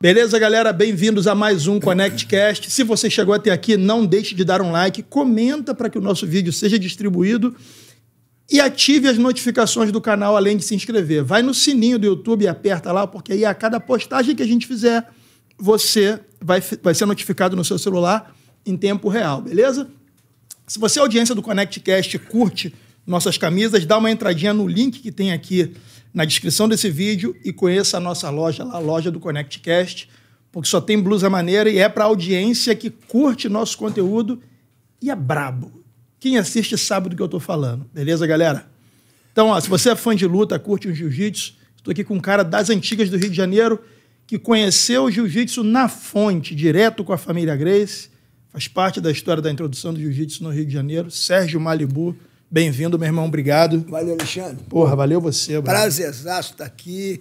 Beleza, galera? Bem-vindos a mais um ConnectCast. Se você chegou até aqui, não deixe de dar um like, comenta para que o nosso vídeo seja distribuído e ative as notificações do canal além de se inscrever. Vai no sininho do YouTube e aperta lá, porque aí a cada postagem que a gente fizer, você vai, vai ser notificado no seu celular em tempo real, beleza? Se você é audiência do ConnectCast curte nossas camisas, dá uma entradinha no link que tem aqui na descrição desse vídeo e conheça a nossa loja, a loja do ConnectCast, porque só tem blusa maneira e é para audiência que curte nosso conteúdo e é brabo. Quem assiste sabe do que eu estou falando, beleza, galera? Então, ó, se você é fã de luta, curte o jiu-jitsu, estou aqui com um cara das antigas do Rio de Janeiro que conheceu o jiu-jitsu na fonte, direto com a família Grace, faz parte da história da introdução do jiu-jitsu no Rio de Janeiro, Sérgio Malibu Bem-vindo, meu irmão. Obrigado. Valeu, Alexandre. Porra, valeu você. Prazerzaço estar tá aqui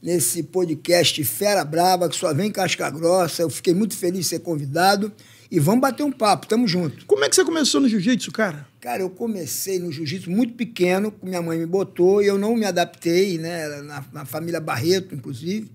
nesse podcast Fera Brava, que só vem casca grossa. Eu fiquei muito feliz de ser convidado. E vamos bater um papo, tamo junto. Como é que você começou no jiu-jitsu, cara? Cara, eu comecei no jiu-jitsu muito pequeno, minha mãe me botou e eu não me adaptei, né? Na, na família Barreto, inclusive,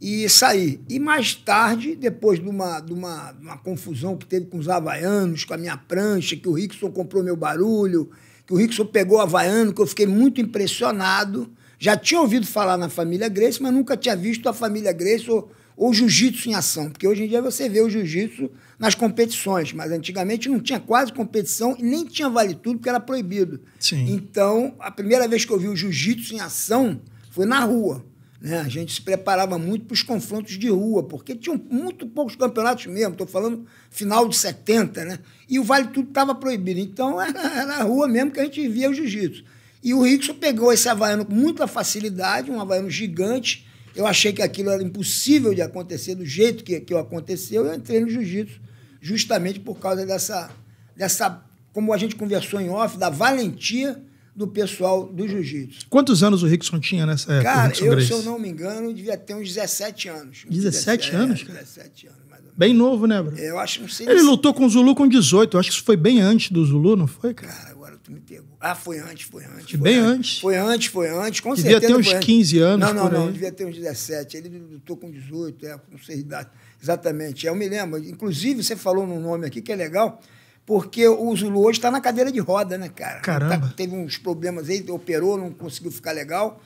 e saí. E mais tarde, depois de uma, de uma, uma confusão que teve com os havaianos, com a minha prancha, que o Rickson comprou meu barulho, que o Rickson pegou havaiano, que eu fiquei muito impressionado. Já tinha ouvido falar na família Grace, mas nunca tinha visto a família Grace ou, ou jiu-jitsu em ação. Porque hoje em dia você vê o jiu-jitsu nas competições, mas antigamente não tinha quase competição e nem tinha vale tudo, porque era proibido. Sim. Então, a primeira vez que eu vi o jiu-jitsu em ação foi na rua. Né? A gente se preparava muito para os confrontos de rua, porque tinham muito poucos campeonatos mesmo, estou falando final de 70, né? E o Vale Tudo estava proibido. Então era, era a rua mesmo que a gente via o jiu-jitsu. E o Rickson pegou esse havaiano com muita facilidade, um havaiano gigante. Eu achei que aquilo era impossível de acontecer do jeito que, que aconteceu. Eu entrei no jiu-jitsu justamente por causa dessa, dessa, como a gente conversou em off, da valentia do pessoal do jiu-jitsu. Quantos anos o Rickson tinha nessa época? Cara, eu, Grace? se eu não me engano, devia ter uns 17 anos. 17, 17 anos? É, 17 anos, Bem novo, né, Bruno? Eu acho, não sei... Ele lutou com o Zulu com 18, eu acho que isso foi bem antes do Zulu, não foi, cara? Cara, agora tu me pegou. Ah, foi antes, foi antes. Foi bem antes. antes. Foi antes, foi antes, com devia certeza. Devia ter uns 15 anos, Não, não, não, devia ter uns 17. Ele lutou com 18, é, não sei idade. Exatamente, eu me lembro. Inclusive, você falou num nome aqui que é legal porque o Zulu hoje está na cadeira de roda, né, cara? Caramba. Tá, teve uns problemas aí, operou, não conseguiu ficar legal.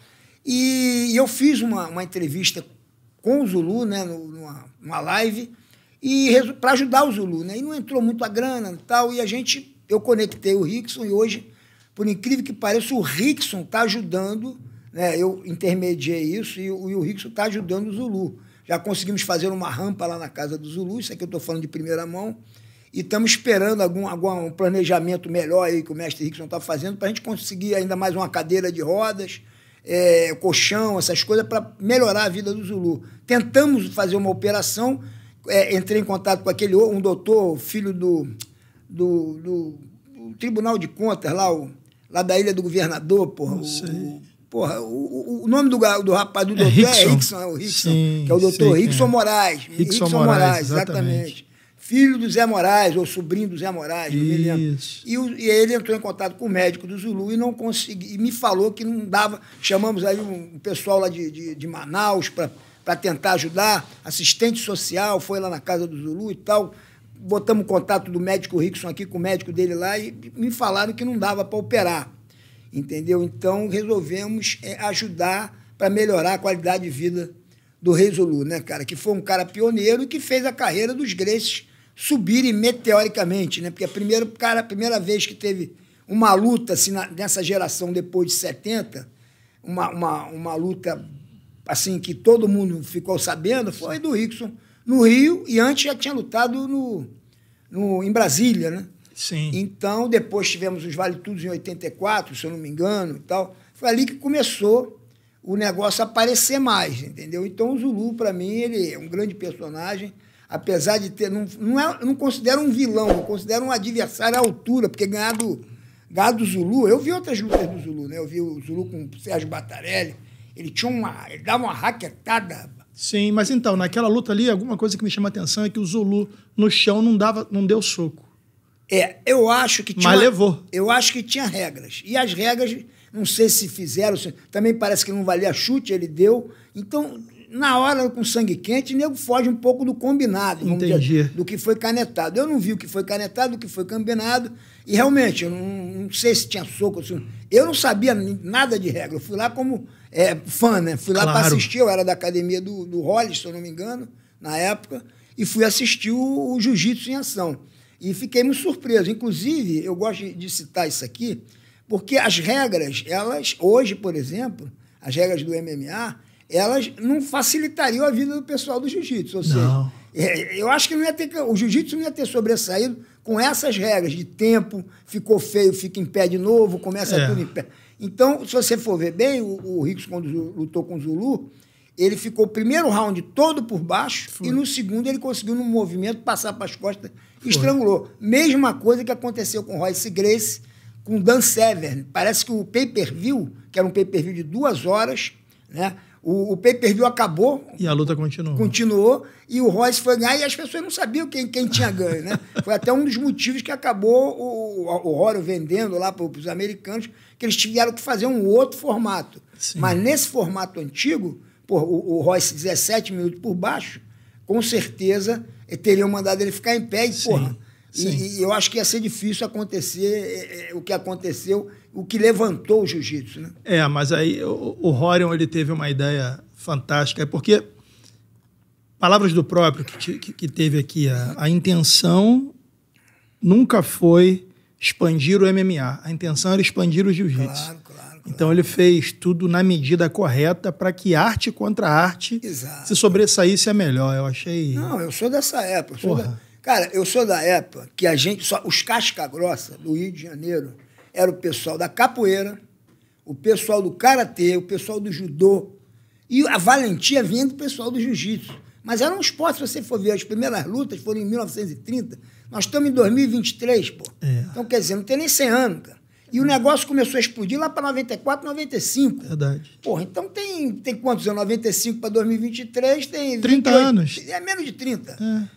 E, e eu fiz uma, uma, entrevista com o Zulu, né, numa, numa live, e para ajudar o Zulu, né? E não entrou muito a grana e tal, e a gente, eu conectei o Rickson e hoje, por incrível que pareça, o Rickson está ajudando, né? Eu intermediei isso e, e o Rickson está ajudando o Zulu. Já conseguimos fazer uma rampa lá na casa do Zulu, isso aqui eu estou falando de primeira mão e estamos esperando algum, algum planejamento melhor aí que o mestre Rickson está fazendo para a gente conseguir ainda mais uma cadeira de rodas, é, colchão, essas coisas, para melhorar a vida do Zulu. Tentamos fazer uma operação, é, entrei em contato com aquele um doutor, filho do, do, do, do Tribunal de Contas, lá, o, lá da Ilha do Governador, porra. Não sei. O, Porra, o, o, nome do, do rapaz do é doutor é Rickson, é, Rickson, é o Rickson, Sim, que é o doutor é. Rickson é. Moraes. Rickson, Moraes, Moraes exatamente. exatamente filho do Zé Moraes, ou sobrinho do Zé Moraes, Isso. não me lembro. E, o, e, ele entrou em contato com o médico do Zulu e não consegui, e me falou que não dava. Chamamos aí um, um pessoal lá de, de, de Manaus para tentar ajudar, assistente social, foi lá na casa do Zulu e tal. Botamos contato do médico Rickson aqui com o médico dele lá e me falaram que não dava para operar. Entendeu? Então resolvemos é, ajudar para melhorar a qualidade de vida do Rei Zulu, né, cara? Que foi um cara pioneiro e que fez a carreira dos Greces subirem meteoricamente, né? Porque a primeira, cara, a primeira vez que teve uma luta assim, na, nessa geração depois de 70, uma, uma, uma luta assim que todo mundo ficou sabendo foi do Rickson no Rio e antes já tinha lutado no, no, em Brasília, né? Sim. Então, depois tivemos os Vale Tudos em 84, se eu não me engano e tal. Foi ali que começou o negócio a aparecer mais, entendeu? Então, o Zulu, para mim, ele é um grande personagem apesar de ter. Não, não, é, não considero um vilão, eu considero um adversário à altura, porque ganhar do, ganhar do Zulu. Eu vi outras lutas do Zulu, né? Eu vi o Zulu com o Sérgio Battarelli, Ele tinha uma. Ele dava uma raquetada. Sim, mas então, naquela luta ali, alguma coisa que me chama a atenção é que o Zulu no chão não dava, não deu soco. É, eu acho que tinha. Mas levou. Eu acho que tinha regras. E as regras, não sei se fizeram, também parece que não valia chute, ele deu. Então, na hora, com sangue quente, o nego foge um pouco do combinado, dizer, do que foi canetado. Eu não vi o que foi canetado, o que foi combinado, e realmente, eu não, não sei se tinha soco. Se... Eu não sabia nada de regra. Eu fui lá como é, fã, né? Fui lá claro. para assistir, eu era da academia do, do Hollis, se eu não me engano, na época, e fui assistir o, o Jiu-Jitsu em ação. E fiquei muito surpreso. Inclusive, eu gosto de citar isso aqui, porque as regras, elas, hoje, por exemplo, as regras do MMA, elas não facilitariam a vida do pessoal do jiu-jitsu. Ou seja, é, eu acho que não ia ter, o jiu-jitsu não ia ter sobressaído com essas regras de tempo, ficou feio, fica em pé de novo, começa é. tudo em pé. Então, se você for ver bem, o, o quando lutou com o Zulu, ele ficou o primeiro round todo por baixo Foi. e no segundo ele conseguiu, no movimento, passar para as costas e estrangulou. Mesma coisa que aconteceu com Royce Grace, com Dan Severn. Parece que o pay-per-view, que era um pay-per-view de duas horas, né? O, o pay-per-view acabou. E a luta continuou. Continuou. E o Royce foi ganhar e as pessoas não sabiam quem, quem tinha ganho, né? foi até um dos motivos que acabou o, o, o Royal vendendo lá para os americanos, que eles tiveram que fazer um outro formato. Sim. Mas nesse formato antigo, por, o, o Royce 17 minutos por baixo, com certeza teriam mandado ele ficar em pé e, Sim. porra. Sim. E, e, eu acho que ia ser difícil acontecer é, é, o que aconteceu o que levantou o jiu-jitsu, né? É, mas aí o, o Horion ele teve uma ideia fantástica, é porque palavras do próprio que, que, que teve aqui a, a, intenção nunca foi expandir o MMA, a intenção era expandir o jiu-jitsu. Claro, claro, Então ele fez tudo na medida correta para que arte contra arte Exato. se sobressaísse a melhor. Eu achei. Não, eu sou dessa época. Sou da... Cara, eu sou da época que a gente só os casca grossa do Rio de Janeiro era o pessoal da capoeira, o pessoal do karatê, o pessoal do judô e a valentia vinha do pessoal do jiu-jitsu. Mas era um esporte, se você for ver, as primeiras lutas foram em 1930, nós estamos em 2023, pô. É. Então, quer dizer, não tem nem 100 anos, cara. E o negócio começou a explodir lá para 94, 95. Verdade. Porra, então tem, tem quantos anos? 95 para 2023 tem... 30 anos. É menos de 30. É.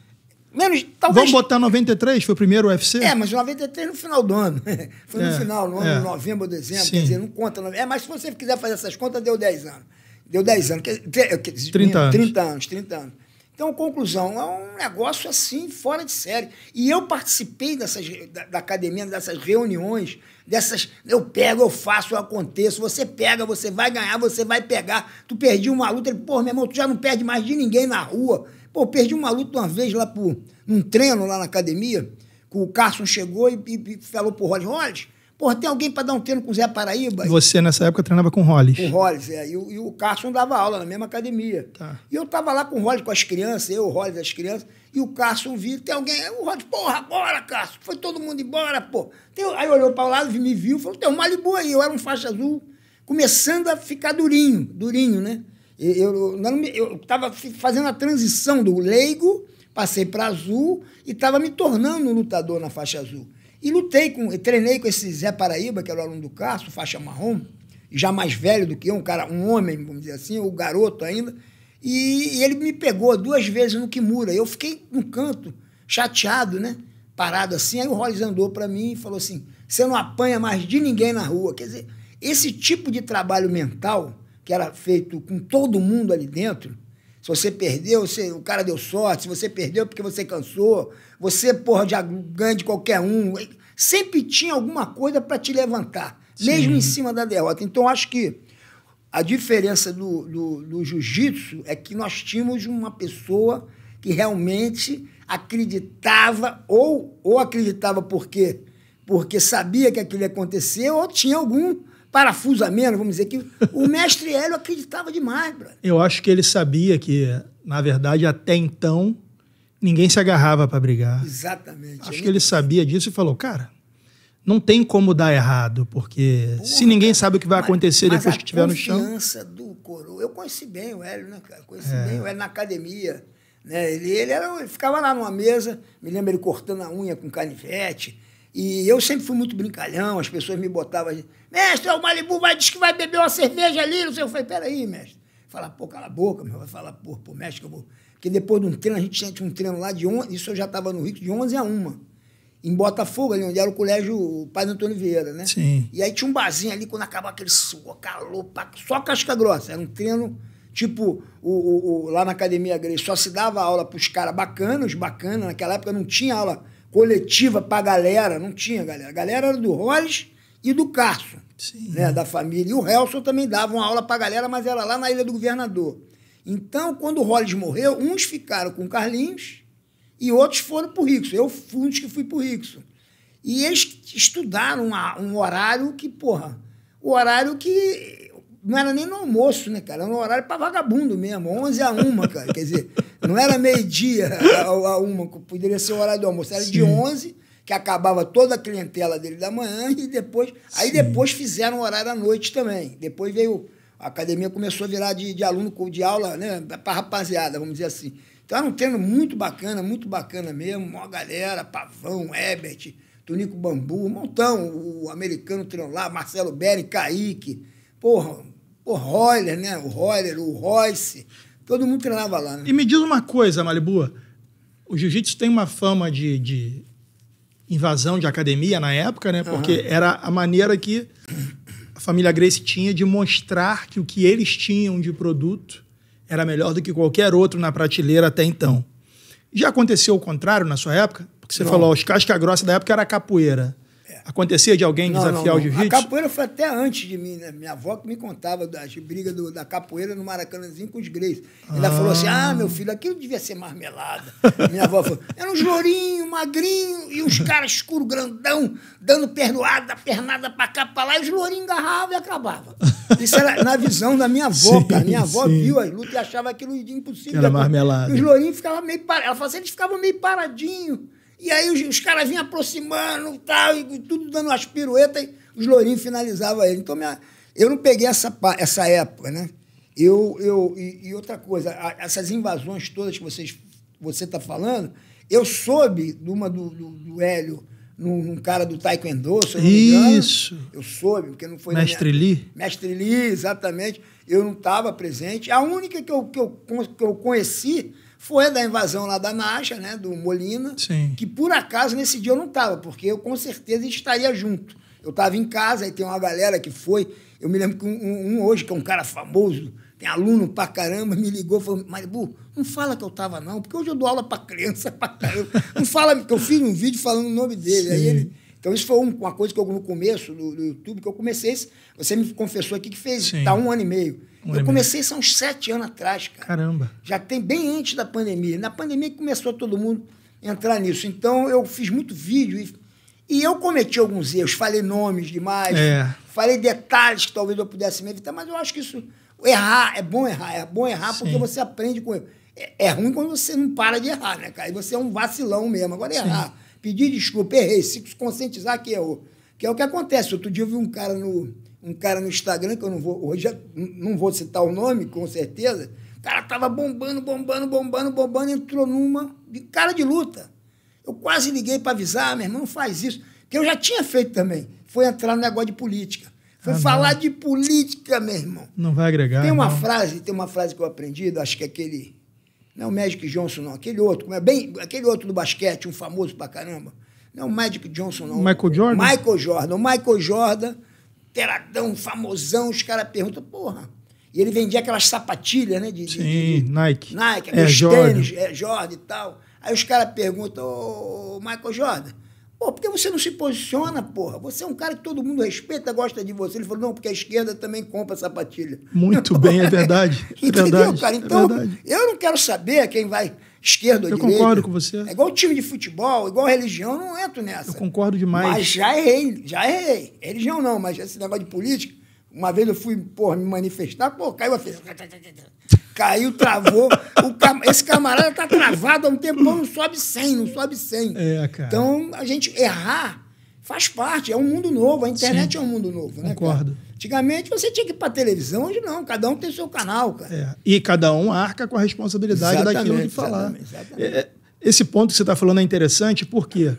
Menos, talvez... Vamos botar 93, foi o primeiro UFC? É, mas 93 no final do ano. Foi no é, final, no ano, é. novembro, dezembro, Sim. quer dizer, não conta. É, mas se você quiser fazer essas contas, deu 10 anos. Deu 10 anos. Quer, 30 anos. 30 anos, 30 anos. Então, conclusão, é um negócio assim, fora de série. E eu participei dessas, da, da, academia, dessas reuniões, dessas. Eu pego, eu faço, eu aconteço. Você pega, você vai ganhar, você vai pegar. Tu perdi uma luta, ele, pô, meu irmão, tu já não perde mais de ninguém na rua. Pô, perdi uma luta uma vez lá por, num treino lá na academia, que o Carson chegou e, e, e falou pro Rollins, Rollins, porra, tem alguém para dar um treino com o Zé Paraíba? Você nessa época treinava com o Rollins. Com o Rollins, é. E, e, o Carson dava aula na mesma academia. Tá. E eu tava lá com o Rollins, com as crianças, eu, o Rollins, as crianças, e o Carson viu, tem alguém, o Rollins, porra, bora, Carson, foi todo mundo embora, pô. aí olhou para o lado, me viu, falou, tem um Malibu aí, eu era um faixa azul, começando a ficar durinho, durinho, né? Eu estava fazendo a transição do leigo, passei para azul e estava me tornando um lutador na faixa azul. E lutei com, treinei com esse Zé Paraíba, que era o aluno do Castro faixa marrom, já mais velho do que eu, um cara, um homem, vamos dizer assim, ou garoto ainda. E, e ele me pegou duas vezes no Kimura. Eu fiquei no canto, chateado, né? Parado assim. Aí o Rollins andou para mim e falou assim: você não apanha mais de ninguém na rua. Quer dizer, esse tipo de trabalho mental que era feito com todo mundo ali dentro, se você perdeu, o cara deu sorte, se você perdeu porque você cansou, você, porra, já ganha de qualquer um. Sempre tinha alguma coisa para te levantar, Sim. mesmo em cima da derrota. Então, acho que a diferença do, do, do jiu-jitsu é que nós tínhamos uma pessoa que realmente acreditava ou, ou acreditava porque porque sabia que aquilo ia acontecer ou tinha algum parafuso a menos, vamos dizer que o mestre Hélio acreditava demais, Eu acho que ele sabia que, na verdade, até então, ninguém se agarrava para brigar. Exatamente. Acho é que ele sabia disso e falou, cara, não tem como dar errado, porque Porra, se ninguém cara, sabe o que vai mas, acontecer mas depois que estiver no chão. A confiança do coroa. Eu conheci bem o Hélio, né, cara? Conheci é. bem o Hélio na academia. Né? Ele, ele, era, ele ficava lá numa mesa, me lembro ele cortando a unha com canivete. E eu sempre fui muito brincalhão, as pessoas me botavam mestre, o Malibu vai, diz que vai beber uma cerveja ali. Não sei. Eu falei, peraí, mestre. Fala, pô, cala a boca, meu. Vai falar, pô, pô, mestre, que eu vou. Porque depois de um treino, a gente tinha um treino lá de 11, isso eu já estava no Rio, de 11 a 1. Em Botafogo, ali onde era o colégio Padre Antônio Vieira, né? Sim. E aí tinha um barzinho ali, quando acabava aquele suor, calor, só casca grossa. Era um treino Tipo, o, o, o, lá na academia grega só se dava aula para os caras bacanas, bacanas. Naquela época não tinha aula coletiva para galera, não tinha galera. A galera era do Rolls e do Carso. Sim. Né, da família. E o Helson também dava uma aula para galera, mas era lá na Ilha do Governador. Então, quando o Hollis morreu, uns ficaram com o Carlinhos e outros foram para o Rickson. Eu fui um dos que fui para o Rickson. E eles estudaram uma, um horário que, porra, o horário que não era nem no almoço, né, cara? Era um horário para vagabundo mesmo, 11 a 1, cara. Quer dizer, não era meio-dia a, a 1, poderia ser o horário do almoço, era Sim. de 11 que acabava toda a clientela dele da manhã e depois. Sim. Aí depois fizeram horário à noite também. Depois veio. A academia começou a virar de, de aluno de aula, né? Para rapaziada, vamos dizer assim. Então era um treino muito bacana, muito bacana mesmo. Uma galera, Pavão, Ebert, Tunico Bambu, um montão. O americano treinou lá, Marcelo beri Kaique, porra, o Royler, né? O Royler, o Royce. Todo mundo treinava lá. Né? E me diz uma coisa, Malibu. O jiu-jitsu tem uma fama de, de invasão de academia na época, né? Porque uhum. era a maneira que a família Grace tinha de mostrar que o que eles tinham de produto era melhor do que qualquer outro na prateleira até então. Já aconteceu o contrário na sua época? Porque você Não. falou, os casca grossa da época era a capoeira. Acontecia de alguém não, desafiar não, não. o jiu-jitsu? A capoeira foi até antes de mim, né? Minha avó que me contava das brigas do, da capoeira no Maracanãzinho com os greys. Ela ah. falou assim: ah, meu filho, aquilo devia ser marmelada. Minha avó falou: era um lourinhos, magrinho, e os caras escuros, grandão, dando perdoada, pernada pra cá, pra lá, e os lourinhos engarravam e acabava. Isso era na visão da minha avó, sim, cara. Minha avó sim. viu as lutas e achava aquilo impossível. Era marmelada. E os lourinhos ficavam meio parados. Ela falou assim: eles ficavam meio paradinhos. E aí os, os caras vinham aproximando tal, e tudo dando umas piruetas, e os lourinhos finalizavam ele. Então, minha, eu não peguei essa, essa época, né? Eu, eu, e, e outra coisa, a, essas invasões todas que vocês, você está falando, eu soube de uma do, do, do Hélio, num, num, cara do Taekwondo, se eu não Isso. me Eu soube, porque não foi... Mestre minha... Li. Mestre Li, exatamente. Eu não estava presente. A única que eu, que eu, que eu conheci foi da invasão lá da Naja, né, do Molina, Sim. que por acaso nesse dia eu não estava, porque eu com certeza estaria junto. Eu estava em casa, aí tem uma galera que foi. Eu me lembro que um, um, hoje, que é um cara famoso, tem aluno pra caramba, me ligou e falou: Maribu, não fala que eu estava não, porque hoje eu dou aula pra criança pra caramba. Não fala, que eu fiz um vídeo falando o nome dele. Aí ele. Então, isso foi uma coisa que eu, no começo do, do YouTube, que eu comecei. Você me confessou aqui que fez, tá um ano e meio eu comecei isso há uns sete anos atrás, cara. Caramba. Já tem bem antes da pandemia. Na pandemia começou todo mundo a entrar nisso. Então eu fiz muito vídeo e, e eu cometi alguns erros. Falei nomes demais, é. falei detalhes que talvez eu pudesse me evitar, mas eu acho que isso. Errar, é bom errar, é bom errar Sim. porque você aprende com erro. É, é, ruim quando você não para de errar, né, cara? E você é um vacilão mesmo. Agora errar, pedir desculpa, errei, se conscientizar que errou. Que é o que acontece. Outro dia eu vi um cara no um cara no Instagram, que eu não vou, hoje já não vou citar o nome, com certeza, o cara tava bombando, bombando, bombando, bombando, entrou numa de cara de luta. Eu quase liguei para avisar, ah, meu irmão, faz isso. Porque eu já tinha feito também. Foi entrar no negócio de política. Foi ah, falar não. de política, meu irmão. Não vai agregar. Tem uma não. frase, tem uma frase que eu aprendi, acho que é aquele. Não é o Magic Johnson, não, aquele outro, é bem, aquele outro do basquete, um famoso pra caramba. Não é o Magic Johnson, não. Michael Jordan? Michael Jordan. O Michael Jordan teradão, famosão, os caras perguntam, porra. E ele vendia aquelas sapatilhas, né? De, Sim, de, de, Nike. Nike, é, Jordan. tênis, é, Jordan e tal. Aí os caras perguntam, ô, Michael Jordan, pô, por que você não se posiciona, porra? Você é um cara que todo mundo respeita, gosta de você. Ele falou, não, porque a esquerda também compra sapatilha. Muito bem, é verdade. É Entendeu, cara? É então, é verdade. eu não quero saber quem vai esquerda ou eu direita. Eu concordo com você. É igual time de futebol, igual religião, não entro nessa. Eu concordo demais. Mas já errei, já errei. Religião não, mas esse negócio de política. Uma vez eu fui, porra, me manifestar, pô, caiu a festa. Caiu, travou. cam... Esse camarada tá travado há um tempão, não sobe 100, não sobe 100. É, cara. Então, a gente errar faz parte, é um mundo novo. A internet Sim. é um mundo novo, né? Concordo. Antigamente você tinha que ir para televisão, hoje não. Cada um tem seu canal, cara. É. E cada um arca com a responsabilidade exatamente, daquilo que falar. Exatamente, exatamente. É, é, esse ponto que você está falando é interessante porque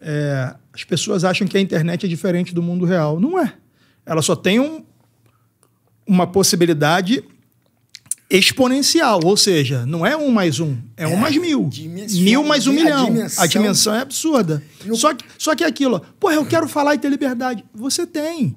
é, as pessoas acham que a internet é diferente do mundo real. Não é. Ela só tem um, uma possibilidade exponencial, ou seja, não é um mais um, é, é um mais mil. Mil mais um milhão. Dimensão. A dimensão é absurda. Só, que, só que é aquilo, pô eu quero falar e ter liberdade. Você tem.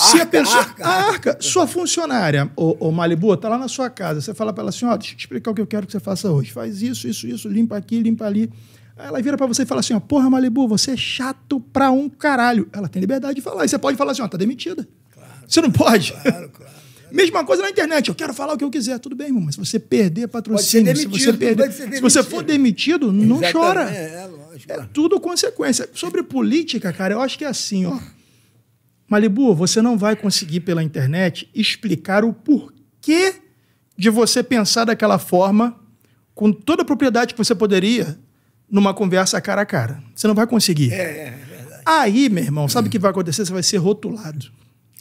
Se arca, a pessoa. Arca. A arca, sua funcionária, o, o Malibu, está lá na sua casa. Você fala para ela assim: ó, deixa eu te explicar o que eu quero que você faça hoje. Faz isso, isso, isso, limpa aqui, limpa ali. Aí ela vira para você e fala assim: ó, porra, Malibu, você é chato pra um caralho. Ela tem liberdade de falar. E você pode falar assim: ó, tá demitida. Claro, você não pode. Claro, claro, Mesma coisa na internet, eu quero falar o que eu quiser, tudo bem, irmão, mas se você perder patrocínio, demitido, se, você perder, se você for demitido, não Exatamente, chora. É, é, lógico. É tudo consequência. Sobre política, cara, eu acho que é assim, ó. Malibu, você não vai conseguir pela internet explicar o porquê de você pensar daquela forma, com toda a propriedade que você poderia, numa conversa cara a cara. Você não vai conseguir. É, é verdade. Aí, meu irmão, sabe o hum. que vai acontecer? Você vai ser rotulado.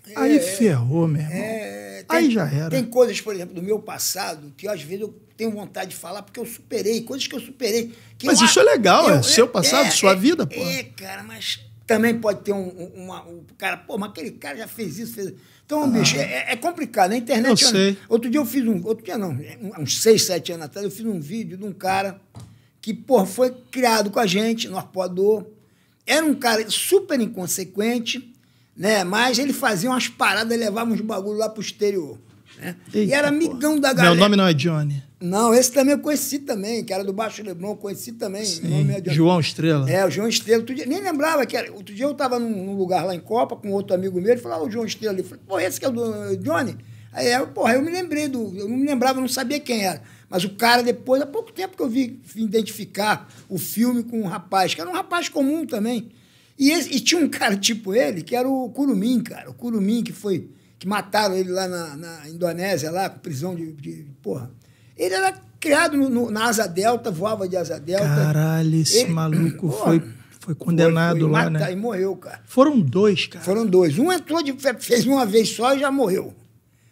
É, Aí ferrou, meu irmão. É, tem, Aí já era. Tem coisas, por exemplo, do meu passado que às vezes eu tenho vontade de falar porque eu superei, coisas que eu superei. Que mas eu, isso é legal, eu, é seu é, passado, é, sua é, vida, pô. É, cara, mas também pode ter um, uma, um cara, pô, mas aquele cara já fez isso, fez. Então, ah. bicho, é, é, é complicado. A internet. Eu é sei. Outro dia eu fiz um. Outro dia não, uns seis, sete anos atrás, eu fiz um vídeo de um cara que, pô, foi criado com a gente no arpoador. Era um cara super inconsequente, né? Mas ele fazia umas paradas, levava uns bagulho lá pro exterior. Né? Eita, e era amigão porra. da galera. Meu nome não é Johnny. Não, esse também eu conheci também, que era do Baixo Leblon, conheci também. João Estrela. É, o João Estrela. Outro dia, nem lembrava que era. Outro dia eu estava num, num, lugar lá em Copa com outro amigo meu, ele falou, ah, o João Estrela. Eu falei, pô, esse que é o do, é Johnny? Aí eu, é, porra, eu me lembrei do. Eu não me lembrava, eu não sabia quem era. Mas o cara, depois, há pouco tempo que eu vi identificar o filme com um rapaz, que era um rapaz comum também. E, esse, e tinha um cara tipo ele, que era o Curumim, cara. O Curumim que foi. que mataram ele lá na, na Indonésia, lá, com prisão de, de porra ele era criado no, no, na Asa Delta, voava de Asa Delta. Caralho, esse ele, maluco oh, foi, foi condenado foi, foi lá, né? E morreu, cara. Foram dois, cara. Foram dois. Um entrou, de, fez uma vez só e já morreu.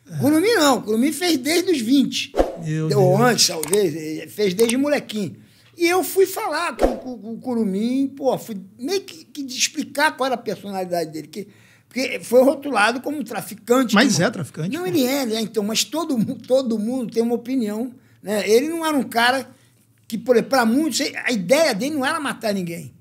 É. Curumi não, Curumi fez desde os 20. Meu Deu Deus. antes, talvez, eh, fez desde molequinho. E eu fui falar com, com, com o Curumim, pô, fui meio que, que explicar qual era a personalidade dele. Que, porque foi rotulado como traficante. Mas como... é traficante. Não, ele é, ele é, então. Mas todo, todo mundo tem uma opinião. Né? Ele não era um cara que, para muitos, a ideia dele não era matar ninguém.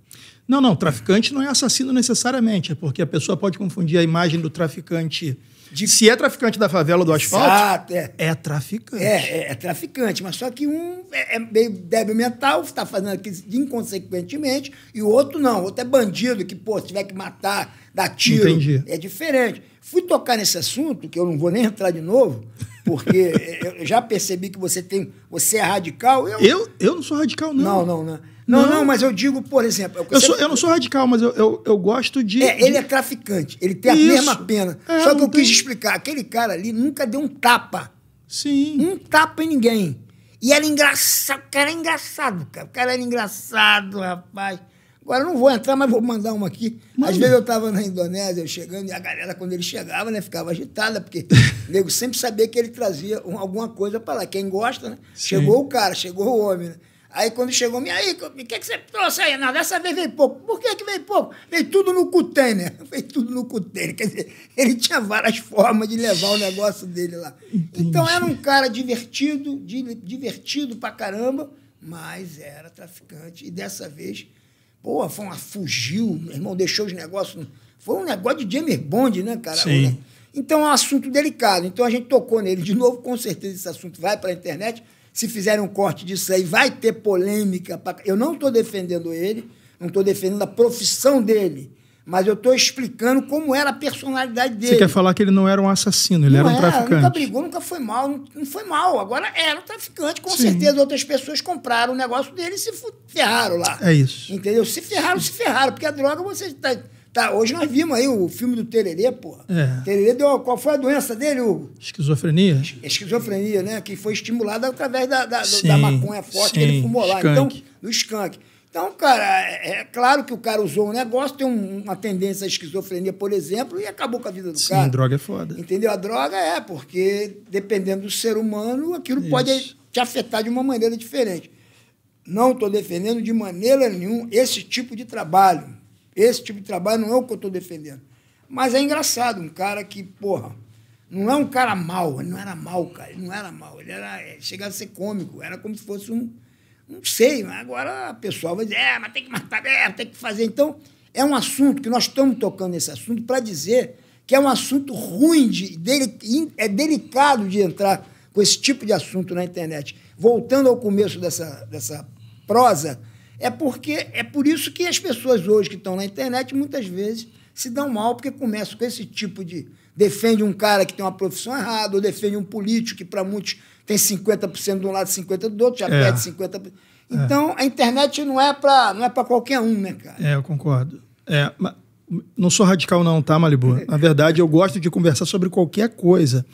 Não, não. Traficante não é assassino necessariamente. É porque a pessoa pode confundir a imagem do traficante de... Se é traficante da favela do asfalto, Exato, é. é traficante. É, é, é traficante, mas só que um é, é meio débil mental, está fazendo aquilo inconsequentemente, e o outro não. O outro é bandido, que, pô, se tiver que matar, dá tiro. Entendi. É diferente. Fui tocar nesse assunto, que eu não vou nem entrar de novo, porque eu já percebi que você tem. Você é radical. Eu, eu, eu não sou radical, não. Não, não, não. Não, não, não mas eu digo, por exemplo. Eu, eu, sou, eu não sou radical, mas eu, eu, eu gosto de. É, ele é traficante, ele tem a mesma pena. É, Só que eu tem... quis explicar: aquele cara ali nunca deu um tapa. Sim. Um tapa em ninguém. E era engraçado, o cara era engraçado, cara. O cara era engraçado, rapaz. Agora não vou entrar, mas vou mandar uma aqui. Mano. Às vezes eu estava na Indonésia, eu chegando, e a galera, quando ele chegava, né, ficava agitada, porque o nego sempre sabia que ele trazia alguma coisa para lá. Quem gosta, né? Sim. Chegou o cara, chegou o homem, né? Aí quando chegou, me aí, o que, é que você trouxe aí? Não, dessa vez veio pouco. Por que, que veio pouco? Veio tudo no container. Veio tudo no container. Quer dizer, ele tinha várias formas de levar o negócio dele lá. Entendi. Então era um cara divertido, divertido pra caramba, mas era traficante. E dessa vez, pô, foi uma fugiu, meu irmão deixou os negócios. Foi um negócio de James Bond, né, cara? Sim. Então é um assunto delicado. Então a gente tocou nele de novo, com certeza esse assunto vai para a internet se fizerem um corte disso aí, vai ter polêmica. Pra... Eu não estou defendendo ele, não estou defendendo a profissão dele, mas eu estou explicando como era a personalidade dele. Você quer falar que ele não era um assassino, ele não era um traficante? Nunca brigou, nunca foi mal, não foi mal. Agora era um traficante, com Sim. certeza outras pessoas compraram o negócio dele e se ferraram lá. É isso. Entendeu? Se ferraram, se ferraram, porque a droga você está Tá, hoje nós vimos aí o filme do Tererê, porra. É. Tererê deu. Qual foi a doença dele, Hugo? Esquizofrenia. Esquizofrenia, né? Que foi estimulada através da, da, sim, da maconha forte sim, que ele fumou lá. Skunk. Então, do skunk. Então, cara, é, é claro que o cara usou um negócio, tem uma tendência à esquizofrenia, por exemplo, e acabou com a vida do Sim, cara. Sim, droga é foda. Entendeu? A droga é, porque dependendo do ser humano, aquilo Isso. pode te afetar de uma maneira diferente. Não estou defendendo de maneira nenhuma esse tipo de trabalho. Esse tipo de trabalho não é o que eu estou defendendo. Mas é engraçado, um cara que, porra, não é um cara mal, ele não era mal, cara, ele não era mal, ele era, ele é, chegava a ser cômico, era como se fosse um. Não sei, agora a pessoa vai dizer, é, mas tem que matar, é, tem que fazer. Então, é um assunto que nós estamos tocando nesse assunto para dizer que é um assunto ruim, de, dele é delicado de entrar com esse tipo de assunto na internet. Voltando ao começo dessa, dessa prosa, é porque é por isso que as pessoas hoje que estão na internet muitas vezes se dão mal porque começam com esse tipo de defende um cara que tem uma profissão errada ou defende um político que para muitos tem 50% de um lado, 50% do outro, já é. perde 50%. Então, é. a internet não é para não é para qualquer um, né, cara? É, eu concordo. É, não sou radical não, tá, Malibu? É. Na verdade, eu gosto de conversar sobre qualquer coisa.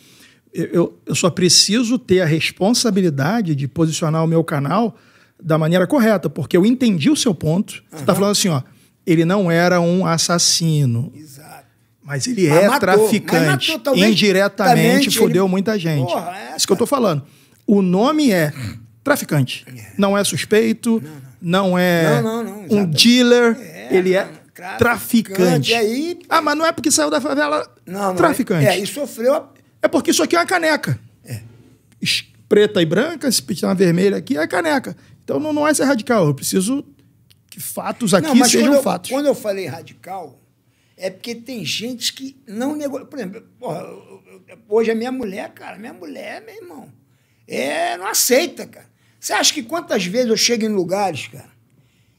Eu, eu, eu só preciso ter a responsabilidade de posicionar o meu canal da maneira correta, porque eu entendi o seu ponto. Uhum. Você está falando assim, ó, ele não era um assassino. Exato. Mas ele mas é matou, traficante. Matou, Indiretamente talvez fudeu muita gente. Porra, é isso que eu tô falando. O nome é traficante. É. Não é suspeito, não, não. não é não, um dealer. É, ele é traficante. traficante. Aí... Ah, mas não é porque saiu da favela. Não, é- traficante. É, e sofreu. A... É porque isso aqui é uma caneca. É. Preta e branca, se pintar vermelha aqui, é caneca. Então não, não é ser radical, eu preciso que fatos aqui não, sejam quando eu, fatos. Quando eu falei radical, é porque tem gente que não negocia. Por exemplo, porra, hoje a minha mulher, cara, minha mulher, meu irmão, é, não aceita, cara. Você acha que quantas vezes eu chego em lugares, cara,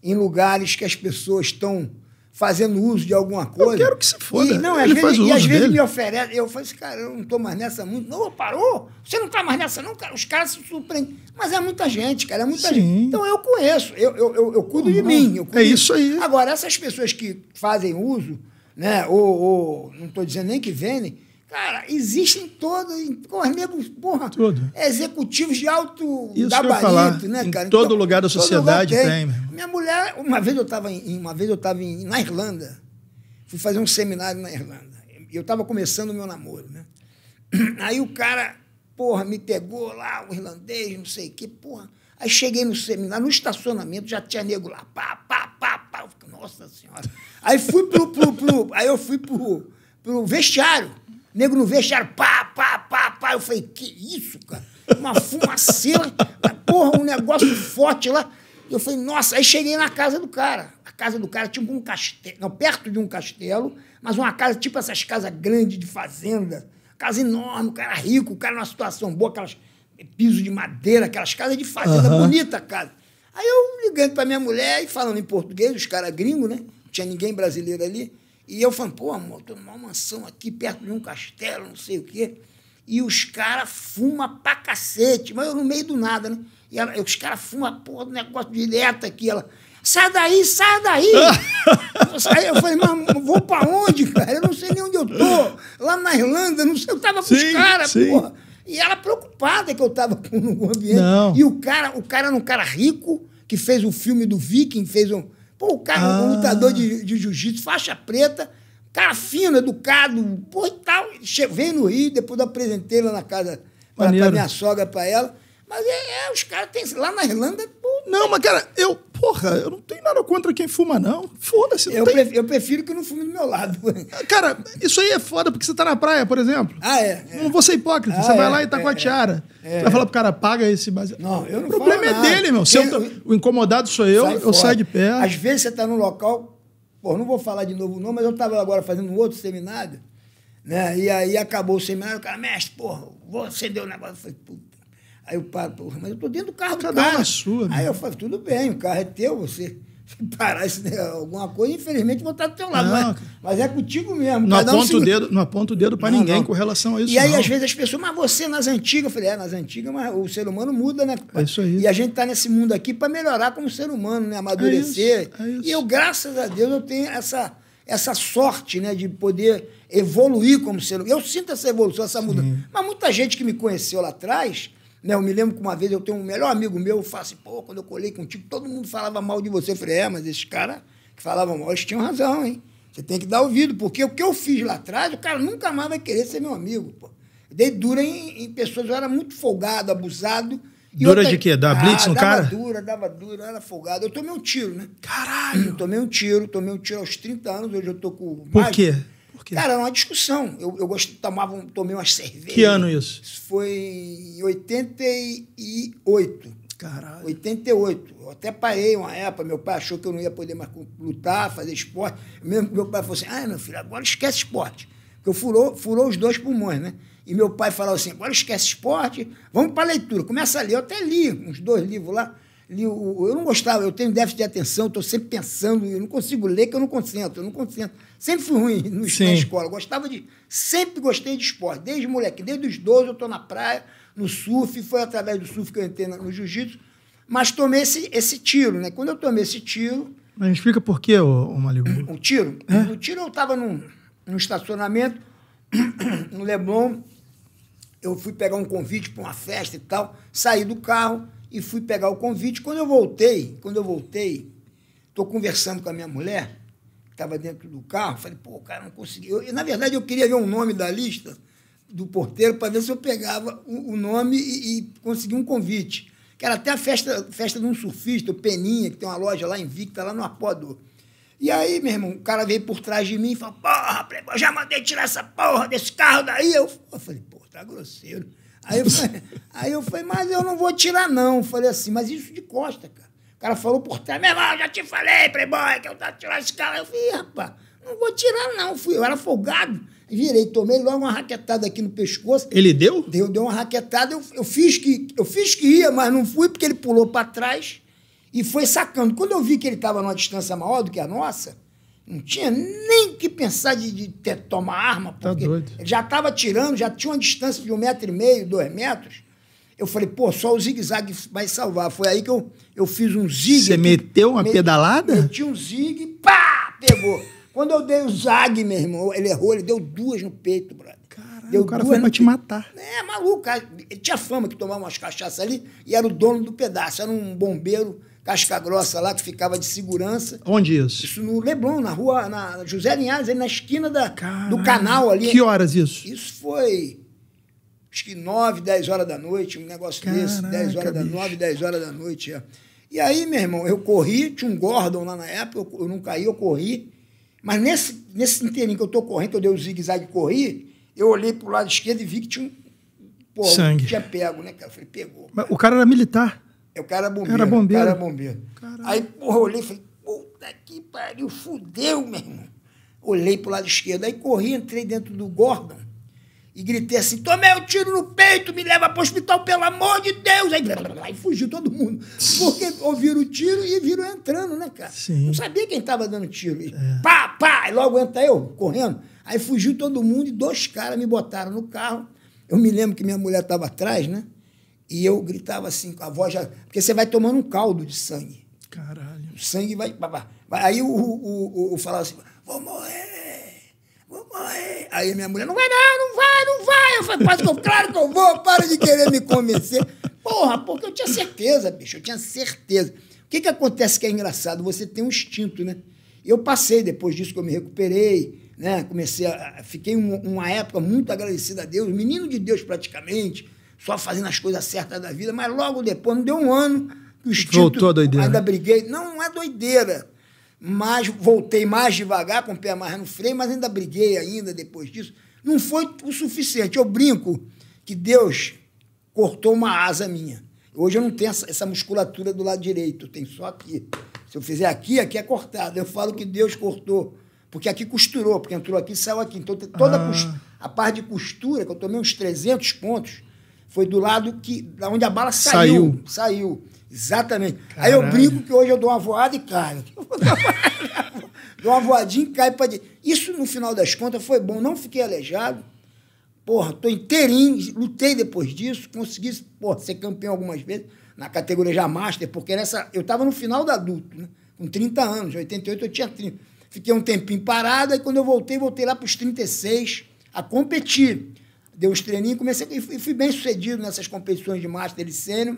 em lugares que as pessoas estão fazendo uso de alguma coisa. Eu quero que se foda. E, não, ele às faz vezes, e às vezes me oferece. Eu falo assim, cara, eu não tô mais nessa muito. Não, parou? Você não tá mais nessa, não, cara? Os caras se surpreendem. Mas é muita gente, cara, é muita Sim. gente. Então eu conheço, eu, eu, eu, eu cuido uhum. É de mim. Cuido é isso aí. Agora, essas pessoas que fazem uso, né, ou, ou não estou dizendo nem que vendem, Cara, existem todos, negros, porra, Tudo. executivos de alto Isso gabarito, né, cara? Em todo então, lugar da sociedade lugar tem. tem. Minha mulher, uma vez eu estava em, uma vez eu estava na Irlanda, fui fazer um seminário na Irlanda. Eu estava começando o meu namoro, né? Aí o cara, porra, me pegou lá, o irlandês, não sei o quê, porra. Aí cheguei no seminário, no estacionamento, já tinha nego lá, pá, pá, pá, pá. Nossa senhora. Aí fui pro, pro, pro aí eu fui pro, pro vestiário. O nego no vestiário, pá, pá, pá, pá. Eu falei, que isso, cara? Uma fumaceira, porra, um negócio forte lá. Eu falei, nossa, aí cheguei na casa do cara. A casa do cara tipo um castelo, não, perto de um castelo, mas uma casa tipo essas casas grandes de fazenda. Casa enorme, o cara rico, o cara numa situação boa, aquelas piso de madeira, aquelas casas de fazenda, uhum. bonita casa. Aí eu ligando para minha mulher e falando em português, os caras gringos, né? Não tinha ninguém brasileiro ali. E eu falo pô, amor, tô numa mansão aqui perto de um castelo, não sei o quê. E os caras fumam pra cacete, mas eu no meio do nada, né? E ela, os caras fumam, porra, do negócio direto aqui. Ela, sai daí, sai daí! eu falei, mas vou pra onde, cara? Eu não sei nem onde eu tô. Lá na Irlanda, não sei, eu tava com sim, os caras, porra. E ela preocupada que eu tava com o ambiente. Não. E o cara, o cara era um cara rico, que fez o filme do Viking, fez um, Pô, o cara, é ah. um lutador de, de jiu-jitsu, faixa preta, cara fino, educado, pô, e tal. Cheguei no Rio, depois eu apresentei lá na casa, pra, pra minha sogra, pra ela. Mas é, é os caras têm. Lá na Irlanda, pô, Não, mas cara, eu Porra, eu não tenho nada contra quem fuma, não. Foda-se. Eu, tem... eu prefiro que não fume do meu lado. Cara, isso aí é foda, porque você tá na praia, por exemplo. Ah, é? é. Não vou ser hipócrita. Ah, você é, vai lá e tá é, com a é, tiara. É. Vai falar pro cara, paga esse base? Não, eu não O problema é nada. dele, meu. Se eu, o incomodado sou eu, Sai eu fora. saio de pé. Às vezes você tá num local, pô, não vou falar de novo não, mas eu tava agora fazendo um outro seminário, né? E aí acabou o seminário, o cara, mestre, porra, vou acender um negócio. Eu falei, puta Aí eu paro, pô, mas eu tô dentro do carro Cada do cara. sua, né? Aí eu falo, tudo bem, o carro é teu, você parar isso, né? alguma coisa, infelizmente vou estar do teu lado. Não, mas, mas, é contigo mesmo. Não aponta, um o dedo, não dedo para ninguém não. com relação a isso. E aí, não. às vezes, as pessoas, mas você nas antigas, eu falei, é, nas antigas, mas o ser humano muda, né? É isso aí. E a gente está nesse mundo aqui para melhorar como ser humano, né? Amadurecer. É isso, é isso. E eu, graças a Deus, eu tenho essa, essa sorte né? de poder evoluir como ser humano. Eu sinto essa evolução, essa mudança. Mas muita gente que me conheceu lá atrás né? Eu me lembro que uma vez eu tenho um melhor amigo meu, eu falo assim, pô, quando eu colei contigo, todo mundo falava mal de você. Eu falei, é, mas esses caras que falavam mal, eles tinham razão, hein? Você tem que dar ouvido, porque o que eu fiz lá atrás, o cara nunca mais vai querer ser meu amigo, pô. Eu dei dura em, em pessoas, eu era muito folgado, abusado. E dura outra... de quê? Dava ah, blitz no dava cara? Dava dura, dava dura, era folgado. Eu tomei um tiro, né? Caralho! Eu tomei um tiro, tomei um tiro aos 30 anos, hoje eu tô com. Por mais... quê? Por quê? Cara, era uma discussão. Eu, eu gostava, tomava, tomei umas cervejas. Que ano isso? Isso foi em 88. Caralho. 88. Eu até parei uma época, meu pai achou que eu não ia poder mais lutar, fazer esporte. Mesmo meu pai falou assim: ah, meu filho, agora esquece esporte. Porque eu furou, furou os dois pulmões, né? E meu pai falava assim: agora esquece esporte, vamos para leitura. Começa a ler. Eu até li uns dois livros lá li o, eu não gostava, eu tenho déficit de atenção, estou sempre pensando, eu não consigo ler que eu não concentro, eu não concentro. Sempre fui ruim no, na escola, gostava de. Sempre gostei de esporte, desde moleque, desde os 12 eu estou na praia, no surf, foi através do surf que eu entrei no jiu-jitsu, mas tomei esse, esse tiro, né? Quando eu tomei esse tiro. Mas explica por quê, o Malibu? O tiro? É? O tiro eu estava num, num estacionamento, no Leblon, eu fui pegar um convite para uma festa e tal, saí do carro e fui pegar o convite. Quando eu voltei, quando eu voltei, estou conversando com a minha mulher, que estava dentro do carro, falei, pô, cara, não consegui. Eu, na verdade, eu queria ver o nome da lista do porteiro para ver se eu pegava o, o nome e, e conseguia um convite. Que era até a festa, festa de um surfista, o Peninha, que tem uma loja lá em tá lá no Apodô. E aí, meu irmão, o cara veio por trás de mim e falou: Porra, já mandei tirar essa porra desse carro daí. Eu, eu falei: Pô, tá grosseiro. Aí eu, falei, aí eu falei, mas eu não vou tirar, não. Eu falei assim, mas isso de costa, cara. O cara falou por trás, meu irmão, já te falei, playboy, que eu tava tirando esse cara. Eu falei, rapaz, não vou tirar, não. Fui, eu era folgado. Virei, tomei logo uma raquetada aqui no pescoço. Ele deu? Deu, deu uma raquetada. Eu, eu, fiz que, eu fiz que ia, mas não fui, porque ele pulou para trás e foi sacando. Quando eu vi que ele estava numa distância maior do que a nossa, não tinha nem que pensar de, de ter, tomar arma, tá porque tá já estava tirando, já tinha uma distância de um metro e meio, dois metros. Eu falei, pô, só o zigue-zague vai salvar. Foi aí que eu, eu fiz um zigue. Você meteu uma meti, pedalada? Meti um zigue, pá, pegou. Quando eu dei o zague, meu irmão, ele errou, ele deu duas no peito, brother. Caralho, o cara foi pra te peito. matar. É, maluco. Ele tinha fama que tomava umas cachaças ali e era o dono do pedaço. Era um bombeiro Casca Grossa lá, que ficava de segurança. Onde é isso? Isso no Leblon, na rua na José Linhares, ali na esquina da, do canal ali. Que horas isso? Isso foi acho que 9, 10 horas da noite, um negócio Caraca, desse, 10 horas da 9, 10 horas da noite. É. E aí, meu irmão, eu corri, tinha um Gordon lá na época, eu, eu não caí, eu corri. Mas nesse, nesse inteirinho que eu tô correndo, que eu dei o um zigue-zague e corri, eu olhei pro lado esquerdo e vi que tinha um. Pô, Sangue. tinha pego, né, cara? Eu falei, pegou. Cara. Mas o cara era militar. É o cara bombeiro. Era bombeiro. Cara bombeiro. Aí, porra, olhei e falei, puta que pariu, fudeu, meu irmão. Olhei pro lado esquerdo. Aí corri, entrei dentro do Gordon e gritei assim: tomei um tiro no peito, me leva pro hospital, pelo amor de Deus! Aí, blá, blá, blá, aí fugiu todo mundo. Porque ouviram o tiro e viram entrando, né, cara? Sim. Não sabia quem tava dando tiro. E, é. Pá, pá! E logo entra eu, correndo. Aí fugiu todo mundo e dois caras me botaram no carro. Eu me lembro que minha mulher estava atrás, né? E eu gritava assim, a voz já. Porque você vai tomando um caldo de sangue. Caralho. O sangue vai. Aí o, o, o, o falava assim: vou morrer, vou morrer. Aí minha mulher: não vai não, não vai, não vai. Eu falei: claro que eu vou, para de querer me convencer. Porra, porque eu tinha certeza, bicho, eu tinha certeza. O que, que acontece que é engraçado? Você tem um instinto, né? Eu passei, depois disso que eu me recuperei, né? Comecei a, Fiquei um, uma época muito agradecida a Deus, menino de Deus praticamente só fazendo as coisas certas da vida, mas logo depois, não deu um ano, que o instinto... Voltou a doideira. Ainda briguei. Não, não é doideira. Mas voltei mais devagar, com o pé mais no freio, mas ainda briguei ainda depois disso. Não foi o suficiente. Eu brinco que Deus cortou uma asa minha. Hoje eu não tenho essa, essa musculatura do lado direito, tem só aqui. Se eu fizer aqui, aqui é cortado. Eu falo que Deus cortou, porque aqui costurou, porque entrou aqui e saiu aqui. Então toda ah. a, a parte de costura, que eu tomei uns 300 pontos, foi do lado que, da onde a bala saiu. Saiu. saiu. Exatamente. Caralho. Aí eu brinco que hoje eu dou uma voada e caio. dou uma voadinha e caio para Isso, no final das contas, foi bom. Não fiquei aleijado. Porra, tô inteirinho. Lutei depois disso. Consegui porra, ser campeão algumas vezes na categoria já master, porque nessa eu estava no final da adulto, né? com 30 anos. Em 88 eu tinha 30. Fiquei um tempinho parado. Aí quando eu voltei, voltei lá para os 36 a competir dei uns treininhos, comecei e fui bem sucedido nessas competições de Master e Sênior.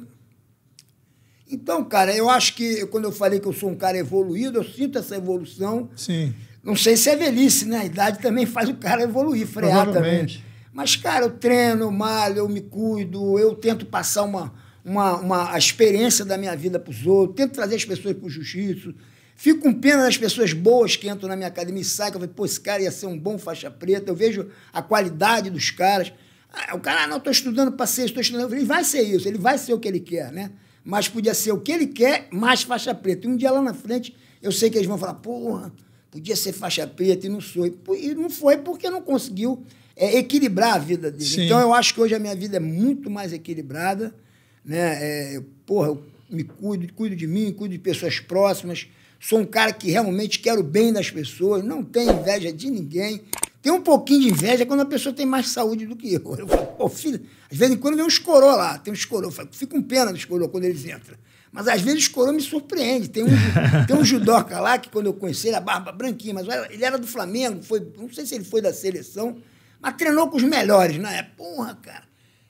Então, cara, eu acho que quando eu falei que eu sou um cara evoluído, eu sinto essa evolução. Sim. Não sei se é velhice, né? A idade também faz o cara evoluir, frear também. Mas, cara, eu treino, eu malho, eu me cuido, eu tento passar uma, uma, uma a experiência da minha vida para os outros, tento trazer as pessoas para o jiu-jitsu Fico com pena das pessoas boas que entram na minha academia e saem, que eu falei, pô, esse cara ia ser um bom faixa preta, eu vejo a qualidade dos caras. Ah, o cara, ah, não, estou estudando para ser, estou estudando. Ele vai ser isso, ele vai ser o que ele quer, né? Mas podia ser o que ele quer, mais faixa preta. E um dia lá na frente, eu sei que eles vão falar, porra, podia ser faixa preta e não sou. E não foi porque não conseguiu é, equilibrar a vida dele. Sim. Então eu acho que hoje a minha vida é muito mais equilibrada, né? É, porra, eu me cuido, cuido de mim, cuido de pessoas próximas Sou um cara que realmente quero o bem das pessoas, não tenho inveja de ninguém. Tem um pouquinho de inveja quando a pessoa tem mais saúde do que eu. Eu falo, pô, filho, às vezes quando vem um escorô lá, tem um escorô. Eu falo, fico com pena do escorô quando eles entram. Mas às vezes o escorô me surpreende. Tem um, tem um judoca lá que quando eu conheci ele, a barba branquinha, mas ele era do Flamengo, foi, não sei se ele foi da seleção, mas treinou com os melhores na época. Porra, cara.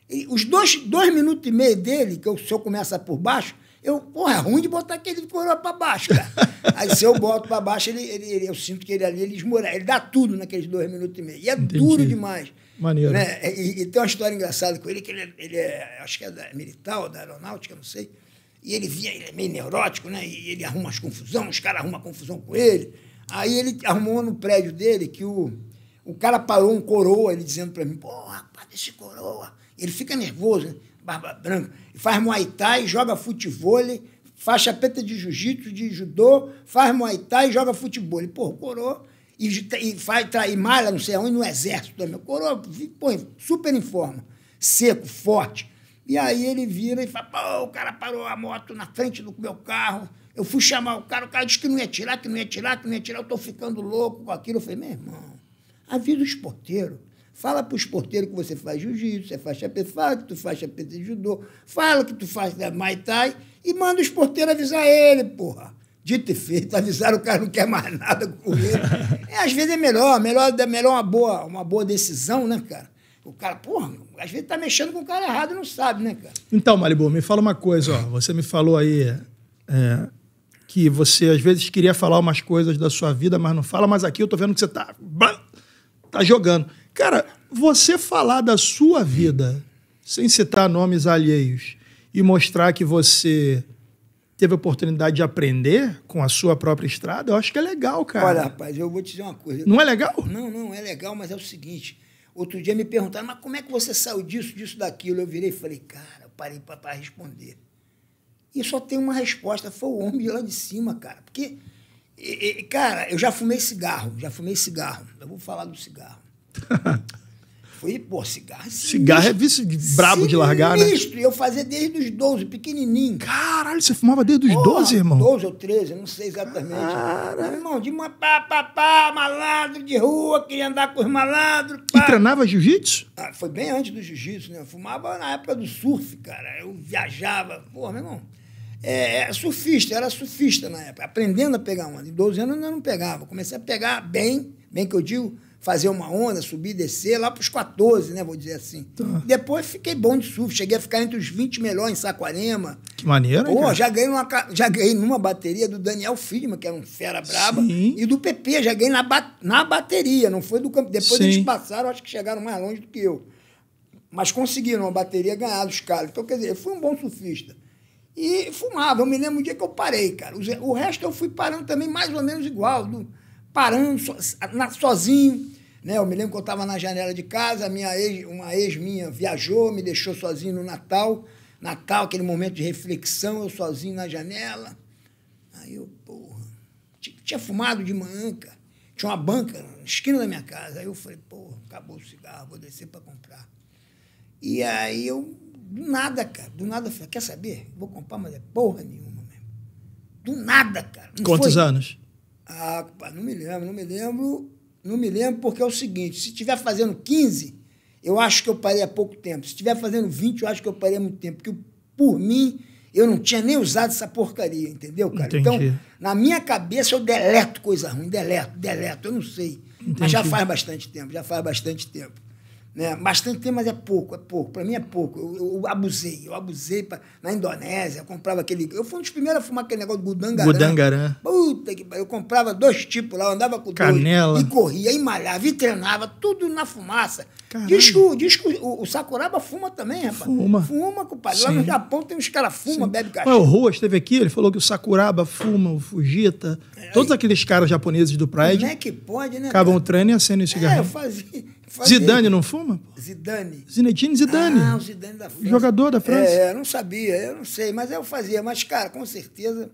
E os dois, dois minutos e meio dele, que o senhor começa por baixo, eu, porra, é ruim de botar aquele coroa para baixo, cara. Aí se eu boto para baixo, ele, ele, ele, eu sinto que ele ali, ele esmorece. Ele dá tudo naqueles dois minutos e meio. E é Entendi. duro demais. Maneiro. Né? É, e, e, tem uma história engraçada com ele, que ele, é, ele é, acho que é da é militar ou da aeronáutica, não sei. E ele via ele é meio neurótico, né? E ele arruma as confusão, os caras arrumam confusão com ele. Aí ele arrumou no prédio dele que o, o cara parou um coroa, ele dizendo para mim, pô, rapaz, esse coroa. Ele fica nervoso, né? Barba branca faz muay thai, joga futebol, faixa preta de jiu-jitsu, de judô, faz muay thai e joga futebol. Pô, coroa. E, e, faz, trair malha, não sei aonde, no exército também. Coroa, pô, super em forma. Seco, forte. E aí ele vira e fala: pô, o cara parou a moto na frente do meu carro. Eu fui chamar o cara, o cara disse que não ia tirar, que não ia tirar, que não ia tirar. Eu tô ficando louco com aquilo. Eu falei: meu irmão, a vida do esporteiro Fala para os porteiros que você faz jiu-jitsu, você faz chapéu que tu faz chapé de judô. Fala que tu faz da é, Mai e manda os porteiros avisar ele, porra. Dito e feito, avisaram o cara não quer mais nada com ele. É, às vezes é melhor, melhor, é melhor uma, boa, uma boa decisão, né, cara? O cara, porra, às vezes tá mexendo com o cara errado e não sabe, né, cara? Então, Malibu, me fala uma coisa, ó. Você me falou aí é, que você às vezes queria falar umas coisas da sua vida, mas não fala, mas aqui eu tô vendo que você tá, tá jogando. Cara, você falar da sua vida, sem citar nomes alheios, e mostrar que você teve a oportunidade de aprender com a sua própria estrada, eu acho que é legal, cara. Olha, rapaz, eu vou te dizer uma coisa. Não é legal? Não, não, é legal, mas é o seguinte. Outro dia me perguntaram, mas como é que você saiu disso, disso, daquilo? Eu virei e falei, cara, parei para responder. E só tem uma resposta, foi o homem lá de cima, cara. Porque, e, e, cara, eu já fumei cigarro, já fumei cigarro. Eu vou falar do cigarro. Fui, pô, cigarro. É cigarro é vício de, brabo de largar, né? Eu fazia desde os 12, pequenininho. Caralho, você fumava desde os Porra, 12, irmão? 12 ou 13, não sei exatamente. Caralho. Irmão, de uma pá, pá, pá, malandro de rua, queria andar com os malandros. E treinava jiu-jitsu? Ah, foi bem antes do jiu-jitsu, né? Eu fumava na época do surf, cara. Eu viajava. Pô, meu irmão. É, é surfista, era surfista na época, aprendendo a pegar uma, Em 12 anos eu não pegava. Comecei a pegar bem, bem que eu digo, fazer uma onda, subir, descer, lá para os 14, né? Vou dizer assim. Tá. Depois fiquei bom de surf, cheguei a ficar entre os 20 melhores em Saquarema. Que maneiro, Pô, já ganhei, uma, já ganhei numa bateria do Daniel Filma, que era um fera braba, e do PP, já ganhei na, na bateria, não foi do campo. Depois Sim. eles passaram, acho que chegaram mais longe do que eu. Mas conseguiram uma bateria ganhar dos caras. Então, quer dizer, eu fui um bom surfista. E fumava, eu me lembro um dia que eu parei, cara. O resto eu fui parando também mais ou menos igual, do, parando so, na, sozinho né? Eu me lembro que eu estava na janela de casa, minha ex, uma ex minha viajou, me deixou sozinho no Natal. Natal, aquele momento de reflexão, eu sozinho na janela. Aí eu, porra, tinha fumado de manhã, cara. Tinha uma banca na esquina da minha casa. Aí eu falei, porra, acabou o cigarro, vou descer para comprar. E aí eu, do nada, cara, do nada, eu falei, quer saber? Vou comprar, mas é porra nenhuma mesmo. Do nada, cara. Não Quantos foi? anos? Ah, não me lembro, não me lembro. Não me lembro porque é o seguinte, se estiver fazendo 15, eu acho que eu parei há pouco tempo. Se estiver fazendo 20, eu acho que eu parei há muito tempo. Porque, por mim, eu não tinha nem usado essa porcaria, entendeu, cara? Então, Entendi. Então, na minha cabeça, eu deleto coisa ruim, deleto, deleto, eu não sei. Entendi. Mas já faz bastante tempo, já faz bastante tempo. Né? Bastante tempo, mas é pouco, é pouco. Para mim é pouco. Eu, eu, abusei, eu abusei pra, na Indonésia, eu comprava aquele. Eu fui um dos primeiros a fumar aquele negócio do Gudangarã. Gudangarã. Puta que Eu comprava dois tipos lá, eu andava com Canela. dois. E corria, e malhava, e treinava, tudo na fumaça. Diz que, diz que o, o, Sakuraba fuma também, rapaz. Fuma. Fuma, compadre. Lá no Japão tem uns caras fuma, Sim. bebe cachorro. O Ruas esteve aqui, ele falou que o Sakuraba fuma, o Fujita, é, todos aqueles caras japoneses do Pride. Como é que pode, né? Acabam o treino e acendo esse cigarro. É, eu fazia. Zidane não fuma? Zidane. Zinedine Zidane. Ah, o Zidane da França. Jogador da França. É, eu não sabia, eu não sei, mas eu fazia. Mas, cara, com certeza.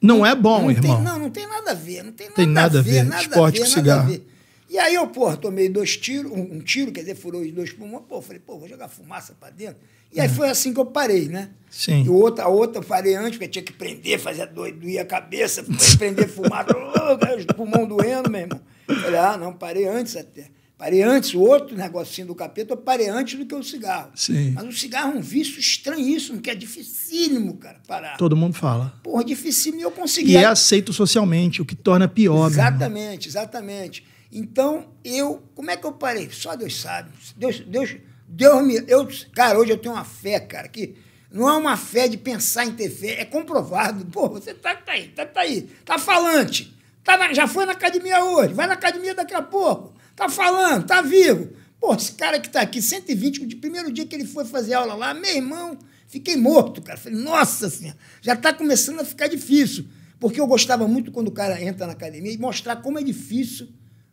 Não, é bom, não irmão. Tem, não, não tem nada a ver. Não tem nada, tem nada a ver. Nada esporte a ver, com cigarro. Ver. E aí eu, pô, tomei dois tiros, um, um, tiro, quer dizer, furou os dois pulmões. Pô, falei, pô, vou jogar fumaça pra dentro. E aí é. foi assim que eu parei, né? Sim. E outra, a outra eu parei antes, porque tinha que prender, fazer doido, a cabeça, prender fumaça, os pulmão doendo, meu irmão. Falei, ah, não, parei antes até. Parei antes, o outro negocinho do capeta, eu parei antes do que o cigarro. Sim. Mas o cigarro é um vício estranhíssimo, que é dificílimo, cara, parar. Todo mundo fala. Porra, dificílimo e eu consegui. E é aceito socialmente, o que torna pior. Exatamente, exatamente. Então, eu. Como é que eu parei? Só Deus sabe. Deus, Deus, Deus me. Eu, cara, hoje eu tenho uma fé, cara, que não é uma fé de pensar em ter fé, é comprovado. Pô, você tá, tá aí, tá, tá aí, tá falante. Tá na, já foi na academia hoje, vai na academia daqui a pouco Tá falando, tá vivo. Pô, esse cara que tá aqui, 120, de primeiro dia que ele foi fazer aula lá, meu irmão, fiquei morto, cara. Falei, nossa senhora, já tá começando a ficar difícil. Porque eu gostava muito quando o cara entra na academia e mostrar como é difícil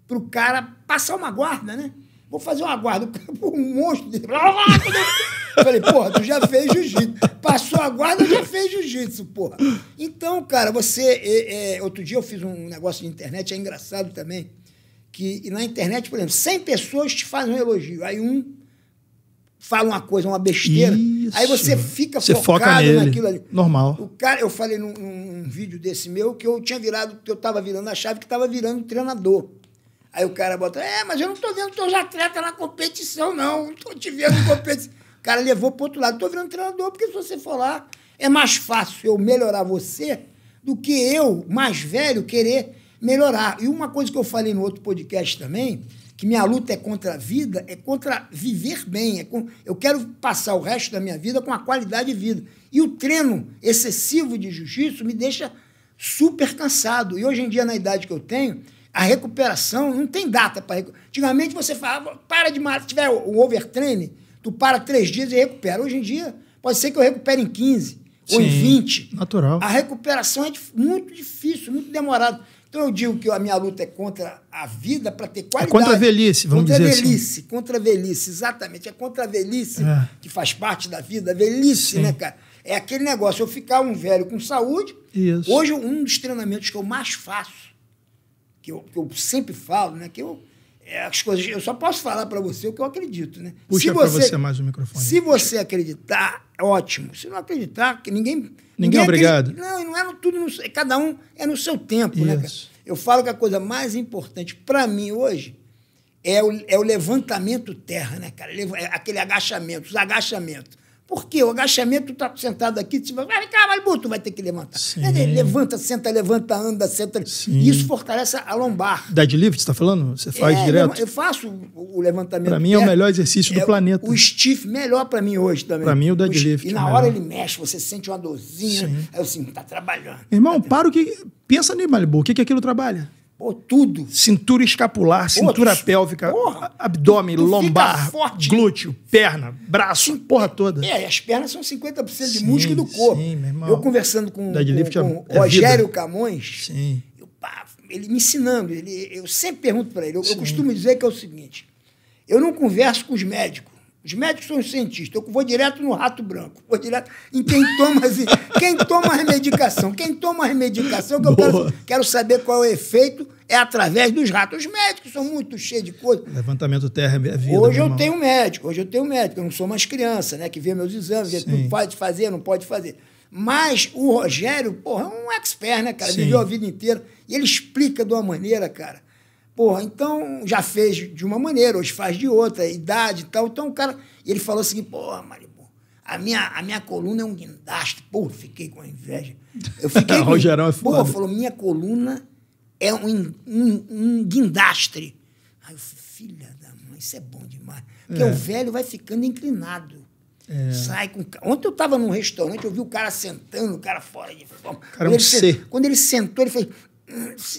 pro cara passar uma guarda, né? Vou fazer uma guarda. o cara Um monstro Dele. Falei, porra, tu já fez jiu-jitsu. Passou a guarda, já fez jiu-jitsu, porra. Então, cara, você. É, é, outro dia eu fiz um negócio de internet, é engraçado também que na internet, por exemplo, 100 pessoas te fazem um elogio, aí um fala uma coisa, uma besteira, Isso. aí você fica você focado foca naquilo ali. Normal. O cara, eu falei num, num, vídeo desse meu que eu tinha virado, que eu estava virando a chave, que estava virando treinador. Aí o cara bota, é, mas eu não estou vendo teus atletas na competição, não. Não estou te vendo em competição. o cara levou para outro lado. Estou virando treinador, porque se você for lá, é mais fácil eu melhorar você do que eu, mais velho, querer melhorar. E uma coisa que eu falei no outro podcast também, que minha luta é contra a vida, é contra viver bem. É com, eu quero passar o resto da minha vida com a qualidade de vida. E o treino excessivo de jiu-jitsu me deixa super cansado. E hoje em dia, na idade que eu tenho, a recuperação não tem data para Antigamente você falava, para de matar, se tiver o overtraining, tu para três dias e recupera. Hoje em dia, pode ser que eu recupere em 15 Sim, ou em 20. Natural. A recuperação é muito difícil, muito demorado. Então eu digo que a minha luta é contra a vida para ter é qualidade. É contra a velhice, vamos contra dizer a assim. velhice, assim. Contra a velhice, exatamente. É contra a velhice é. que faz parte da vida. A velhice, né, Sim. né, cara? É aquele negócio, eu ficar um velho com saúde. Isso. Hoje, um dos treinamentos que eu mais faço, que eu, que eu sempre falo, né, que eu é, as coisas. Eu só posso falar para você o que eu acredito, né? Puxa para você mais o microfone. Se você acreditar, ótimo. Se não acreditar, que ninguém. Ninguém, ninguém é obrigado. não não, não é tudo. No, é cada um é no seu tempo, Isso. né, cara? Eu falo que a coisa mais importante para mim hoje é o, é o levantamento terra, né, cara? É aquele agachamento, os agachamentos. Por quê? O agachamento, tu está sentado aqui, tu tipo, ah, vai, ficar mais Malibu, tu vai ter que levantar. Ele levanta, senta, levanta, anda, senta. Sim. E isso fortalece a lombar. Deadlift, você está falando? Você é, faz é, direto? Eu faço o levantamento. Para mim é o é, melhor exercício é, do planeta. O stiff, melhor para mim hoje também. Para mim o deadlift. O e na é hora ele mexe, você sente uma dorzinha. Sim. Aí eu assim, tá trabalhando. Irmão, tá para o que... Pensa nele, Malibu, o que, que aquilo trabalha? Pô, tudo. Cintura escapular, cintura pélvica, porra, abdômen, tu, tu lombar, glúteo, perna, braço, Sim, porra toda. É, as pernas são 50% sim, de músculo do corpo. Sim, meu irmão. Eu conversando com, com, com é Rogério vida. Camões, sim. Eu, pá, ele me ensinando, ele, eu sempre pergunto para ele, eu, eu costumo dizer que é o seguinte, eu não converso com os médicos, os médicos são os cientistas. Eu vou direto no rato branco. Vou direto em quem toma, quem toma a medicação. Quem toma a medicação, que eu quero, quero, saber qual é o efeito, é através dos ratos. Os médicos são muito cheios de coisa. Levantamento terra é, é vida. Hoje eu irmão. tenho médico, hoje eu tenho médico. Eu não sou mais criança, né? Que vê meus exames, Sim. não pode fazer, não pode fazer. Mas o Rogério, porra, é um expert, né, cara? Sim. Viveu a vida inteira. E ele explica de uma maneira, cara Porra, então já fez de uma maneira, hoje faz de outra, idade e tal. Então o cara. E ele falou assim: porra, Maribor, a minha, a minha coluna é um guindaste. Porra, fiquei com inveja. Eu fiquei. com... Rogerão é foda. Porra, falou: minha coluna é um, um, um guindastre. Aí eu falei, filha da mãe, isso é bom demais. Porque é. o velho vai ficando inclinado. É. Sai com. Ontem eu estava num restaurante, eu vi o cara sentando, o cara fora de forma. Cara, é quando, um ele, C. quando ele sentou, ele fez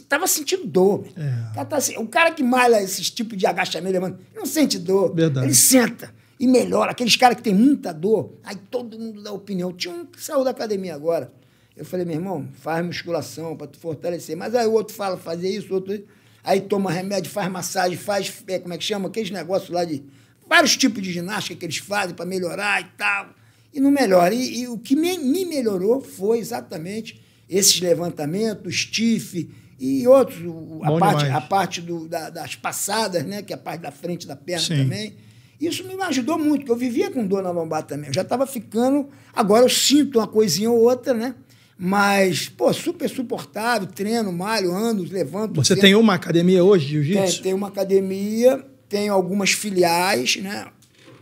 tava sentindo dor. É. Tá, o tá assim, é cara que malha esses tipos de agachamento, levando, é não sente dor. Verdade. Ele senta e melhora. Aqueles caras que tem muita dor, aí todo mundo dá opinião. Tinha um que saiu da academia agora. Eu falei, meu irmão, faz musculação para tu fortalecer. Mas aí o outro fala fazer isso, outro. Aí toma remédio, faz massagem, faz. É, como é que chama? Aqueles negócios lá de. Vários tipos de ginástica que eles fazem para melhorar e tal. E não melhora. E, e o que me, me melhorou foi exatamente esses levantamentos, TIF e outros, a parte, a parte do, da, das passadas, né? que é a parte da frente da perna Sim. também. Isso me ajudou muito, porque eu vivia com dor na lombar também. Eu já estava ficando, agora eu sinto uma coisinha ou outra, né? Mas, pô, super suportável, treino, malho, ando, levanto. Você tem uma academia hoje, Jiu-Jitsu? Tem, uma academia, tenho algumas filiais, né?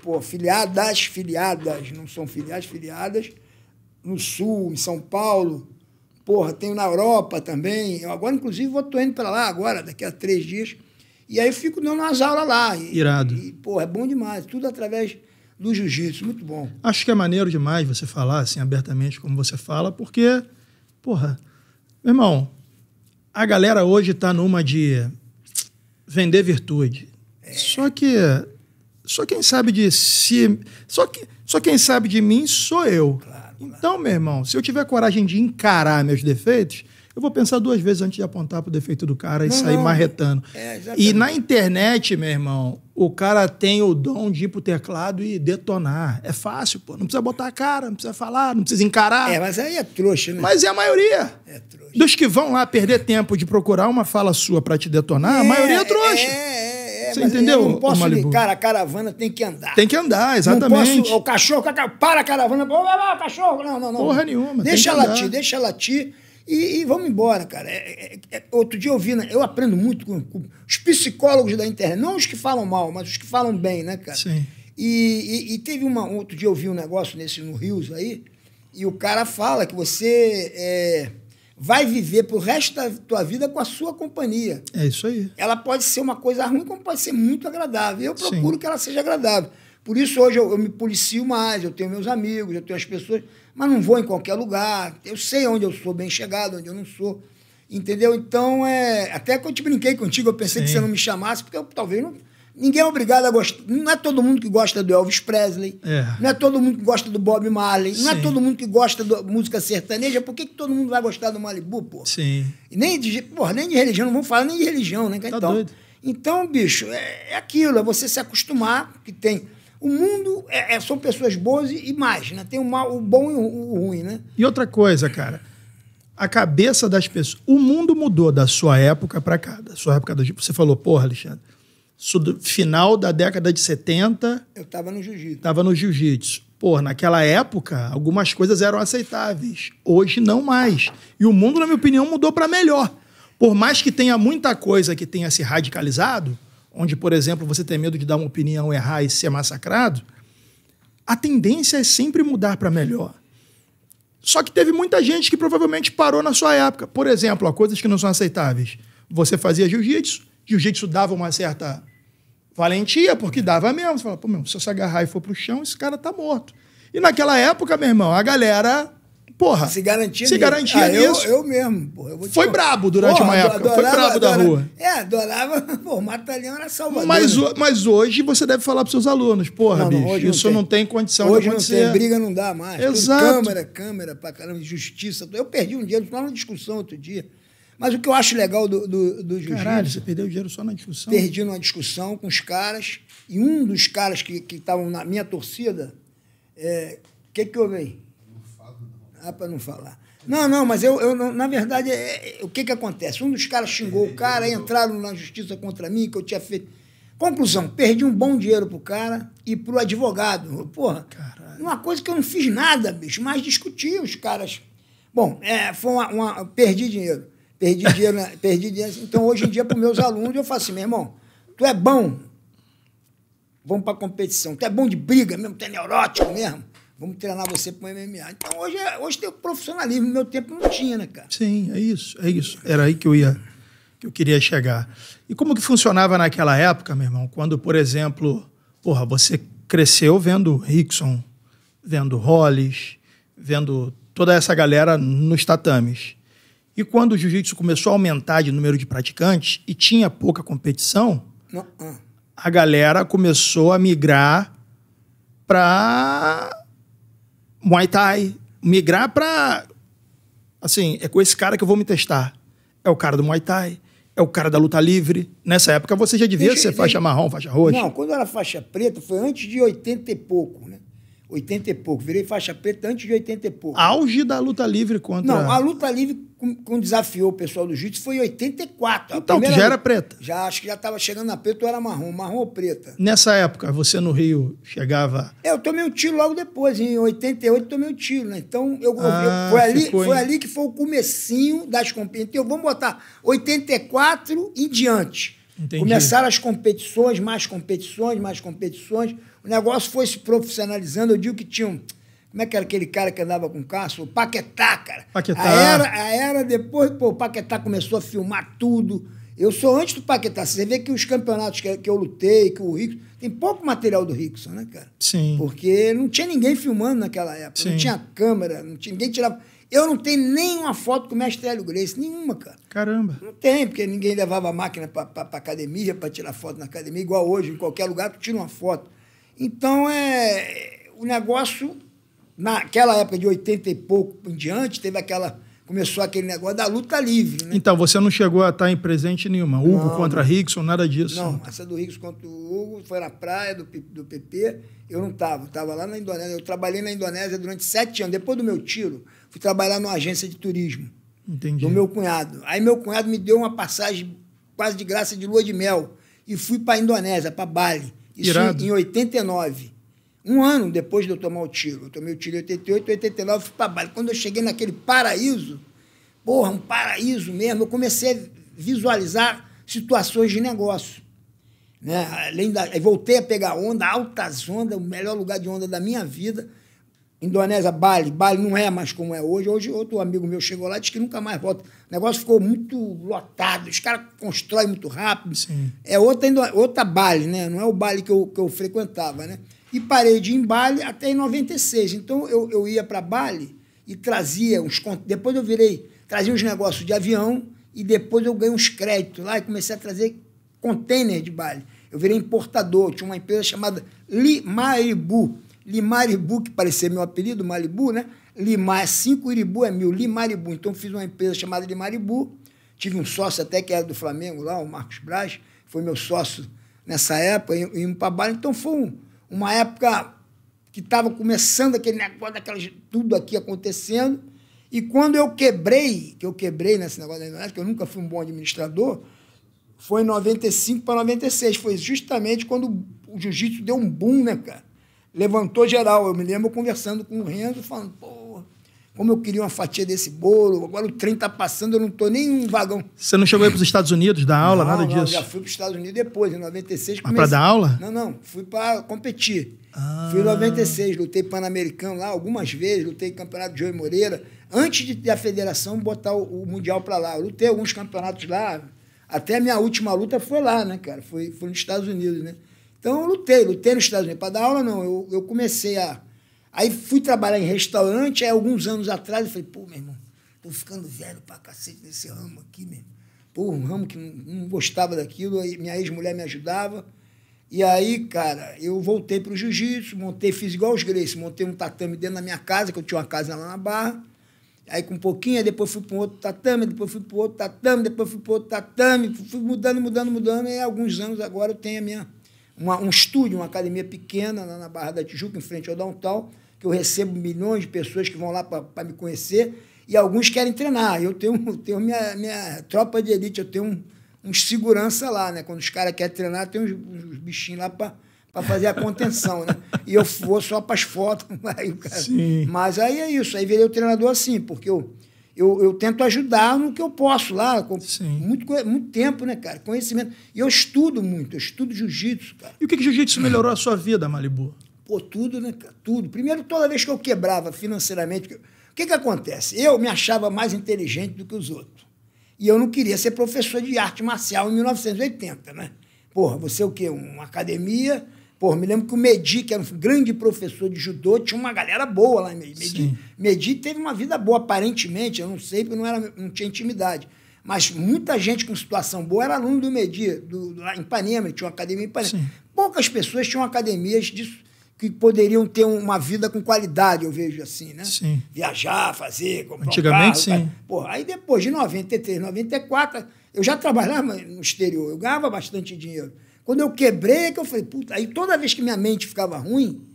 Pô, filiadas, filiadas, não são filiais, filiadas. No Sul, em São Paulo, Porra, tenho na Europa também. Eu agora, inclusive, vou, tô indo para lá agora, daqui a três dias. E aí fico dando umas aulas lá. E, Irado. E, porra, é bom demais. Tudo através do jiu-jitsu, muito bom. Acho que é maneiro demais você falar assim abertamente como você fala, porque, porra, meu irmão, a galera hoje está numa de vender virtude. É. Só que só quem sabe de si, só, que, só quem sabe de mim sou eu. Claro. Então, meu irmão, se eu tiver coragem de encarar meus defeitos, eu vou pensar duas vezes antes de apontar pro defeito do cara e não, sair não. marretando. É, e na internet, meu irmão, o cara tem o dom de ir pro teclado e detonar. É fácil, pô. Não precisa botar a cara, não precisa falar, não precisa encarar. É, mas aí é trouxa, né? Mas é a maioria. É trouxa. Dos que vão lá perder tempo de procurar uma fala sua para te detonar, é, a maioria é trouxa. É. Você entendeu? Eu não posso ligar, a caravana tem que andar. Tem que andar, exatamente. Posso, o cachorro, para a caravana, pô, lá, cachorro. Não, não, não. Porra nenhuma. Deixa latir, deixa latir e, e, vamos embora, cara. É, é, é, é outro dia eu vi, né, eu aprendo muito com, com, os psicólogos da internet, não os que falam mal, mas os que falam bem, né, cara? Sim. E, e, e teve uma. Outro dia eu vi um negócio nesse no Rios aí, e o cara fala que você. É, vai viver pro resto da tua vida com a sua companhia. É isso aí. Ela pode ser uma coisa ruim, como pode ser muito agradável. Eu procuro Sim. que ela seja agradável. Por isso hoje eu, eu, me policio mais, eu tenho meus amigos, eu tenho as pessoas, mas não vou em qualquer lugar. Eu sei onde eu sou bem chegado, onde eu não sou. Entendeu? Então, é, até que eu te brinquei contigo, eu pensei Sim. que você não me chamasse, porque eu talvez não Ninguém é obrigado a gostar. Não é todo mundo que gosta do Elvis Presley. É. Não é todo mundo que gosta do Bob Marley. Sim. Não é todo mundo que gosta da música sertaneja. Por que, que todo mundo vai gostar do Malibu, pô? Sim. E nem de, porra, nem de religião. Não vamos falar nem de religião, né? É tá então, doido. então bicho, é, é, aquilo. É você se acostumar que tem... O mundo é, é, são pessoas boas e, e mais, né? Tem o, mal, o bom e o, o ruim, né? E outra coisa, cara a cabeça das pessoas. O mundo mudou da sua época para cá, da sua época da Você falou, porra, Alexandre, final da década de 70. Eu estava no jiu-jitsu. Estava no jiu-jitsu. Pô, naquela época, algumas coisas eram aceitáveis. Hoje, não mais. E o mundo, na minha opinião, mudou para melhor. Por mais que tenha muita coisa que tenha se radicalizado, onde, por exemplo, você tem medo de dar uma opinião errar e ser massacrado, a tendência é sempre mudar para melhor. Só que teve muita gente que provavelmente parou na sua época. Por exemplo, há coisas que não são aceitáveis. Você fazia jiu-jitsu, Jiu-jitsu dava uma certa valentia, porque dava mesmo. Você fala, pô, meu, se eu se agarrar e for pro chão, esse cara tá morto. E naquela época, meu irmão, a galera, porra. Se garantia Se garantia mesmo. Ah, nisso. eu, eu, mesmo, porra, eu Foi falar. brabo durante porra, uma época. Adorava, foi brabo adorava, da rua. É, adorava. Pô, Matalhão era salvador. Mas, né? mas hoje você deve falar pros seus alunos, porra, não, bicho, não, isso não tem, não tem condição hoje de acontecer. Não tem, briga não dá mais. Exato. câmera, câmera, pra caramba, justiça. Eu perdi um dia, nós uma discussão outro dia. Mas o que eu acho legal do, do, do jiu-jitsu. Caralho, você perdeu dinheiro só na discussão? Perdi numa discussão com os caras. E um dos caras que estavam na minha torcida. O é, que, que houve aí? Não falo, não. Ah, para não falar. Não, não, mas eu, eu na verdade, é, é, o que, que acontece? Um dos caras xingou o cara, entraram na justiça contra mim, que eu tinha feito. Conclusão, perdi um bom dinheiro pro cara e pro advogado. Porra, Caralho. uma coisa que eu não fiz nada, bicho, mas discuti os caras. Bom, é, foi uma, uma, perdi dinheiro. Perdi dinheiro, perdi dinheiro. Assim. Então, hoje em dia, para os meus alunos, eu falo assim, meu irmão, tu é bom, vamos para competição. Tu é bom de briga mesmo, tu é neurótico mesmo. Vamos treinar você para o MMA. Então, hoje, é, hoje tem o profissionalismo. meu tempo não tinha, né, cara? Sim, é isso, é isso. Era aí que eu ia, que eu queria chegar. E como que funcionava naquela época, meu irmão? Quando, por exemplo, porra, você cresceu vendo Rickson, vendo Hollis, vendo toda essa galera nos tatames. E quando o jiu-jitsu começou a aumentar de número de praticantes e tinha pouca competição, não. a galera começou a migrar para Muay Thai, migrar para assim, é com esse cara que eu vou me testar. É o cara do Muay Thai, é o cara da luta livre. Nessa época você já devia deixa, ser deixa, faixa marrom, faixa roxa. Não, quando era faixa preta foi antes de 80 e pouco, né? 80 e pouco. Virei faixa preta antes de 80 e pouco. Auge da luta livre contra... Não, a luta livre, quando desafiou o pessoal do jiu-jitsu, foi em 84. Então, tu já era preta. Já, acho que já estava chegando na preta, ou era marrom, marrom ou preta. Nessa época, você no Rio chegava... É, eu tomei um tiro logo depois, em 88 tomei um tiro, né? Então, eu, ah, eu foi, ali, foi ali que foi o comecinho das competições. Então, vamos botar 84 em diante. Entendi. Começaram as competições, mais competições, mais competições o negócio foi se profissionalizando. Eu digo que tinha um. Como é que era aquele cara que andava com caça? O Paquetá, cara. Paquetá. A era, a era depois, pô, o Paquetá começou a filmar tudo. Eu sou antes do Paquetá. Você vê que os campeonatos que, que eu lutei, que o Rickson. Tem pouco material do Rickson, né, cara? Sim. Porque não tinha ninguém filmando naquela época. Sim. Não tinha câmera, não tinha, ninguém tirava. Eu não tenho nenhuma foto com o mestre Hélio Grace, nenhuma, cara. Caramba. Não tem, porque ninguém levava máquina para academia, para tirar foto na academia, igual hoje, em qualquer lugar, tu tira uma foto. Então, é, o negócio, naquela época de 80 e pouco em diante, teve aquela. Começou aquele negócio da luta livre. Né? Então, você não chegou a estar em presente nenhuma? Não, Hugo contra Rickson, nada disso? Não, essa do Rickson contra o Hugo foi na praia do, do PP. Eu não estava, estava lá na Indonésia. Eu trabalhei na Indonésia durante sete anos. Depois do meu tiro, fui trabalhar numa agência de turismo. Entendi. Do meu cunhado. Aí meu cunhado me deu uma passagem quase de graça de lua de mel e fui para a Indonésia, para Bali. Isso Irado. em 89. Um ano depois de eu tomar o tiro. Eu tomei o tiro em 88, 89, fui para baile. Quando eu cheguei naquele paraíso, porra, um paraíso mesmo, eu comecei a visualizar situações de negócio. Né? Além da, voltei a pegar onda, altas ondas, o melhor lugar de onda da minha vida Indonésia, Bali. Bali não é mais como é hoje. Hoje, outro amigo meu chegou lá e disse que nunca mais volta. O negócio ficou muito lotado. Os caras constroem muito rápido. Sim. É outra, outra Bali, né? Não é o Bali que eu, que eu frequentava, né? E parei de ir em Bali até em 96. Então, eu, eu ia para Bali e trazia uns... Depois eu virei... Trazia uns negócios de avião e depois eu ganhei uns créditos lá e comecei a trazer container de Bali. Eu virei importador. tinha uma empresa chamada Limaibu Limaribu, que parecia meu apelido, Malibu, né? Limar, cinco Iribu é mil, Limaribu. Então fiz uma empresa chamada Limaribu. Tive um sócio até que era do Flamengo lá, o Marcos Braz, foi meu sócio nessa época, em, para Pabara. Então foi um, uma época que estava começando aquele negócio, daquelas, tudo aqui acontecendo. E quando eu quebrei, que eu quebrei nesse negócio da Indonésia, que eu nunca fui um bom administrador, foi em 95 para 96. Foi justamente quando o jiu-jitsu deu um boom, né, cara? levantou geral. Eu me lembro conversando com o Renzo, falando, pô, como eu queria uma fatia desse bolo, agora o trem tá passando, eu não tô nem um vagão. Você não chegou aí para os Estados Unidos dar aula, não, nada não, disso? Eu já fui para os Estados Unidos depois, em 96. Ah, comecei... Mas para dar aula? Não, não, fui para competir. Ah. Fui em 96, lutei Pan-Americano lá algumas vezes, lutei campeonato de Joey Moreira, antes de a federação botar o, o Mundial para lá. Eu lutei alguns campeonatos lá, até a minha última luta foi lá, né, cara? Foi, foi nos Estados Unidos, né? Então, eu lutei, lutei nos Estados Unidos. Para dar aula, não. Eu, eu comecei a. Aí fui trabalhar em restaurante, aí alguns anos atrás, eu falei, pô, meu irmão, tô ficando velho pra cacete nesse ramo aqui, mesmo. Pô, um ramo que não, não gostava daquilo, aí minha ex-mulher me ajudava. E aí, cara, eu voltei pro jiu-jitsu, montei, fiz igual os Grace, montei um tatame dentro da minha casa, que eu tinha uma casa lá na Barra. Aí com um pouquinho, depois fui para um outro tatame, depois fui para outro tatame, depois fui para outro tatame, fui mudando, mudando, mudando, e alguns anos agora eu tenho a minha uma, um estúdio, uma academia pequena lá na Barra da Tijuca, em frente ao Downtown, que eu recebo milhões de pessoas que vão lá para me conhecer e alguns querem treinar. Eu tenho, tenho minha, minha tropa de elite, eu tenho um, uns segurança lá, né? Quando os caras querem treinar, tem uns, uns bichinhos lá para para fazer a contenção, né? E eu vou só para as fotos. Aí, cara... Mas aí é isso, aí virei o treinador assim, porque eu, eu, eu tento ajudar no que eu posso lá, com muito, muito tempo, né, cara? Conhecimento. E eu estudo muito, eu estudo jiu-jitsu, cara. E o que, que jiu-jitsu melhorou a sua vida, Malibu? Pô, tudo, né, cara? Tudo. Primeiro, toda vez que eu quebrava financeiramente, o que, que acontece? Eu me achava mais inteligente do que os outros. E eu não queria ser professor de arte marcial em 1980, né? Porra, você é o quê? Uma academia, Pô, me lembro que o Medi, que era um grande professor de judô, tinha uma galera boa lá. em Medi, Medi teve uma vida boa, aparentemente. Eu não sei, porque não, era, não tinha intimidade. Mas muita gente com situação boa era aluno do Medi, do, lá em Ipanema, tinha uma academia em Ipanema. Sim. Poucas pessoas tinham academias disso, que poderiam ter uma vida com qualidade, eu vejo assim, né? Sim. Viajar, fazer, comprar Antigamente, um carro, sim. Pô, aí depois de 93, 94, eu já trabalhava no exterior, eu ganhava bastante dinheiro. Quando eu quebrei, é que eu falei, puta, aí toda vez que minha mente ficava ruim,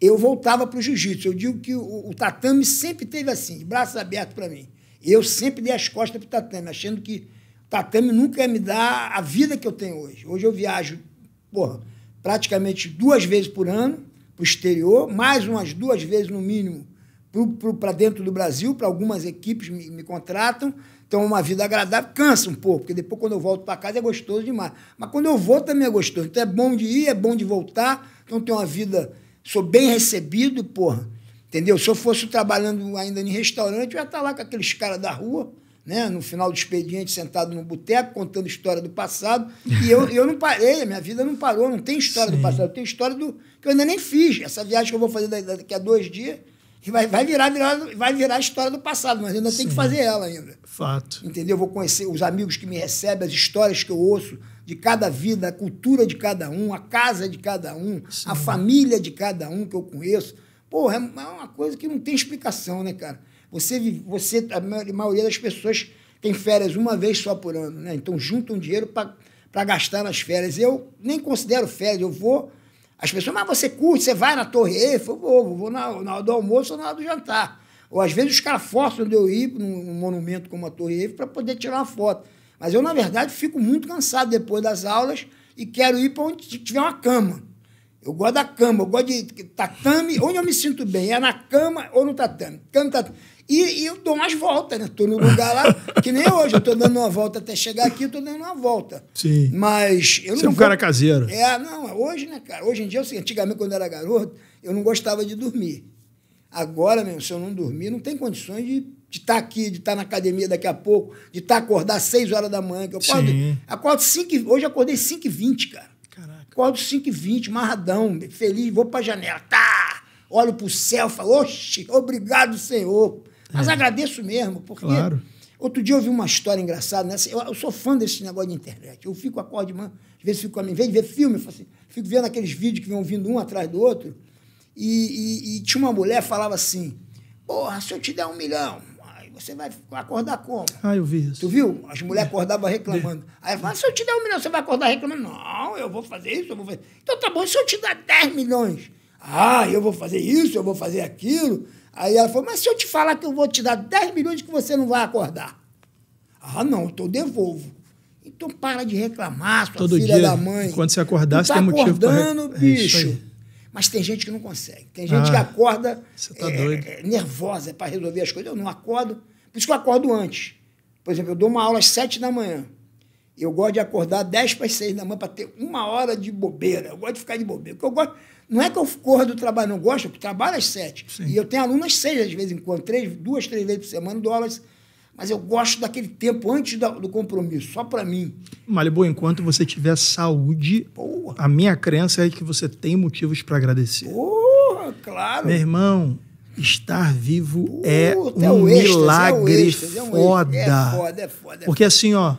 eu voltava para o jiu-jitsu. Eu digo que o, o, tatame sempre teve assim, de braços abertos para mim. Eu sempre dei as costas para o tatame, achando que o tatame nunca ia me dar a vida que eu tenho hoje. Hoje eu viajo, porra, praticamente duas vezes por ano para o exterior, mais umas duas vezes no mínimo para dentro do Brasil, para algumas equipes me, me contratam. Então, uma vida agradável cansa um pouco, porque depois, quando eu volto para casa, é gostoso demais. Mas quando eu volto, também é gostoso. Então, é bom de ir, é bom de voltar. Então, tem uma vida. Sou bem recebido, porra. Entendeu? Se eu fosse trabalhando ainda em restaurante, eu ia estar tá lá com aqueles caras da rua, né? no final do expediente, sentado no boteco, contando história do passado. E eu, eu não parei, a minha vida não parou, não tem história Sim. do passado, tem história do que eu ainda nem fiz. Essa viagem que eu vou fazer daqui a dois dias que vai, vai, virar, virar, vai virar a história do passado, mas ainda tem que fazer ela ainda. Fato. Entendeu? Eu vou conhecer os amigos que me recebem, as histórias que eu ouço de cada vida, a cultura de cada um, a casa de cada um, Sim. a família de cada um que eu conheço. pô é uma coisa que não tem explicação, né, cara? Você, você a maioria das pessoas tem férias uma vez só por ano, né? Então juntam dinheiro para gastar nas férias. Eu nem considero férias, eu vou as pessoas, mas você curte, você vai na Torre Eiffel? Vou, vou na, na hora do almoço ou na hora do jantar. Ou às vezes os caras forçam de eu ir num monumento como a Torre Eiffel para poder tirar uma foto. Mas eu, na verdade, fico muito cansado depois das aulas e quero ir para onde tiver uma cama. Eu gosto da cama, eu gosto de tatame, onde eu me sinto bem, é na cama ou no tatame. Cama, tatame. E, e eu dou umas voltas, né? Estou no lugar lá, que nem hoje, eu estou dando uma volta até chegar aqui, estou dando uma volta. Sim. Mas eu Você não. Você é um vou... cara caseiro. É, não, é hoje, né, cara? Hoje em dia, assim, antigamente, quando eu era garoto, eu não gostava de dormir. Agora, mesmo, se eu não dormir, não tem condições de estar tá aqui, de estar tá na academia daqui a pouco, de estar tá acordar às 6 horas da manhã, que eu acordo. Sim. Acordo 5, hoje eu acordei 5 e 20, cara. Caraca. Acordo 5 e 20, marradão, feliz, vou para a janela, tá! Olho para o céu, falo, oxe, obrigado, Senhor mas é. agradeço mesmo, porque. Claro. Outro dia eu ouvi uma história engraçada, né? Assim, eu, eu, sou fã desse negócio de internet. Eu fico a cor de às vezes fico a mim, em vez de ver filme, eu assim, fico vendo aqueles vídeos que vêm vindo um atrás do outro. E, e, e tinha uma mulher que falava assim: Porra, se eu te der um milhão, você vai acordar como? Ah, eu vi isso. Tu viu? As mulheres acordavam reclamando. Aí ela fala, se eu te der um milhão, você vai acordar reclamando? Não, eu vou fazer isso, eu vou fazer... Então tá bom, se eu te dar 10 milhões? Ah, eu vou fazer isso, eu vou fazer aquilo. Aí ela falou: Mas se eu te falar que eu vou te dar 10 milhões que você não vai acordar? Ah, não, então devolvo. Então para de reclamar, sua Todo filha dia, da mãe. Quando você acordar, você tá tem motivo para... acordando, é, bicho. É Mas tem gente que não consegue. Tem gente ah, que acorda tá é, é, nervosa para resolver as coisas. Eu não acordo. Por isso que eu acordo antes. Por exemplo, eu dou uma aula às 7 da manhã. Eu gosto de acordar 10 para 6 da manhã para ter uma hora de bobeira. Eu gosto de ficar de bobeira. Porque eu gosto... Não é que eu corra do trabalho, não gosto, porque trabalho às sete. Sim. E eu tenho alunas seis, de vez em quando, três, duas, três vezes por semana, dólares. Mas eu gosto daquele tempo antes do compromisso, só para mim. Malibu, enquanto você tiver saúde, Porra. a minha crença é que você tem motivos para agradecer. Porra, claro. Meu irmão, estar vivo é Porra, é, é um milagre é foda. É foda, é foda. Porque assim, ó,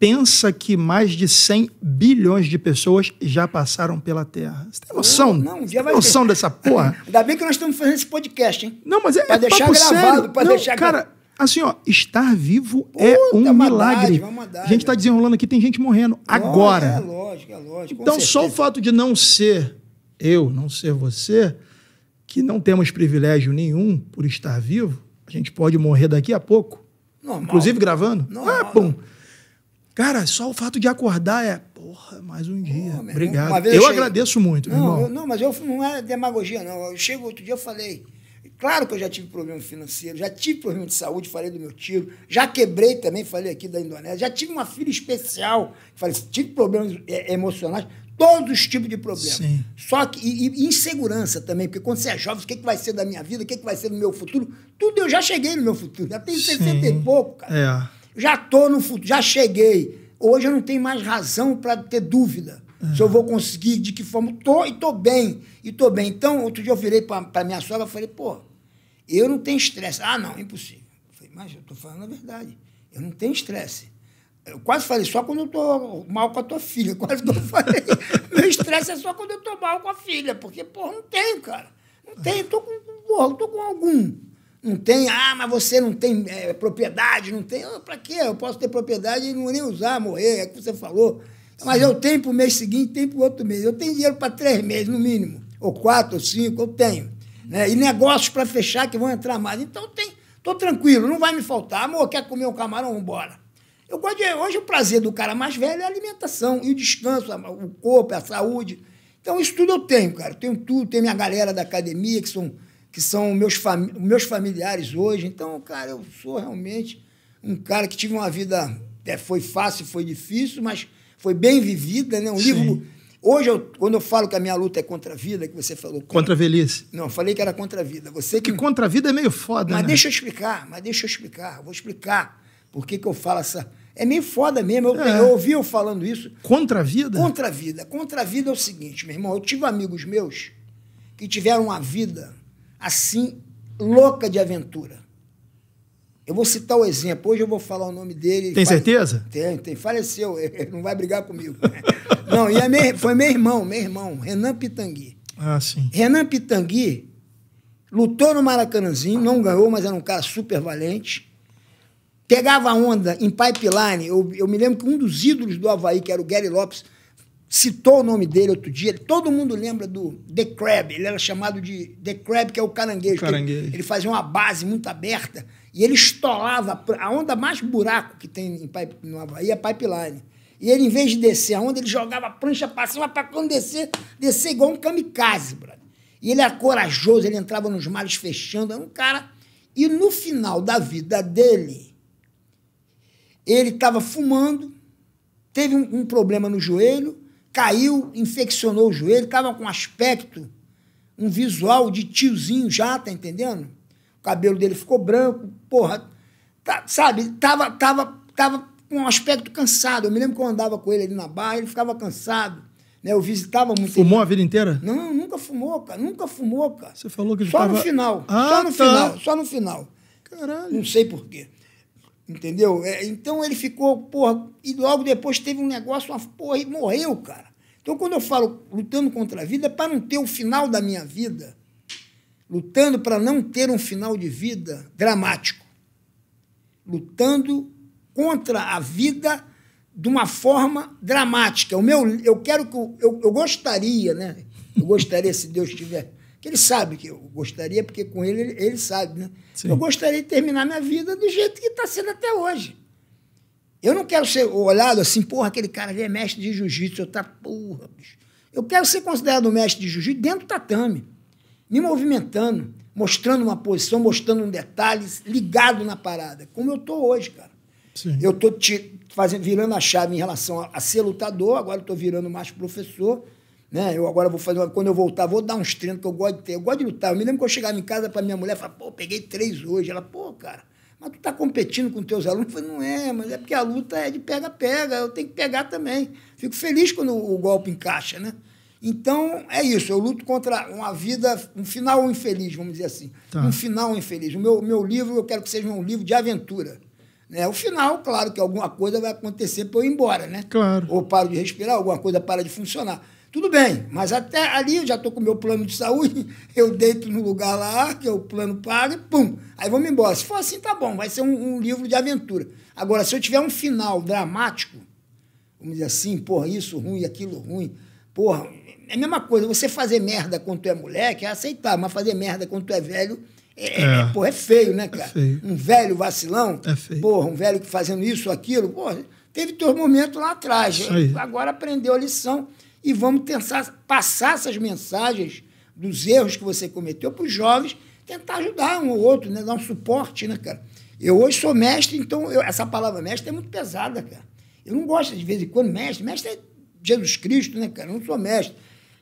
pensa que mais de 100 bilhões de pessoas já passaram pela Terra. Você tem noção? Não, não um dia vai noção ter. dessa porra? Ainda bem que nós estamos fazendo esse podcast, hein? Não, mas é Para é deixar gravado, para deixar cara, gra... assim, ó, estar vivo é Puta, é um milagre. a gente está desenrolando aqui, tem gente morrendo lógico, agora. É lógico, é lógico. Então, certeza. só o fato de não ser eu, não ser você, que não temos privilégio nenhum por estar vivo, a gente pode morrer daqui a pouco. Normal. Inclusive gravando. Normal, ah, bom. Normal. Cara, só o fato de acordar é, porra, mais um dia. Oh, Obrigado. eu, eu agradeço muito, não, meu irmão. Eu, não, mas eu não é demagogia, não. Eu chego outro dia e falei. Claro que eu já tive problema financeiro, já tive problema de saúde, falei do meu tiro, já quebrei também, falei aqui da Indonésia, já tive uma filha especial, falei, tive problemas é, emocionais, todos os tipos de problemas. Sim. Só que e, e, insegurança também, porque quando você é jovem, o que, é que vai ser da minha vida, o que, é que vai ser do meu futuro? Tudo eu já cheguei no meu futuro, já tenho 60 e pouco, cara. É. Já tô no futuro, já cheguei. Hoje eu não tenho mais razão para ter dúvida uhum. se eu vou conseguir, de que forma. Tô e tô bem. E tô bem. Então, outro dia eu virei para minha sogra e falei, pô, eu não tenho estresse. Ah, não, impossível. Eu falei, mas eu tô falando a verdade. Eu não tenho estresse. Eu quase falei só quando eu tô mal com a tua filha. Quase que eu falei. Meu estresse é só quando eu tô mal com a filha, porque, pô, não tenho, cara. Não tenho, tô com, porra, tô com algum não tem, ah, mas você não tem é, propriedade, não tem. Oh, ah, para quê? Eu posso ter propriedade e não nem usar, morrer, é o que você falou. Sim. Mas eu tenho para o mês seguinte, tenho para o outro mês. Eu tenho dinheiro para três meses, no mínimo. Ou quatro, ou cinco, eu tenho. Né? E negócios para fechar que vão entrar mais. Então estou tranquilo, não vai me faltar. Amor, quer comer um camarão? Vambora. Eu hoje o prazer do cara mais velho é a alimentação e o descanso, o corpo, é a saúde. Então, isso tudo eu tenho, cara. tenho tudo, tenho minha galera da academia, que são que são meus, fami meus familiares hoje. Então, cara, eu sou realmente um cara que tive uma vida. É, foi fácil, foi difícil, mas foi bem vivida, né? Um Sim. livro. Hoje, eu, quando eu falo que a minha luta é contra a vida, que você falou. contra a velhice. Não, eu falei que era contra a vida. Você que. que contra a vida é meio foda, mas né? deixa eu explicar, mas deixa eu explicar. Eu vou explicar por que, que eu falo essa. É meio foda mesmo. Eu, é. eu ouvi eu falando isso. Contra a vida? Contra a vida. Contra a vida é o seguinte, meu irmão. Eu tive amigos meus que tiveram uma vida assim louca de aventura. Eu vou citar o um exemplo. Hoje eu vou falar o nome dele. Tem certeza? Tem, tem. Faleceu. Ele não vai brigar comigo. não, e é minha... foi meu irmão, meu irmão, Renan Pitangui. Ah, sim. Renan Pitangui lutou no Maracanãzinho, não ganhou, mas era um cara super valente. Pegava onda em pipeline. Eu, eu me lembro que um dos ídolos do Havaí, que era o Gary Lopes, citou o nome dele outro dia. Todo mundo lembra do The Crab. Ele era chamado de The Crab, que é o caranguejo. O caranguejo. Ele, ele, fazia uma base muito aberta e ele estolava a onda mais buraco que tem em pipe, no Havaí é pipeline. E ele, em vez de descer a onda, ele jogava a prancha para cima para quando descer, descer igual um kamikaze, brother. E ele era corajoso, ele entrava nos mares fechando, era um cara. E no final da vida dele, ele estava fumando, teve um, um problema no joelho, caiu, infeccionou o joelho, estava com um aspecto, um visual de tiozinho já, tá entendendo? O cabelo dele ficou branco, porra, tá, sabe? Tava, tava, tava com um aspecto cansado. Eu me lembro que eu andava com ele ali na barra, ele ficava cansado. Né? Eu visitava muito. Fumou ele. a vida inteira? Não, nunca fumou, cara. Nunca fumou, cara. Você falou que ele Só tava... Ah, no final. Ah, só no tá. final. Só no final. Caralho. Não sei porquê. Entendeu? É, então ele ficou, porra, e logo depois teve um negócio, uma porra, e morreu, cara. Então, quando eu falo lutando contra a vida, é para não ter o um final da minha vida. Lutando para não ter um final de vida dramático. Lutando contra a vida de uma forma dramática. O meu, eu quero que eu, eu gostaria, né? Eu gostaria se Deus tiver que ele sabe que eu gostaria, porque com ele ele, sabe, né? Sim. Eu gostaria de terminar minha vida do jeito que está sendo até hoje. Eu não quero ser olhado assim, porra, aquele cara ali é mestre de jiu-jitsu, eu tá, porra, bicho. Eu quero ser considerado mestre de jiu-jitsu dentro do tatame, me movimentando, mostrando uma posição, mostrando um detalhe, ligado na parada, como eu estou hoje, cara. Sim. Eu estou te fazendo, virando a chave em relação a, a ser lutador, agora eu estou virando mais professor né? Eu agora vou fazer uma, Quando eu voltar, vou dar uns treinos, que eu gosto de ter. Eu gosto de lutar. Eu me lembro que eu chegava em casa para minha mulher e falava, pô, peguei três hoje. Ela, pô, cara, mas tu tá competindo com teus alunos? Eu falei, não é, mas é porque a luta é de pega-pega, eu tenho que pegar também. Fico feliz quando o golpe encaixa, né? Então, é isso, eu luto contra uma vida, um final infeliz, vamos dizer assim. Tá. Um final infeliz. O meu, meu livro, eu quero que seja um livro de aventura. Né? O final, claro que alguma coisa vai acontecer para eu ir embora, né? Claro. Ou paro de respirar, alguma coisa para de funcionar. Tudo bem, mas até ali eu já estou com o meu plano de saúde, eu deito no lugar lá, que é o plano e pum, aí vamos embora. Se for assim, tá bom, vai ser um, um, livro de aventura. Agora, se eu tiver um final dramático, vamos dizer assim, porra, isso ruim, aquilo ruim, porra, é a mesma coisa, você fazer merda quando tu é moleque é aceitar, mas fazer merda quando tu é velho é, é. é. Porra, é feio, né, é cara? É um velho vacilão, é feio. porra, um velho fazendo isso, aquilo, porra, teve teus momentos lá atrás, agora aprendeu a lição e vamos tentar passar essas mensagens dos erros que você cometeu para os jovens, tentar ajudar um ou outro, né? dar um suporte, né, cara? Eu hoje sou mestre, então eu, essa palavra mestre é muito pesada, cara. Eu não gosto de vez em quando mestre. Mestre é Jesus Cristo, né, cara? Eu não sou mestre.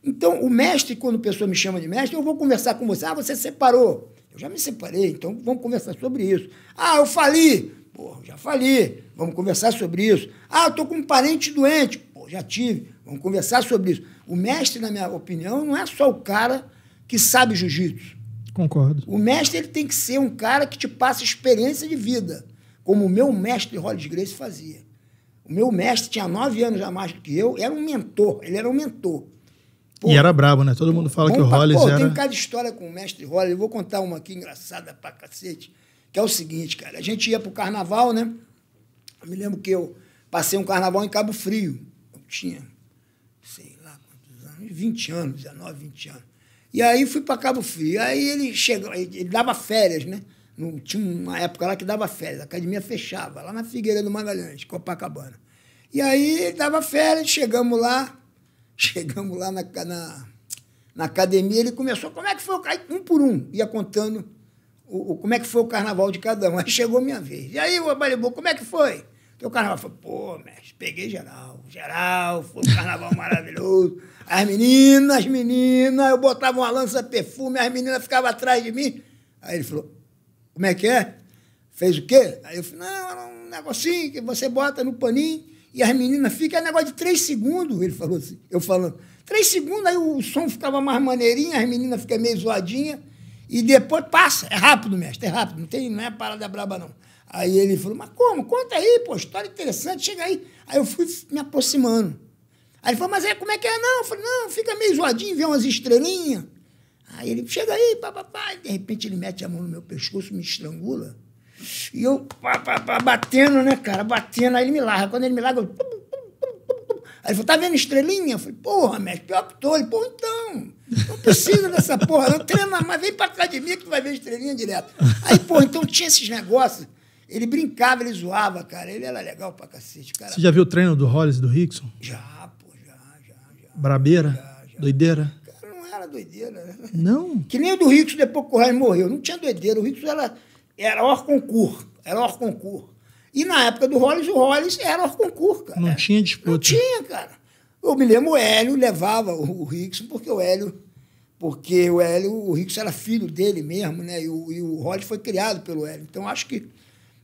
Então, o mestre, quando a pessoa me chama de mestre, eu vou conversar com você. Ah, você separou. Eu já me separei, então vamos conversar sobre isso. Ah, eu fali. Pô, já fali. Vamos conversar sobre isso. Ah, eu estou com um parente doente. Pô, já tive Vamos conversar sobre isso. O mestre, na minha opinião, não é só o cara que sabe jiu-jitsu. Concordo. O mestre ele tem que ser um cara que te passa experiência de vida, como o meu mestre Rhodes Grace fazia. O meu mestre tinha nove anos a mais do que eu, era um mentor, ele era um mentor. Pô, e era brabo, né? Todo mundo fala que o Hollis pô, era... Tem cada história com o mestre Hollis. Eu vou contar uma aqui engraçada pra cacete, que é o seguinte, cara. A gente ia pro carnaval, né? Eu me lembro que eu passei um carnaval em Cabo Frio. Eu tinha 20 anos, 19, 20 anos. E aí fui para Cabo Frio. Aí ele chegou, ele dava férias, né? No, tinha uma época lá que dava férias, a academia fechava, lá na Figueira do Magalhães, Copacabana. E aí ele dava férias, chegamos lá, chegamos lá na, na, na academia, ele começou, como é que foi o Um por um, ia contando o, o, como é que foi o carnaval de cada um. Aí chegou minha vez. E aí, o Balibu, como é que foi? o carnaval foi, pô, mestre, peguei geral. Geral, foi um carnaval maravilhoso. As meninas, meninas, eu botava uma lança perfume, as meninas ficavam atrás de mim. Aí ele falou, como é que é? Fez o quê? Aí eu falei, não, era um negocinho que você bota no paninho e as meninas ficam, é negócio de três segundos. Ele falou assim, eu falando, três segundos, aí o som ficava mais maneirinho, as meninas ficam meio zoadinhas, e depois passa. É rápido, mestre, é rápido, não, tem, não é parada braba, não. Aí ele falou, mas como? Conta aí, pô, história interessante, chega aí. Aí eu fui me aproximando. Aí ele falou, mas é, como é que é? Não, eu falei, não, fica meio zoadinho, vê umas estrelinhas. Aí ele, chega aí, papapá. De repente ele mete a mão no meu pescoço, me estrangula. E eu, pá, pá, pá, batendo, né, cara, batendo. Aí ele me larga. Quando ele me larga, eu... Aí ele falou, tá vendo estrelinha? Eu falei, porra, mestre, pior que tô. Ele, pô, então, não precisa dessa porra, não treina mais, vem pra trás de mim que tu vai ver estrelinha direto. Aí, pô, então tinha esses negócios. Ele brincava, ele zoava, cara. Ele era legal pra cacete, cara. Você já viu o treino do Hollis e do Rickson? Já. Brabeira? Doideira? Cara, não era doideira, né? Não. Que nem o do Rixo depois que o Reis morreu. Não tinha doideira. O Rixo era, era Orconcur. Era Orconcur. E na época do Hollis, o Hollis era Orconcur, cara. Não tinha disputa. Não tinha, cara. Eu me lembro o Hélio levava o, o Rickson, porque o Hélio, porque o Hélio, o Rickson era filho dele mesmo, né? E o, e o Hollis foi criado pelo Hélio. Então acho que.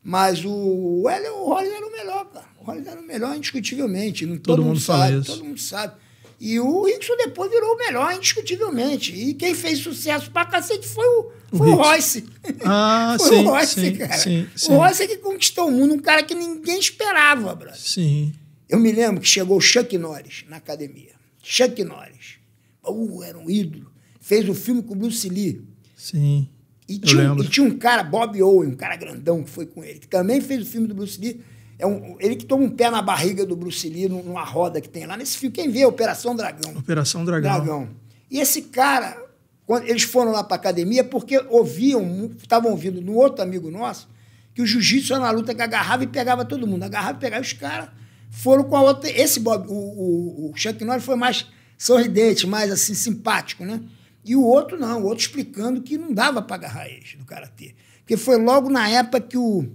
Mas o, Hélio, o Hollis era o melhor, cara. O Hollis era o melhor, indiscutivelmente. todo, todo mundo, mundo sabe, isso. Todo mundo sabe. E o Rickson depois virou o melhor, indiscutivelmente. E quem fez sucesso pra cacete foi o, foi o, o Royce. Ah, foi sim, o Royce, sim, cara. Sim, sim. O Royce é que conquistou o mundo, um cara que ninguém esperava, brother. Sim. Eu me lembro que chegou o Chuck Norris na academia. Chuck Norris. Uh, era um ídolo. Fez o filme com o Bruce Lee. Sim. E tinha, um, e tinha um cara, Bob Owen, um cara grandão que foi com ele, que também fez o filme do Bruce Lee é um, ele que toma um pé na barriga do Bruce Lee numa roda que tem lá nesse filme. Quem vê é Operação Dragão. Operação Dragão. Dragão. E esse cara, quando eles foram lá para academia é porque ouviam, estavam ouvindo no outro amigo nosso, que o jiu-jitsu era uma luta que agarrava e pegava todo mundo. Agarrava e pegava os caras. Foram com a outra. Esse Bob, o, o, o Chuck Norris foi mais sorridente, mais assim, simpático, né? E o outro não, o outro explicando que não dava para agarrar eles do Karatê. Porque foi logo na época que o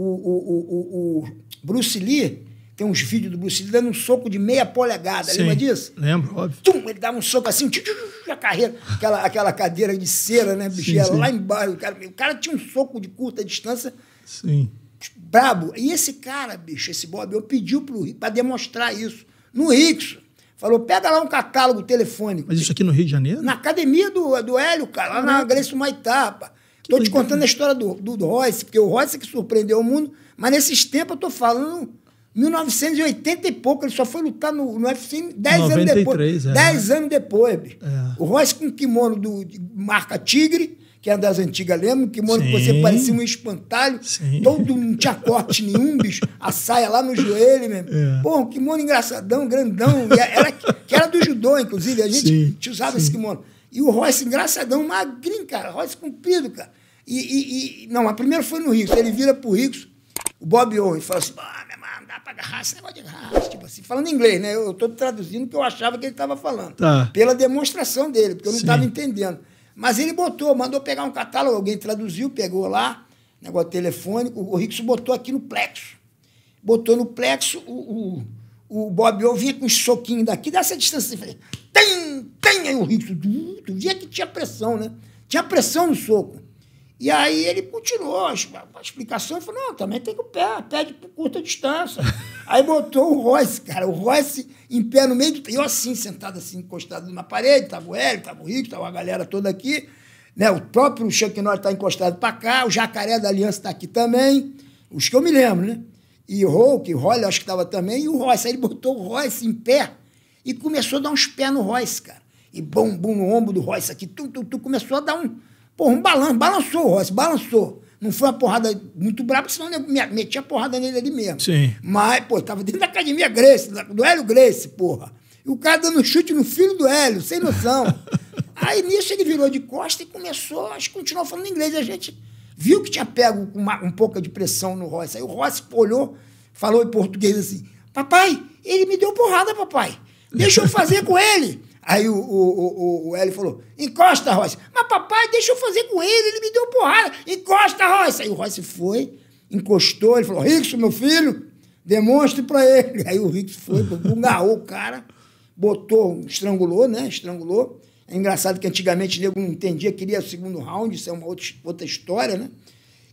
o, o, o, o Bruce Lee, tem uns vídeos do Bruce Lee dando um soco de meia polegada, Sim, lembra disso? Lembro, óbvio. Tum, ele dava um soco assim, tchum, a carreira, aquela, aquela cadeira de cera, né, bicho lá embaixo. O cara, o cara tinha um soco de curta distância. Sim. Brabo. E esse cara, bicho, esse Bob, eu pediu para demonstrar isso no Rickson. Falou, pega lá um catálogo telefônico. Mas isso aqui no Rio de Janeiro? Na academia do, do Hélio, cara, lá na Grécia rapaz. Estou te contando a história do, do, do Royce, porque o Royce é que surpreendeu o mundo, mas nesses tempos eu estou falando 1980 e pouco, ele só foi lutar no, no UFC 10 anos depois. 10 é. anos depois, bicho. É. O Royce com kimono do, marca Tigre, que é uma das antigas, lembra? Um kimono Sim. que você parecia um espantalho, Sim. todo não tinha corte nenhum, bicho. A saia lá no joelho mesmo. É. Pô, um kimono engraçadão, grandão, é, era, que era do judô, inclusive, a gente usava Sim. esse kimono. E o Royce engraçadão, magrinho, cara, Royce comprido, cara. E, e, e não, a primeira foi no Rixo Ele vira pro Rixo o Bob Owen, fala assim: ah, meu irmão, não dá pra agarrar esse negócio de raça. Tipo assim, falando inglês, né? Eu, eu tô traduzindo o que eu achava que ele estava falando. Tá. Pela demonstração dele, porque eu não estava entendendo. Mas ele botou, mandou pegar um catálogo, alguém traduziu, pegou lá, negócio telefônico, o Rixo botou aqui no plexo. Botou no plexo, o, o, o Bob Owen vinha com um soquinho daqui, dessa distância, eu assim, falei, tem, tem, aí o Rixo tu via que tinha pressão, né? Tinha pressão no soco. E aí ele continuou a explicação e falou: não, também tem que o pé, pede por curta distância. aí botou o Royce, cara, o Royce em pé no meio do. Eu assim, sentado assim, encostado numa parede, tava o Hélio, tava o Rico, tava a galera toda aqui. Né? O próprio chuck norris está encostado para cá, o jacaré da Aliança está aqui também, os que eu me lembro, né? E Hulk, o Roy, acho que estava também, e o Royce. Aí ele botou o Royce em pé e começou a dar uns pés no Royce, cara. E bum, bum no ombro do Royce aqui, tu, tu, tu, começou a dar um Porra, um balanço, balançou o Rossi, balançou. Não foi uma porrada muito brava, senão eu metia porrada nele ali mesmo. Sim. Mas, pô, tava dentro da academia Grace, do Hélio Grace, porra. E o cara dando chute no filho do Hélio, sem noção. Aí nisso ele virou de costa e começou, acho que continuou falando inglês. A gente viu que tinha pego uma, um pouco de pressão no Rossi. Aí o Rossi olhou, falou em português assim: Papai, ele me deu porrada, papai. Deixa eu fazer com ele. Aí o, o, o, o Hélio falou: encosta, Royce. Mas papai, deixa eu fazer com ele, ele me deu porrada. Encosta, Royce. Aí o Royce foi, encostou, ele falou: Rickson, meu filho, demonstre para ele. Aí o Rickson foi, bungarrou o cara, botou, estrangulou, né? Estrangulou. É engraçado que antigamente o nego não entendia, queria o segundo round, isso é uma outra, outra história, né?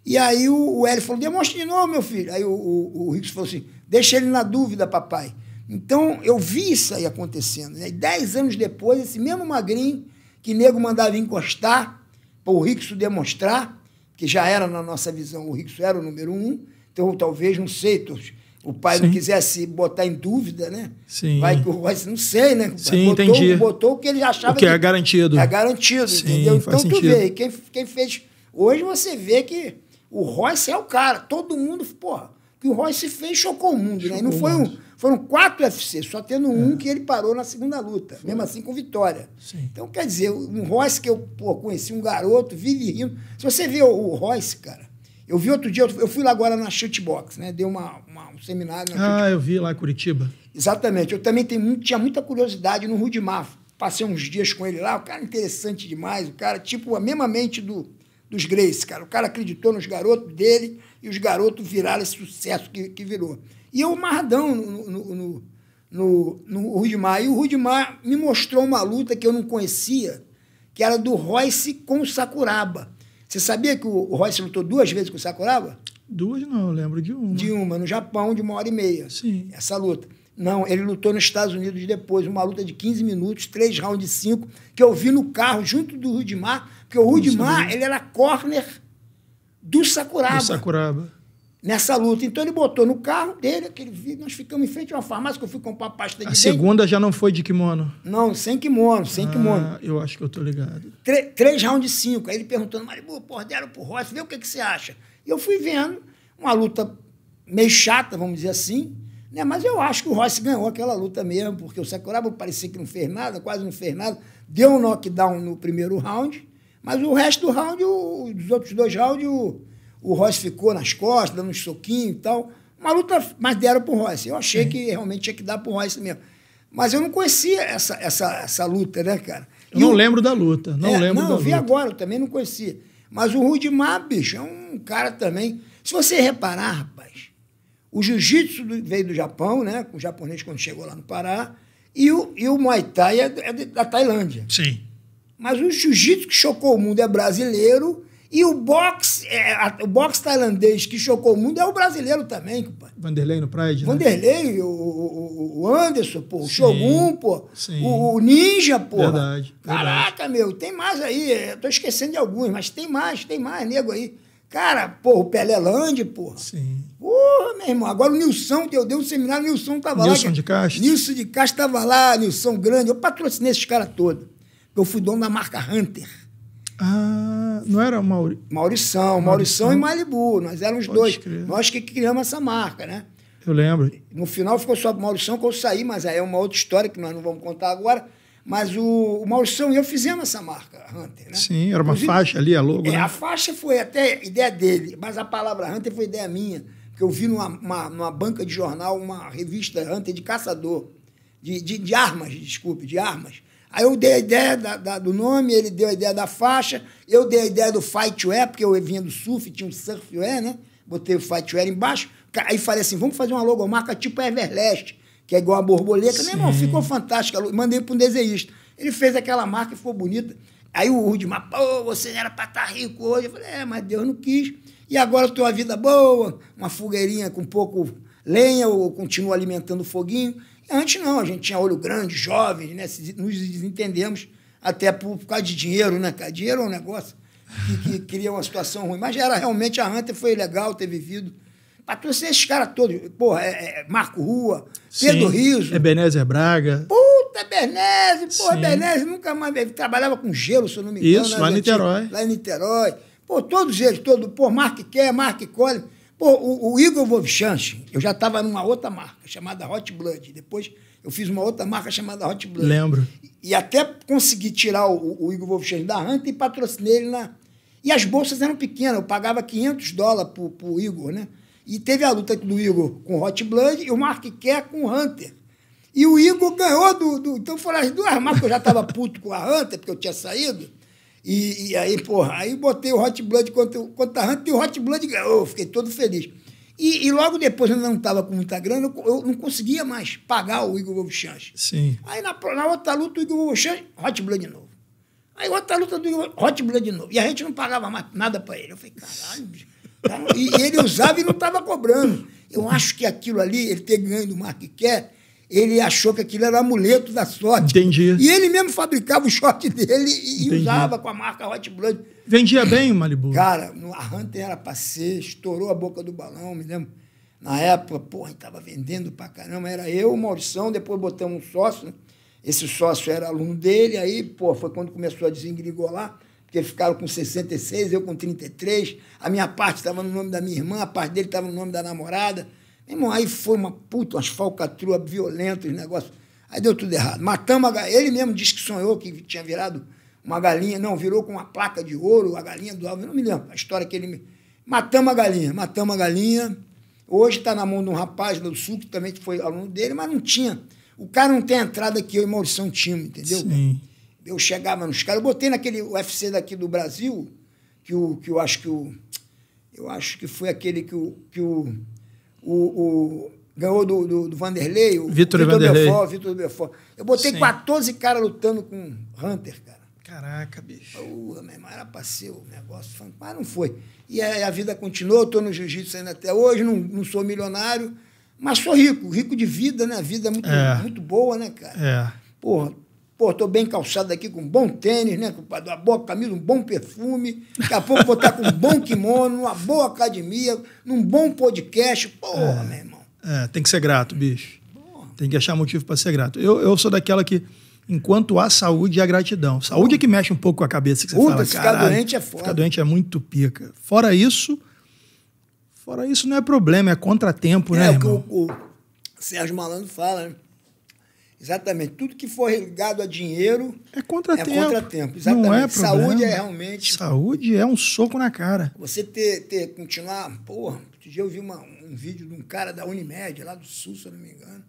E aí o, o Hélio falou: demonstre de novo, meu filho. Aí o, o, o falou assim: deixa ele na dúvida, papai. Então, eu vi isso aí acontecendo. Né? E dez anos depois, esse mesmo magrinho que nego mandava encostar para o Rixo demonstrar, que já era na nossa visão, o Rixo era o número um, então talvez, não sei, o pai Sim. não quisesse botar em dúvida, né? Sim. Vai que o Royce, não sei, né? Sim, botou, entendi. Botou o que ele achava o que, é que é garantido. É garantido, Sim, entendeu? Então sentido. tu vê, quem, quem fez. Hoje você vê que o Royce é o cara, todo mundo, porra, que o Royce fez chocou o mundo, chocou né? E não foi um foram quatro UFC, só tendo um é. que ele parou na segunda luta, Foi. mesmo assim com vitória. Sim. Então, quer dizer, um Royce que eu pô, conheci, um garoto, vive rindo. Se você vê o, o Royce, cara, eu vi outro dia, eu fui lá agora na Shootbox, né? Dei uma, uma um seminário na Ah, shootbox. eu vi lá em Curitiba. Exatamente. Eu também tenho, tinha muita curiosidade no Rudimar. Passei uns dias com ele lá, o cara é interessante demais, o cara, tipo, a mesma mente do, dos Grace, cara. O cara acreditou nos garotos dele e os garotos viraram esse sucesso que, que virou. E eu amarradão no, no, no, no, no Rudimar. E o Rudimar me mostrou uma luta que eu não conhecia, que era do Royce com o Sakuraba. Você sabia que o Royce lutou duas vezes com o Sakuraba? Duas não, eu lembro de uma. De uma, no Japão, de uma hora e meia. Sim. Essa luta. Não, ele lutou nos Estados Unidos depois, uma luta de 15 minutos, três rounds de cinco, que eu vi no carro junto do Rudimar, porque o Rudimar, ele era corner do Sakuraba. Do Sakuraba nessa luta. Então ele botou no carro dele, aquele, nós ficamos em frente a uma farmácia que eu fui comprar pasta de A dente. segunda já não foi de kimono? Não, sem kimono, sem ah, kimono. Eu acho que eu tô ligado. Tre, três rounds de cinco. Aí ele perguntando, Maribu, pô, deram pro Rossi, vê o que, que você acha. E eu fui vendo, uma luta meio chata, vamos dizer assim, né? mas eu acho que o Rossi ganhou aquela luta mesmo, porque o Sakuraba parecia que não fez nada, quase não fez nada, deu um knockdown no primeiro round, mas o resto do round, os outros dois rounds, o o Royce ficou nas costas, dando um soquinho e tal. Uma luta, mas deram pro Royce. Eu achei que realmente tinha que dar pro Royce mesmo. Mas eu não conhecia essa, essa, essa luta, né, cara? Eu e não o... lembro da luta, não é, lembro não, da luta. Não, vi agora, eu também não conhecia. Mas o Rudimar, bicho, é um cara também. Se você reparar, rapaz, o jiu-jitsu veio do Japão, né? Com o japonês quando chegou lá no Pará. E o, e o Muay Thai é, é da Tailândia. Sim. Mas o jiu-jitsu que chocou o mundo é brasileiro e o boxe, é, a, o boxe tailandês que chocou o mundo é o brasileiro também, compadre. Vanderlei no Pride, né? Vanderlei, o, o, o, Anderson, pô, o Shogun, pô, o, o, Ninja, pô. Verdade. Caraca, verdade. meu, tem mais aí. Eu é, tô esquecendo de alguns, mas tem mais, tem mais, nego aí. Cara, pô, o Pelelândia, porra. Sim. Porra, meu irmão. Agora o Nilson, eu dei um seminário, o Nilson tava Nilson lá. Nilson de Castro. Nilson de Castro tava lá, Nilson Grande. Eu patrocinei esses caras todos. Eu fui dono da marca Hunter. Ah, não era Mauri... Maurição, Maurição, e Malibu. Nós éramos os dois. Crer. Nós que criamos essa marca, né? Eu lembro. No final ficou só Maurição que eu saí, mas aí é uma outra história que nós não vamos contar agora. Mas o, o Maurição e eu fizemos essa marca, Hunter, né? Sim, era uma Inclusive, faixa ali, a logo. É, né? a faixa foi até ideia dele, mas a palavra Hunter foi ideia minha. Porque eu vi numa, uma, numa banca de jornal uma revista Hunter de caçador, de, de, de armas, desculpe, de armas. Aí eu dei a ideia da, da, do nome, ele deu a ideia da faixa, eu dei a ideia do fightwear, porque eu vinha do surf, tinha um surfwear, né? Botei o fightwear embaixo. Aí falei assim, vamos fazer uma logomarca tipo Everlast, que é igual a borboleta. Sim. Meu irmão, ficou fantástica. Mandei para um desenhista. Ele fez aquela marca e ficou bonita. Aí o Rudimar, pô, você não era para estar tá rico hoje. Eu falei, é, mas Deus não quis. E agora eu tenho uma vida boa, uma fogueirinha com pouco lenha, eu continuo alimentando o foguinho. Antes não, a gente tinha olho grande, jovem né? Nos desentendemos até por, por causa de dinheiro, né, Dinheiro é um negócio que, que cria uma situação ruim. Mas era realmente a Hunter foi legal ter vivido. Patrocinou esses caras todos. Porra, é, é Marco Rua, Pedro Riso. Ebenezer Braga. Puta, Ebenezer, porra, Ebenezer nunca mais. Ele trabalhava com gelo, se eu não me engano. Isso, né? lá em Niterói. Lá em Niterói. Pô, todos eles, todo, pô, Mark Kerr, Mark Collins. Pô, o, o Igor Vovchanche, eu já estava numa outra marca chamada Hot Blood. Depois eu fiz uma outra marca chamada Hot Blood. Lembro. E, até consegui tirar o, o Igor Vovchanche da Hunter e patrocinei ele na. E as bolsas eram pequenas, eu pagava 500 dólares pro, pro Igor, né? E teve a luta do Igor com o Hot Blood e o Mark Kerr com o Hunter. E o Igor ganhou do. do então foram as duas marcas, eu já estava puto com a Hunter, porque eu tinha saído. E, e, aí, porra, aí botei o Hot Blood contra, contra a Hunter e o Hot Blood ganhou. fiquei todo feliz. E, e, logo depois, eu não estava com muita grana, eu, eu, não conseguia mais pagar o Igor Wolfchance. Sim. Aí na, na, outra luta, o Igor Wolfchance, Hot Blood de novo. Aí outra luta do Igor, Hot Blood de novo. E a gente não pagava mais nada para ele. Eu falei, caralho. Cara. Então, e, e, ele usava e não estava cobrando. Eu acho que aquilo ali, ele ter ganho do Mark Kerr, ele achou que aquilo era amuleto da sorte. Entendi. E ele mesmo fabricava o short dele e Entendi. usava com a marca Hot Blood. Vendia bem o Malibu? Cara, a Hunter era pra ser, estourou a boca do balão, me lembro. Na época, porra, estava vendendo pra caramba. Era eu, o Maurição, depois botamos um sócio. Esse sócio era aluno dele, aí, pô, foi quando começou a desengrigolar, porque ficaram com 66, eu com 33. A minha parte estava no nome da minha irmã, a parte dele estava no nome da namorada irmão, aí foi uma puta, umas falcatruas violentas, negócio. Aí deu tudo errado. Matamos a galinha. Ele mesmo disse que sonhou que tinha virado uma galinha. Não, virou com uma placa de ouro, a galinha do Alves. Não me lembro a história que ele me. Matamos a galinha, matamos a galinha. Hoje está na mão de um rapaz do Sul, que também foi aluno dele, mas não tinha. O cara não tem a entrada que eu e Maurição tínhamos, entendeu? Sim. Eu chegava nos caras, eu botei naquele UFC daqui do Brasil, que, o, que eu acho que o. Eu acho que foi aquele que o. Que o o, o ganhou do, do, do, Vanderlei, o Vitor Vanderlei. Belfort, Vitor Belfort. Eu botei Sim. 14 caras lutando com Hunter, cara. Caraca, bicho. Uh, meu irmão, era pra ser o negócio, mas não foi. E a, a vida continuou, eu no jiu-jitsu ainda até hoje, não, não sou milionário, mas sou rico, rico de vida, né? A vida é muito, é. muito boa, né, cara? É. Porra, Pô, tô bem calçado aqui com um bom tênis, né, com Uma boa camisa, um bom perfume. Daqui a pouco vou estar com um bom kimono, uma boa academia, num bom podcast. Porra, é, meu irmão. É, tem que ser grato, bicho. Porra. Tem que achar motivo para ser grato. Eu, eu sou daquela que, enquanto há saúde, há gratidão. Saúde é que mexe um pouco com a cabeça que você Puta, fala, ficar caralho, doente é foda. Ficar doente é muito pica. Fora isso, fora isso não é problema, é contratempo, é, né, irmão? É o que o, o Sérgio Malandro fala, né? Exatamente. Tudo que for ligado a dinheiro é contratempo. É contratempo. Exatamente. Não é problema Saúde é realmente. Saúde é um soco na cara. Você ter, ter continuar. Pô, outro dia eu vi uma, um vídeo de um cara da Unimed, lá do Sul, se eu não me engano.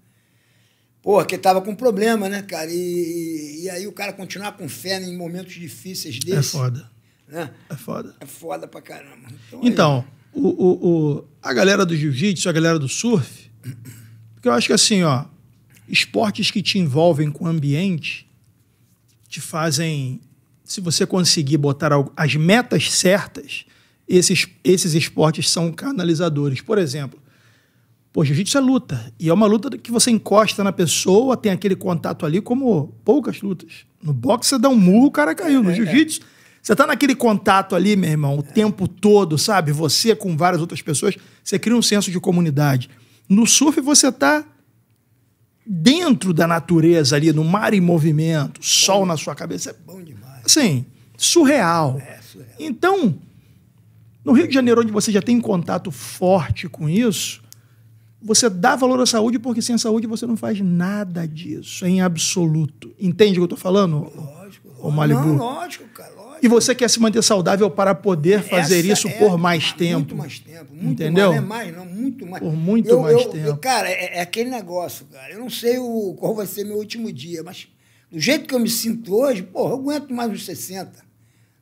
Pô, que tava com problema, né, cara? E, e aí o cara continuar com fé em momentos difíceis desse. É foda. Né? É foda. É foda pra caramba. Então, é então aí... o, o, o, a galera do jiu-jitsu, a galera do surf, porque eu acho que assim, ó Esportes que te envolvem com o ambiente te fazem, se você conseguir botar as metas certas, esses, esses esportes são canalizadores. Por exemplo, jiu-jitsu é luta. E é uma luta que você encosta na pessoa, tem aquele contato ali, como poucas lutas. No boxe você dá um murro, o cara caiu. No é, é, é. jiu-jitsu, você está naquele contato ali, meu irmão, o tempo todo, sabe? Você com várias outras pessoas, você cria um senso de comunidade. No surf você está dentro da natureza ali, no mar em movimento, sol na sua cabeça. É bom demais. sim surreal. É, surreal. Então, no Rio de Janeiro, onde você já tem contato forte com isso, você dá valor à saúde, porque sem a saúde você não faz nada disso, em absoluto. Entende o que eu estou falando? Lógico. Malibu? Não, lógico, cara. E você quer se manter saudável para poder fazer é isso é por mais tempo. Muito mais tempo. Muito Entendeu? Mais, não é mais, não. Muito mais. Por muito eu, mais eu, tempo. Eu, cara, é, é, aquele negócio, cara. Eu não sei o, qual vai ser meu último dia, mas do jeito que eu me sinto hoje, porra, eu aguento mais uns 60.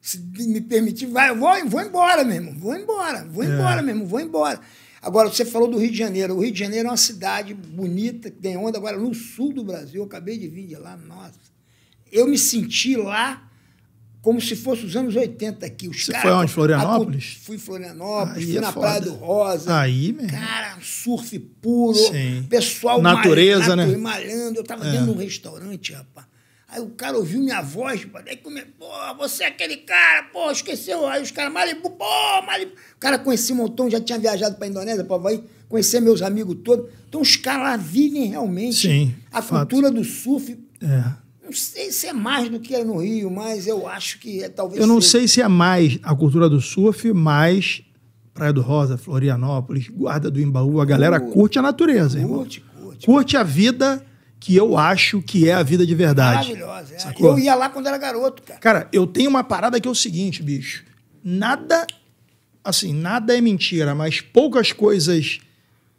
Se me permitir, vai, eu vou, vou embora mesmo. Vou embora. Vou é. embora mesmo. Vou embora. Agora, você falou do Rio de Janeiro. O Rio de Janeiro é uma cidade bonita, que tem onda agora no sul do Brasil. Eu acabei de vir de lá, nossa. Eu me senti lá como se fosse os anos 80 aqui. Os Você cara, foi onde? Florianópolis? A, fui em Florianópolis, Aí fui é na foda. Praia do Rosa. Aí mesmo. Cara, surf puro. Sim. Pessoal Natureza, malhando, né? malhando. Eu tava é. dentro de um restaurante, rapaz. Aí o cara ouviu minha voz, daí comeu, pô, você é aquele cara, pô, esqueceu. Aí os caras, Malibu, pô, Malibu. O cara conhecia um montão, já tinha viajado para Indonésia, para vai conhecia meus amigos todos. Então os caras lá vivem realmente Sim, a fato. cultura do surf. É não sei se é mais do que é no Rio, mas eu acho que é talvez. Eu não seja. sei se é mais a cultura do surf, mas Praia do Rosa, Florianópolis, Guarda do Embaú, a galera curte, curte a natureza, curte, irmão. Curte, curte. Curte a vida que eu acho que é a vida de verdade. Maravilhosa, é. Sacou? Eu ia lá quando era garoto, cara. Cara, eu tenho uma parada que é o seguinte, bicho. Nada, assim, nada é mentira, mas poucas coisas,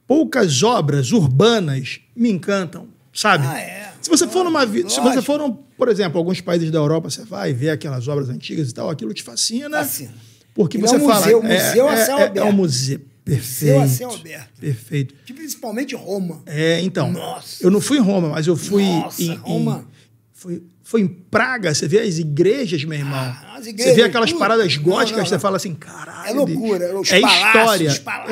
poucas obras urbanas me encantam sabe? Ah, é. Se você for numa vida, se você for, por exemplo, alguns países da Europa, você vai ver aquelas obras antigas e tal, aquilo te fascina. Fascina. Porque é você é um fala, museu, é, museu a é, céu aberto. É, é um museu perfeito. Museu a céu aberto. Perfeito. Que principalmente Roma. É, então. Nossa. Eu não fui em Roma, mas eu fui Nossa, em, Roma. Em, foi, foi em Praga, você vê as igrejas, meu irmão. Ah, igrejas, você vê aquelas tudo. paradas góticas, não, não, não. você fala assim, caralho. É loucura, os é palácios, história. palácios,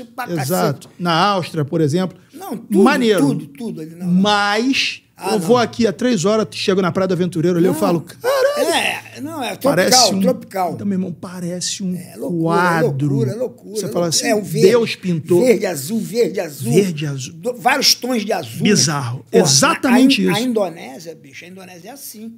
exato, palácios, exato. Na Áustria, por exemplo, não, tudo, maneiro. Tudo, tudo ali, não, Mas ah, eu não. vou aqui a três horas, chego na Praia do Aventureiro ali, eu falo, caralho. É, não, é tropical, parece um, tropical. Então, meu irmão, parece um é, loucura, é quadro. É loucura, é loucura. Você é fala assim, é, um verde, Deus pintou. Verde, azul, verde, azul. Verde, azul. Do, vários tons de azul. Bizarro. Porra, Exatamente a, a, isso. A Indonésia, bicho, a Indonésia é assim.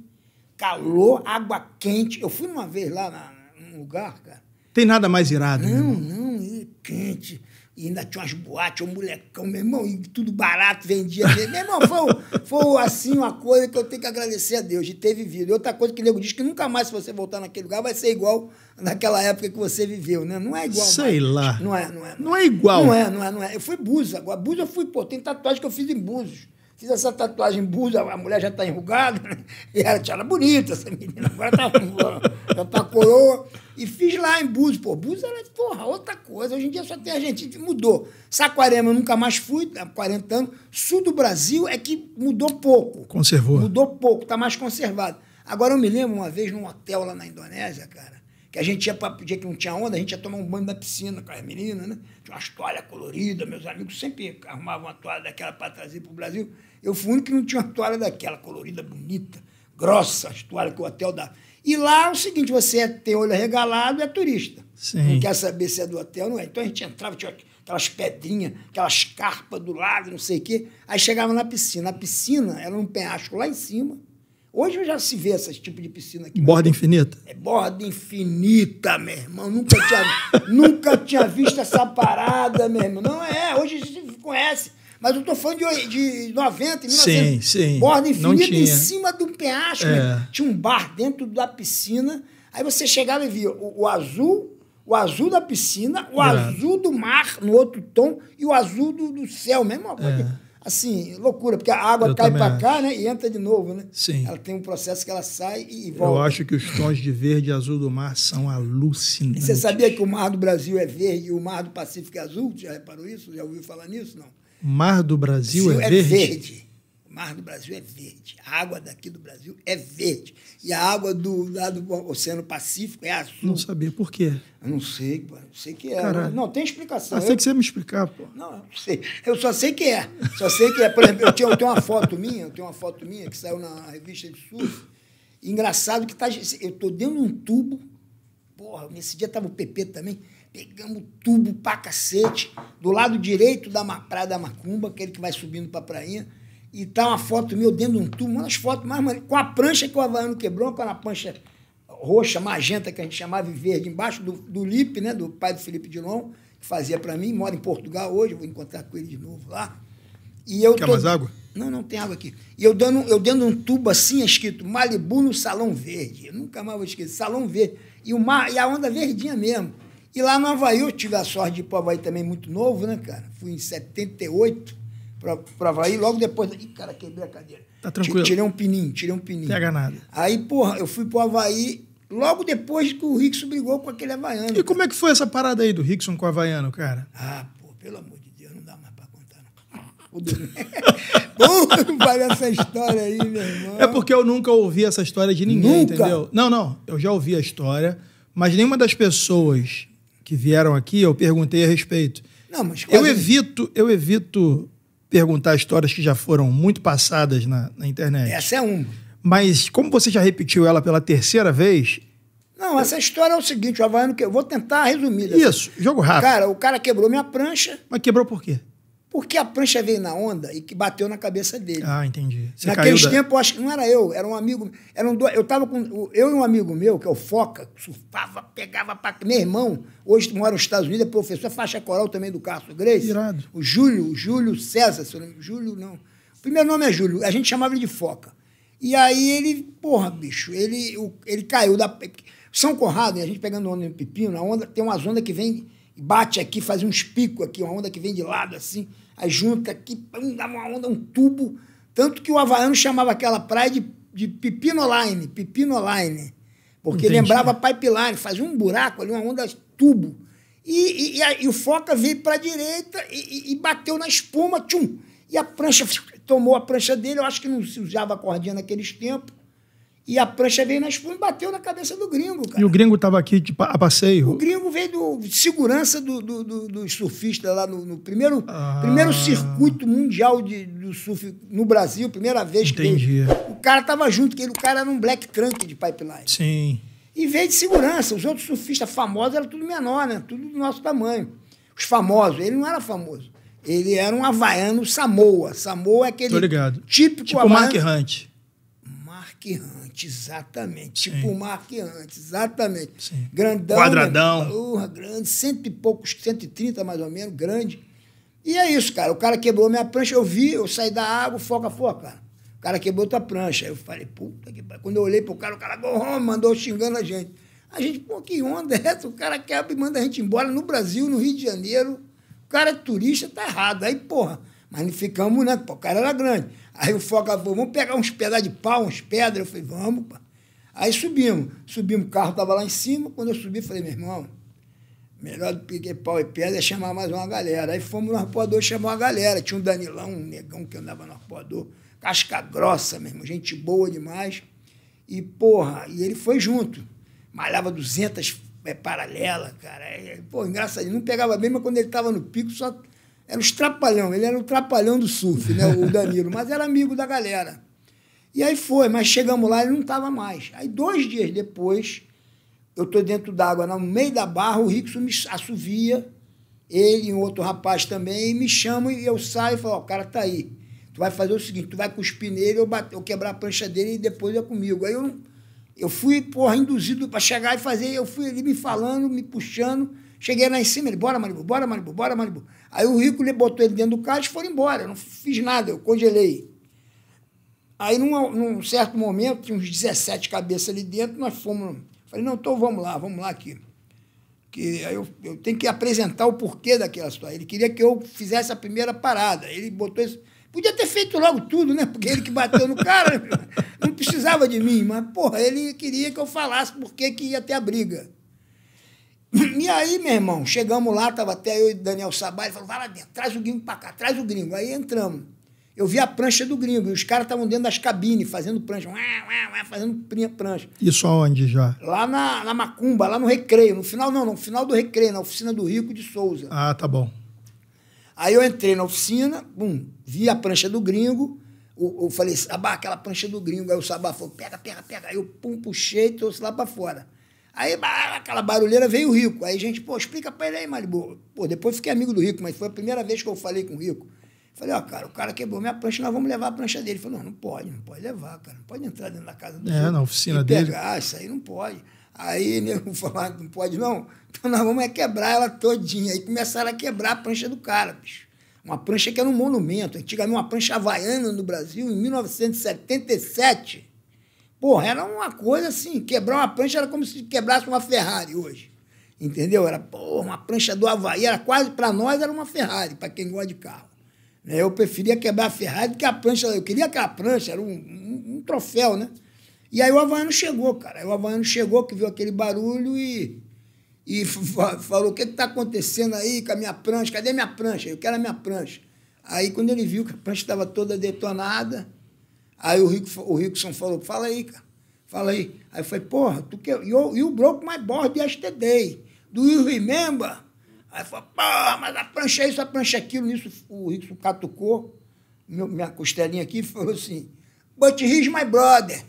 Calor, água quente. Eu fui uma vez lá na, num lugar, cara. Tem nada mais irado, né? Não, não, quente e ainda tinha umas boates, um molecão, meu irmão, e tudo barato, vendia. meu irmão, foi, foi assim uma coisa que eu tenho que agradecer a Deus de ter vivido. Outra coisa que o nego diz que nunca mais, se você voltar naquele lugar, vai ser igual naquela época que você viveu, né? Não é igual. Sei mais. lá. Não é, não é. Não é, é igual. Não é, não é, não é. Eu fui buzo agora. buzo eu fui, pô, tem tatuagem que eu fiz em Búzios. Fiz essa tatuagem em Búzios, a mulher já está enrugada, né? e ela tinha é bonita, essa menina, agora tá, já tá coroa. E fiz lá em Búzios. Pô, Búzios era, porra, outra coisa. Hoje em dia só tem gente mudou. Saquarema eu nunca mais fui, há 40 anos. Sul do Brasil é que mudou pouco. Conservou. Mudou pouco, tá mais conservado. Agora eu me lembro uma vez num hotel lá na Indonésia, cara, que a gente ia para dia que não tinha onda, a gente ia tomar um banho na piscina com as meninas, né? Tinha uma toalha colorida, meus amigos sempre arrumavam uma toalha daquela para trazer para o Brasil. Eu fui o único que não tinha uma toalha daquela, colorida, bonita, grossa, as toalhas que o hotel dava. E lá é o seguinte, você é- tem olho regalado, é turista. Sim. Não quer saber se é do hotel ou não é. Então a gente entrava, tinha aquelas pedrinhas, aquelas carpas do lado, não sei o quê. Aí chegava na piscina. A piscina era um penhasco lá em cima. Hoje já se vê esse tipo de piscina aqui. Borda infinita? É borda infinita, meu irmão. Nunca tinha, nunca tinha visto essa parada, meu irmão. Não é, hoje a gente conhece. Mas eu estou falando de, de 90, 1900. Sim, sim. Borda infinita em cima de um penhasco. É. Né? Tinha um bar dentro da piscina. Aí você chegava e via o, o azul, o azul da piscina, o é. azul do mar no outro tom e o azul do, do céu mesmo. É. Assim, loucura, porque a água eu cai para cá né, e entra de novo. Né? Sim. Ela tem um processo que ela sai e volta. Eu acho que os tons de verde e azul do mar são alucinantes. você sabia que o mar do Brasil é verde e o mar do Pacífico é azul? Já reparou isso? Já ouviu falar nisso? Não. Mar do Brasil é Brasil é verde? É verde. O mar do Brasil é verde. A água daqui do Brasil é verde. E a água do, lado do Oceano Pacífico é azul. Não sabia por quê. Eu não sei, pô. Eu sei que é. Caralho. Não, tem explicação. Eu sei que você ia me explicar, pô. Não, eu não sei. Eu só sei que é. Só sei que é. Por exemplo, eu, tinha, eu tenho uma foto minha, eu tenho uma foto minha que saiu na revista de surf. Engraçado que tá, eu estou dentro de um tubo. Porra, nesse dia tava o PP também Pegamos tubo pra cacete, do lado direito da Praia da Macumba, aquele que vai subindo pra prainha, e tá uma foto meu dentro de um tubo, uma das fotos mais com a prancha que o Havaiano quebrou, com a prancha roxa, magenta, que a gente chamava de verde, embaixo do, do Lipe, né, do pai do Felipe Dilon, que fazia para mim, mora em Portugal hoje, vou encontrar com ele de novo lá. E eu Quer tô... mais água? Não, não tem água aqui. E eu dando, eu dando um tubo assim, é escrito Malibu no Salão Verde. Eu nunca mais vou esquecer. Salão Verde. E, o mar, e a onda verdinha mesmo. E lá no Havaí eu tive a sorte de ir para o Havaí também muito novo, né, cara? Fui em 78 para o Havaí, logo depois. Ih, cara, quebrei a cadeira. Tá tranquilo. Tirei um pininho, tirei um pininho. Pega nada. Aí, porra, eu fui para o Havaí logo depois que o Rickson brigou com aquele havaiano. E cara. como é que foi essa parada aí do Rickson com o havaiano, cara? Ah, pô, pelo amor de Deus, não dá mais para contar, Como Porra, não vale essa história aí, meu irmão. É porque eu nunca ouvi essa história de ninguém, nunca? entendeu? Não, não, eu já ouvi a história, mas nenhuma das pessoas que vieram aqui, eu perguntei a respeito. Não, mas eu evito, eu evito perguntar histórias que já foram muito passadas na, na internet. Essa é uma. Mas como você já repetiu ela pela terceira vez, não, essa história é o seguinte, Havaiano que eu vou tentar resumir. Isso, jogo rápido. Cara, o cara quebrou minha prancha. Mas quebrou por quê? Porque a prancha veio na onda e que bateu na cabeça dele. Ah, entendi. Você Naqueles tempos, eu acho que não era eu, era um amigo. Eram dois, eu tava com. Eu e um amigo meu, que é o Foca, surfava, pegava para Meu irmão, hoje mora nos Estados Unidos, é professor, faixa coral também do Carlos Grace. Irado. O Júlio, o Júlio César, seu Júlio, não. O primeiro nome é Júlio, a gente chamava ele de Foca. E aí ele, porra, bicho, ele, ele caiu da. São Conrado, né, a gente pegando onda no pepino, a onda, tem umas ondas que vem bate aqui, faz uns picos aqui, uma onda que vem de lado assim, aí junta aqui, dá uma onda, um tubo. Tanto que o havaiano chamava aquela praia de, de pepinoline, pepinoline, porque Entendi. lembrava pipeline, fazia um buraco ali, uma onda tubo. E, e, e, a, e o foca veio para a direita e, e, bateu na espuma, tchum. E a prancha tomou a prancha dele, eu acho que não se usava cordinha naqueles tempos. E a prancha veio na espuma e bateu na cabeça do gringo, cara. E o gringo estava aqui de, tipo, a passeio? O gringo veio do, de segurança do, do, do, do surfista lá no, no primeiro, ah. primeiro circuito mundial de, do surf no Brasil, primeira vez Entendi. que ele, O cara estava junto, que ele, o cara era um black trunk de pipeline. Sim. E veio de segurança. Os outros surfistas famosos eram tudo menor, né? Tudo do nosso tamanho. Os famosos. Ele não era famoso. Ele era um havaiano Samoa. Samoa é aquele típico tipo Mark Hunt. Hunt, exatamente. Sim. Tipo Mark Hunt, exatamente. Sim. Grandão. Quadradão. Porra, grande, cento e poucos, 130 mais ou menos, grande. E é isso, cara. O cara quebrou minha prancha, eu vi, eu saí da água, foca, foca, cara. O cara quebrou tua prancha. Aí eu falei, puta que pariu. Quando eu olhei pro cara, o cara gorrou, hum, mandou xingando a gente. A gente, pô, que onda é essa? O cara quebra e manda a gente embora no Brasil, no Rio de Janeiro. O cara é turista, tá errado. Aí, porra, mas não ficamos, né? o cara era grande. Aí o Foca falou, vamos pegar uns pedaços de pau, uns pedras. Eu falei, vamos. Pá. Aí subimos. Subimos, o carro estava lá em cima. Quando eu subi, falei, meu irmão, melhor do que pau e pedra é chamar mais uma galera. Aí fomos no arpoador, chamou a galera. Tinha um Danilão, um negão que andava no arpoador. Casca grossa mesmo, gente boa demais. E, porra, e ele foi junto. Malhava 200 é, paralela, cara. E, é, pô, engraçado. Ele não pegava bem, mas quando ele estava no pico, só era o trapalhão, ele era o trapalhão do surf, né, o Danilo, mas era amigo da galera. E aí foi, mas chegamos lá e não estava mais. Aí, dois dias depois, eu estou dentro d'água, no meio da barra, o Rickson me assovia, ele e um outro rapaz também, e me chamam e eu saio e falo, o cara tá aí. Tu vai fazer o seguinte, tu vai cuspir nele, eu, bater, eu quebrar a prancha dele e depois é comigo. Aí eu, eu fui, porra, induzido para chegar e fazer, eu fui ele me falando, me puxando, Cheguei lá em cima, ele, bora, Maribu, bora, Maribu, bora, Maribu. Aí o Rico ele botou ele dentro do carro e foram embora. Eu não fiz nada, eu congelei. Aí, num, num certo momento, tinha uns 17 cabeças ali dentro, nós fomos. Falei, não, então vamos lá, vamos lá aqui. Que aí eu, eu tenho que apresentar o porquê daquela situação. Ele queria que eu fizesse a primeira parada. Ele botou isso. Podia ter feito logo tudo, né? Porque ele que bateu no cara não precisava de mim, mas, porra, ele queria que eu falasse por que ia ter a briga. E aí, meu irmão, chegamos lá, estava até eu e Daniel Sabá, ele falou, vai lá dentro, traz o gringo para cá, traz o gringo. Aí entramos. Eu vi a prancha do gringo, e os caras estavam dentro das cabines, fazendo prancha, ué, ué, ué, fazendo prancha. Isso aonde já? Lá na, na Macumba, lá no Recreio, no final não, no final do Recreio, na oficina do Rico de Souza. Ah, tá bom. Aí eu entrei na oficina, bum, vi a prancha do gringo, eu, falei, Sabá, aquela prancha do gringo. Aí o Sabá falou, pega, pega, pega. Aí eu pum, puxei e trouxe lá para fora. Aí aquela barulheira veio o Rico. Aí a gente, pô, explica pra ele aí, Malibu. Pô, depois fiquei amigo do Rico, mas foi a primeira vez que eu falei com o Rico. Falei, ó, cara, o cara quebrou minha prancha, nós vamos levar a prancha dele. Ele falou, não, não pode, não pode levar, cara. Não pode entrar dentro da casa do É, na oficina pegar, dele. Pegar, isso aí não pode. Aí nego falaram, não pode não. Então nós vamos é quebrar ela todinha. Aí começaram a quebrar a prancha do cara, bicho. Uma prancha que era um monumento. Antigamente, uma prancha havaiana no Brasil, em 1977. Porra, era uma coisa assim, quebrar uma prancha era como se quebrasse uma Ferrari hoje. Entendeu? Era, porra, uma prancha do Havaí, era quase, para nós, era uma Ferrari, para quem gosta de carro. Né? Eu preferia quebrar a Ferrari do que a prancha. Eu queria aquela prancha, era um, um, um troféu, né? E aí o Havaiano chegou, cara. Aí o Havaiano chegou, que viu aquele barulho e, e falou: o que está acontecendo aí com a minha prancha? Cadê minha prancha? Eu quero a minha prancha. Aí quando ele viu que a prancha estava toda detonada, Aí o, Rick, o Rickson falou, fala aí, cara. Fala aí. Aí eu falei, porra, tu que... E o broke my board yesterday. Do you remember? Aí falou, porra, mas a prancha é isso, a prancha é aquilo. Nisso o Rickson catucou meu, minha costelinha aqui e falou assim, but he's my brother.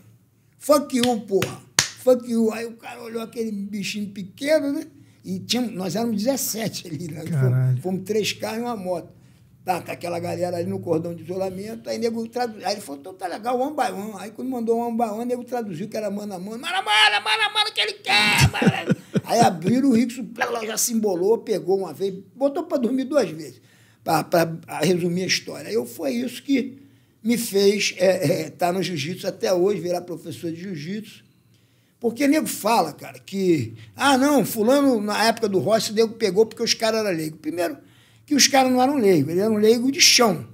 Fuck you, porra. Fuck you. Aí o cara olhou aquele bichinho pequeno, né? E tínhamos, nós éramos 17 ali. Né? Fomos, fomos três carros e uma moto tá com tá aquela galera ali no cordão de isolamento, aí nego traduziu. Aí ele falou, então tá legal, one by one. Aí quando mandou one by one, nego traduziu que era mano a mano, mano mano, mano mano que ele quer, mano. aí abriram o Rickson, já se embolou, pegou uma vez, botou para dormir duas vezes, para resumir a história. Aí eu, foi isso que me fez estar é, é, tá no jiu-jitsu até hoje, virar professor de jiu-jitsu. Porque nego fala, cara, que. Ah, não, fulano, na época do Rossi, nego pegou porque os caras eram leigos. Primeiro, que os caras não eram leigos, era um leigo de chão.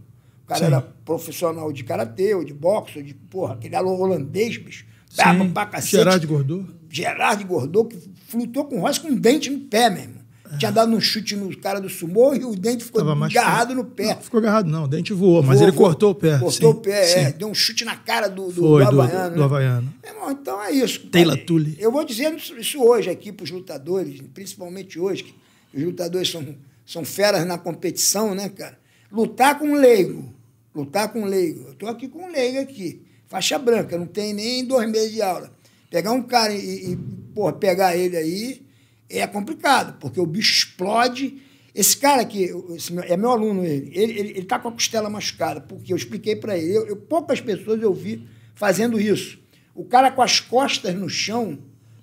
O cara Sim. era profissional de karatê, ou de boxe, ou de porra, aquele holandês, bicho. Brabo pra cacete. Gerard Gordô. Gerard Gordô, que flutuou com o com um dente no pé, meu irmão. É. Tinha dado um chute no cara do sumô e o dente ficou agarrado no pé. Não, ficou agarrado, não. O dente voou, mas ele voou. cortou o pé. Cortou sim, o pé, é. sim. é. Deu um chute na cara do, do, Foi, do Havaiano. Do, do, né? do Havaiano. Irmão, então é isso. Taylor Tully. Eu vou dizendo isso hoje aqui pros os lutadores, principalmente hoje, que os lutadores são são feras na competição, né, cara? Lutar com um leigo. Lutar com um leigo. Eu estou aqui com um leigo aqui. Faixa branca, não tem nem dois meses de aula. Pegar um cara e, e porra, pegar ele aí é complicado, porque o bicho explode. Esse cara aqui, esse meu, é meu aluno ele, ele está com a costela machucada, porque eu expliquei para ele. Eu, eu, poucas pessoas eu vi fazendo isso. O cara com as costas no chão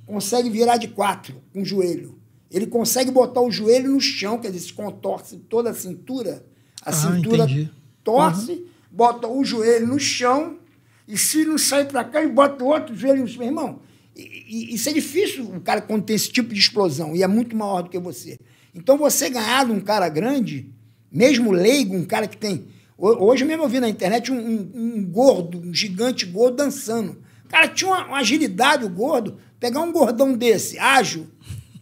consegue virar de quatro, com um o joelho. Ele consegue botar o joelho no chão, quer dizer, se contorce toda a cintura. A ah, cintura entendi. torce, uhum. bota o joelho no chão, e se não sai para cá, ele bota o outro joelho no chão. Meu irmão, isso é difícil, um cara quando tem esse tipo de explosão, e é muito maior do que você. Então, você ganhar de um cara grande, mesmo leigo, um cara que tem. Hoje mesmo eu vi na internet um, um, um gordo, um gigante gordo dançando. O cara tinha uma, uma agilidade, o gordo. Pegar um gordão desse, ágil,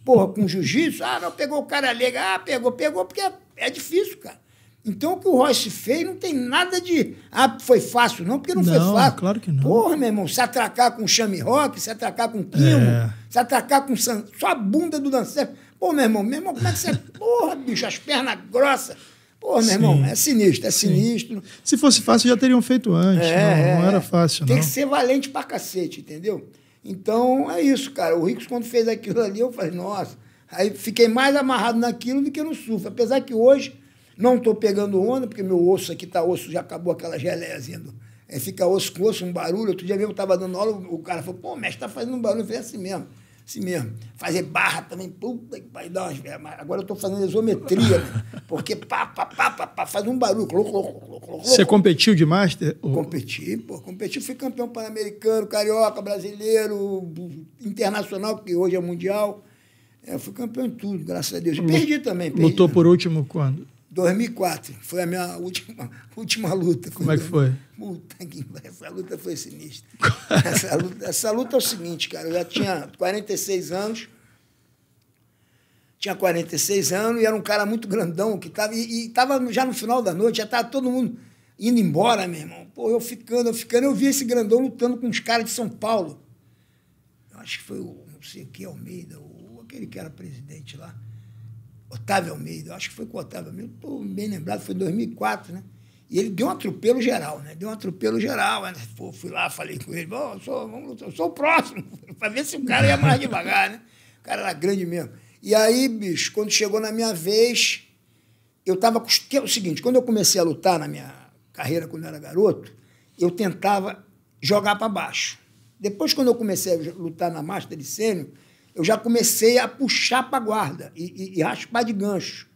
Porra, com jiu-jitsu, ah, não, pegou o cara alegre, ah, pegou, pegou, porque é, é difícil, cara. Então, o que o Royce fez não tem nada de. Ah, foi fácil, não, porque não, não foi fácil. Claro que não. Porra, meu irmão, se atracar com chame rock, se atracar com quimo, é. se atracar com san... só a bunda do Dancer. Pô, meu irmão, meu irmão, como é que você. É? Porra, bicho, as pernas grossas. Pô, meu Sim. irmão, é sinistro, é sinistro. Sim. Se fosse fácil, já teriam feito antes. É, não, não, é, era é. fácil, tem não. Tem que ser valente pra cacete, entendeu? Então, é isso, cara. O Ricos, quando fez aquilo ali, eu falei, nossa. Aí fiquei mais amarrado naquilo do que no surf. Apesar que hoje não estou pegando onda, porque meu osso aqui tá osso, já acabou aquela geleiazinha. É, fica osso com osso, um barulho. Outro dia mesmo eu estava dando aula, o cara falou, pô, mestre, está fazendo um barulho. Eu falei, é assim mesmo. Assim mesmo. Fazer barra também, puta que vai dar é, Agora eu estou fazendo isometria, né? porque pá, pá, pá, pá, pá, faz um barulho. Você competiu de Master? Competi, pô, competi. Fui campeão pan-americano, carioca, brasileiro, internacional, que hoje é mundial. Eu é, fui campeão em tudo, graças a Deus. Perdi também. Perdi. Lutou por último quando? 2004 foi a minha última, última luta. Como é que foi? Puta que essa luta foi sinistra. essa, luta, essa luta é o seguinte, cara, eu já tinha 46 anos, tinha 46 anos e era um cara muito grandão que tava, e tava já no final da noite, já estava todo mundo indo embora, meu irmão. Pô, eu ficando, eu ficando, eu vi esse grandão lutando com os caras de São Paulo. Eu acho que foi o, não sei o que, Almeida, ou aquele que era presidente lá. Otávio Almeida, acho que foi com o Otávio Almeida, estou bem lembrado, foi em 2004, né? E ele deu um atropelo geral, né? Deu um atropelo geral. Né? Pô, fui lá, falei com ele, oh, sou, vamos lutar, eu sou o próximo, para ver se o cara ia mais devagar, né? O cara era grande mesmo. E aí, bicho, quando chegou na minha vez, eu estava. é o seguinte, quando eu comecei a lutar na minha carreira, quando eu era garoto, eu tentava jogar para baixo. Depois, quando eu comecei a lutar na Master de Sênior, eu já comecei a puxar para a guarda e, e, e, raspar de gancho.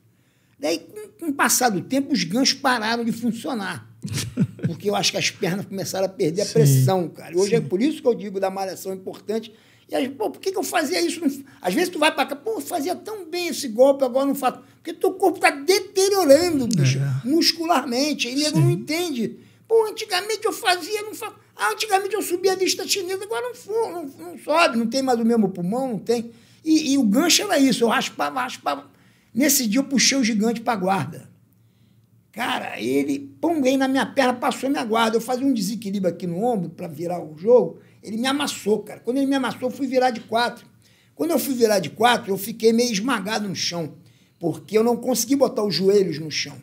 Daí, com, com o passar do tempo, os ganchos pararam de funcionar. Porque eu acho que as pernas começaram a perder a pressão, cara. Hoje é sim. é por isso que eu digo da malhação importante. E aí, pô, por que, que eu fazia isso? Às vezes tu vai para cá, pô, eu fazia tão bem esse golpe, agora não faço. Porque teu corpo tá deteriorando, bicho, é. muscularmente. Ele não entende. Pô, antigamente eu fazia, não faço. Ah, antigamente eu subia a lista chinesa, agora não, não, não sobe, não tem mais o mesmo pulmão, não tem. E, e, o gancho era isso, eu raspava, raspava. Nesse dia eu puxei o gigante para guarda. Cara, ele ponguei na minha perna, passou a minha guarda. Eu fazia um desequilíbrio aqui no ombro para virar o jogo. Ele me amassou, cara. Quando ele me amassou, eu fui virar de quatro. Quando eu fui virar de quatro, eu fiquei meio esmagado no chão, porque eu não consegui botar os joelhos no chão.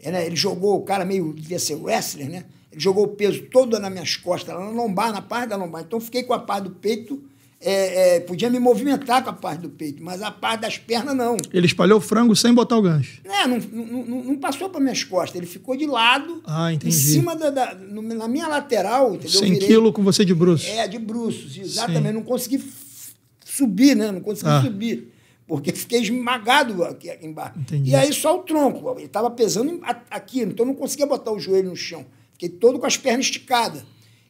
Ele, ele jogou, o cara meio devia ser wrestler, né? jogou o peso todo nas minhas costas, na lombar, na parte da lombar. Então fiquei com a parte do peito. É, é, podia me movimentar com a parte do peito, mas a parte das pernas não. Ele espalhou o frango sem botar o gancho? É, não, não, não, passou para minhas costas, ele ficou de lado, ah, entendi. em cima da, da na minha lateral, entendeu? 100 quilos com você de bruços. É, de bruços, exatamente. Sim. Não consegui subir, né? Não consegui ah. subir, porque fiquei esmagado aqui, aqui embaixo. Entendi. E aí só o tronco, ele estava pesando aqui, então não conseguia botar o joelho no chão. Fiquei todo com as pernas esticadas.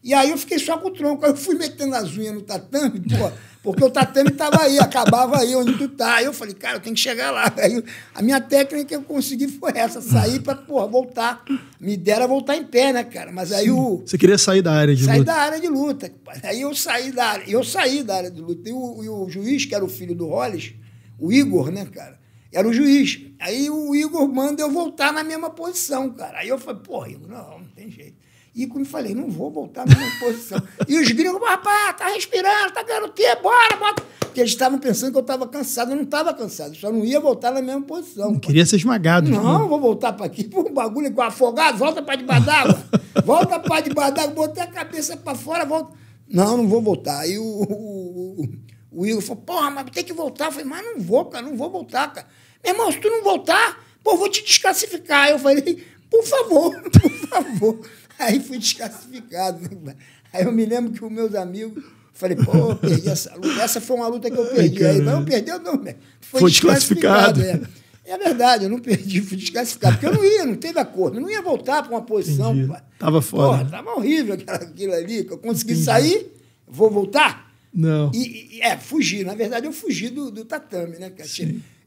E aí eu fiquei só com o tronco. Aí eu fui metendo as unhas no tatame, pô, porque o tatame estava aí, acabava aí onde tu tá. Aí eu falei, cara, eu tenho que chegar lá. Aí a minha técnica que eu consegui foi essa, sair para pô, voltar. Me dera voltar em pé, né, cara? Mas aí o. Você queria sair da área de sair luta? Sair da área de luta. Aí eu saí da área. Eu saí da área de luta. E o, e o juiz, que era o filho do Hollis, o Igor, né, cara? Era o juiz. Aí o Igor manda eu voltar na mesma posição, cara. Aí eu falei, pô, Igor, não, tem jeito. E como falei, não vou voltar na minha posição. E os gringos, rapaz, tá respirando, tá ganhando tempo, bora, bota. Porque eles estavam pensando que eu estava cansado. Eu não estava cansado, só não ia voltar na mesma posição. Não queria ser esmagado. Não, né? vou voltar para aqui, por um bagulho igual afogado, volta para debaixo d'água. volta para debaixo d'água, botei a cabeça para fora, volta. Não, não vou voltar. Aí o, o, o, o Igor falou, porra, mas tem que voltar. Eu falei, mas não vou, cara, não vou voltar, cara. Meu irmão, se tu não voltar, pô, vou te desclassificar. Eu falei, por favor, por favor. Aí fui desclassificado. Né, aí eu me lembro que os meus amigos. Falei, pô, perdi essa luta. Essa foi uma luta que eu perdi. Ai, aí, né? não, perdeu não, né? Foi, foi desclassificado. desclassificado. É. É verdade, eu não perdi, fui desclassificado, porque eu não ia, não teve acordo, eu não ia voltar para uma posição. Tava fora. Porra, tava horrível aquilo, ali, que eu consegui Entendi. sair, vou voltar. Não. E, e, é, fugir. Na verdade, eu fugi do, do tatame, né?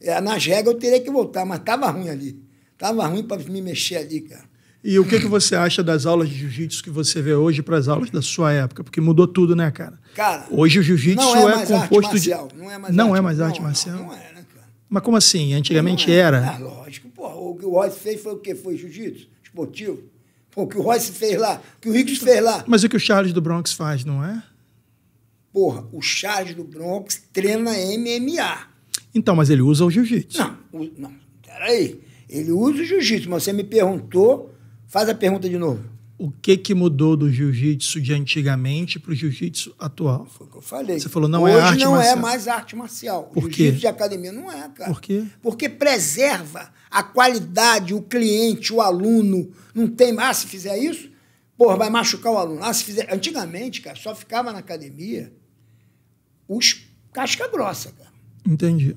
É, na rega eu teria que voltar, mas tava ruim ali. Tava ruim para me mexer ali, cara. E o que, que você acha das aulas de jiu-jitsu que você vê hoje para as aulas da sua época? Porque mudou tudo, né, cara? Cara, hoje o jiu-jitsu é, é composto marcial, de. Não é mais não arte, é mais arte não, marcial. Não, não é, né, cara? Mas como assim? Antigamente era. É. era. Ah, lógico. Pô, o que o Royce fez foi o quê? Foi jiu-jitsu esportivo? Pô, o que o Royce fez lá? O que o Rick fez lá? Mas o que o Charles do Bronx faz, não é? Porra, o Charles do Bronx treina MMA. Então, mas ele usa o jiu-jitsu. Não, não. Peraí. Ele usa o jiu-jitsu, mas você me perguntou, faz a pergunta de novo. O que, que mudou do jiu-jitsu de antigamente para o jiu-jitsu atual? Foi o que eu falei. Você falou, não é Hoje é arte não é marcial. não é mais arte marcial. Por quê? Jiu-jitsu de academia não é, cara. Por quê? Porque preserva a qualidade, o cliente, o aluno. Não tem... Ah, se fizer isso, porra, vai machucar o aluno. Ah, se fizer... Antigamente, cara, só ficava na academia os casca grossa, cara. Entendi.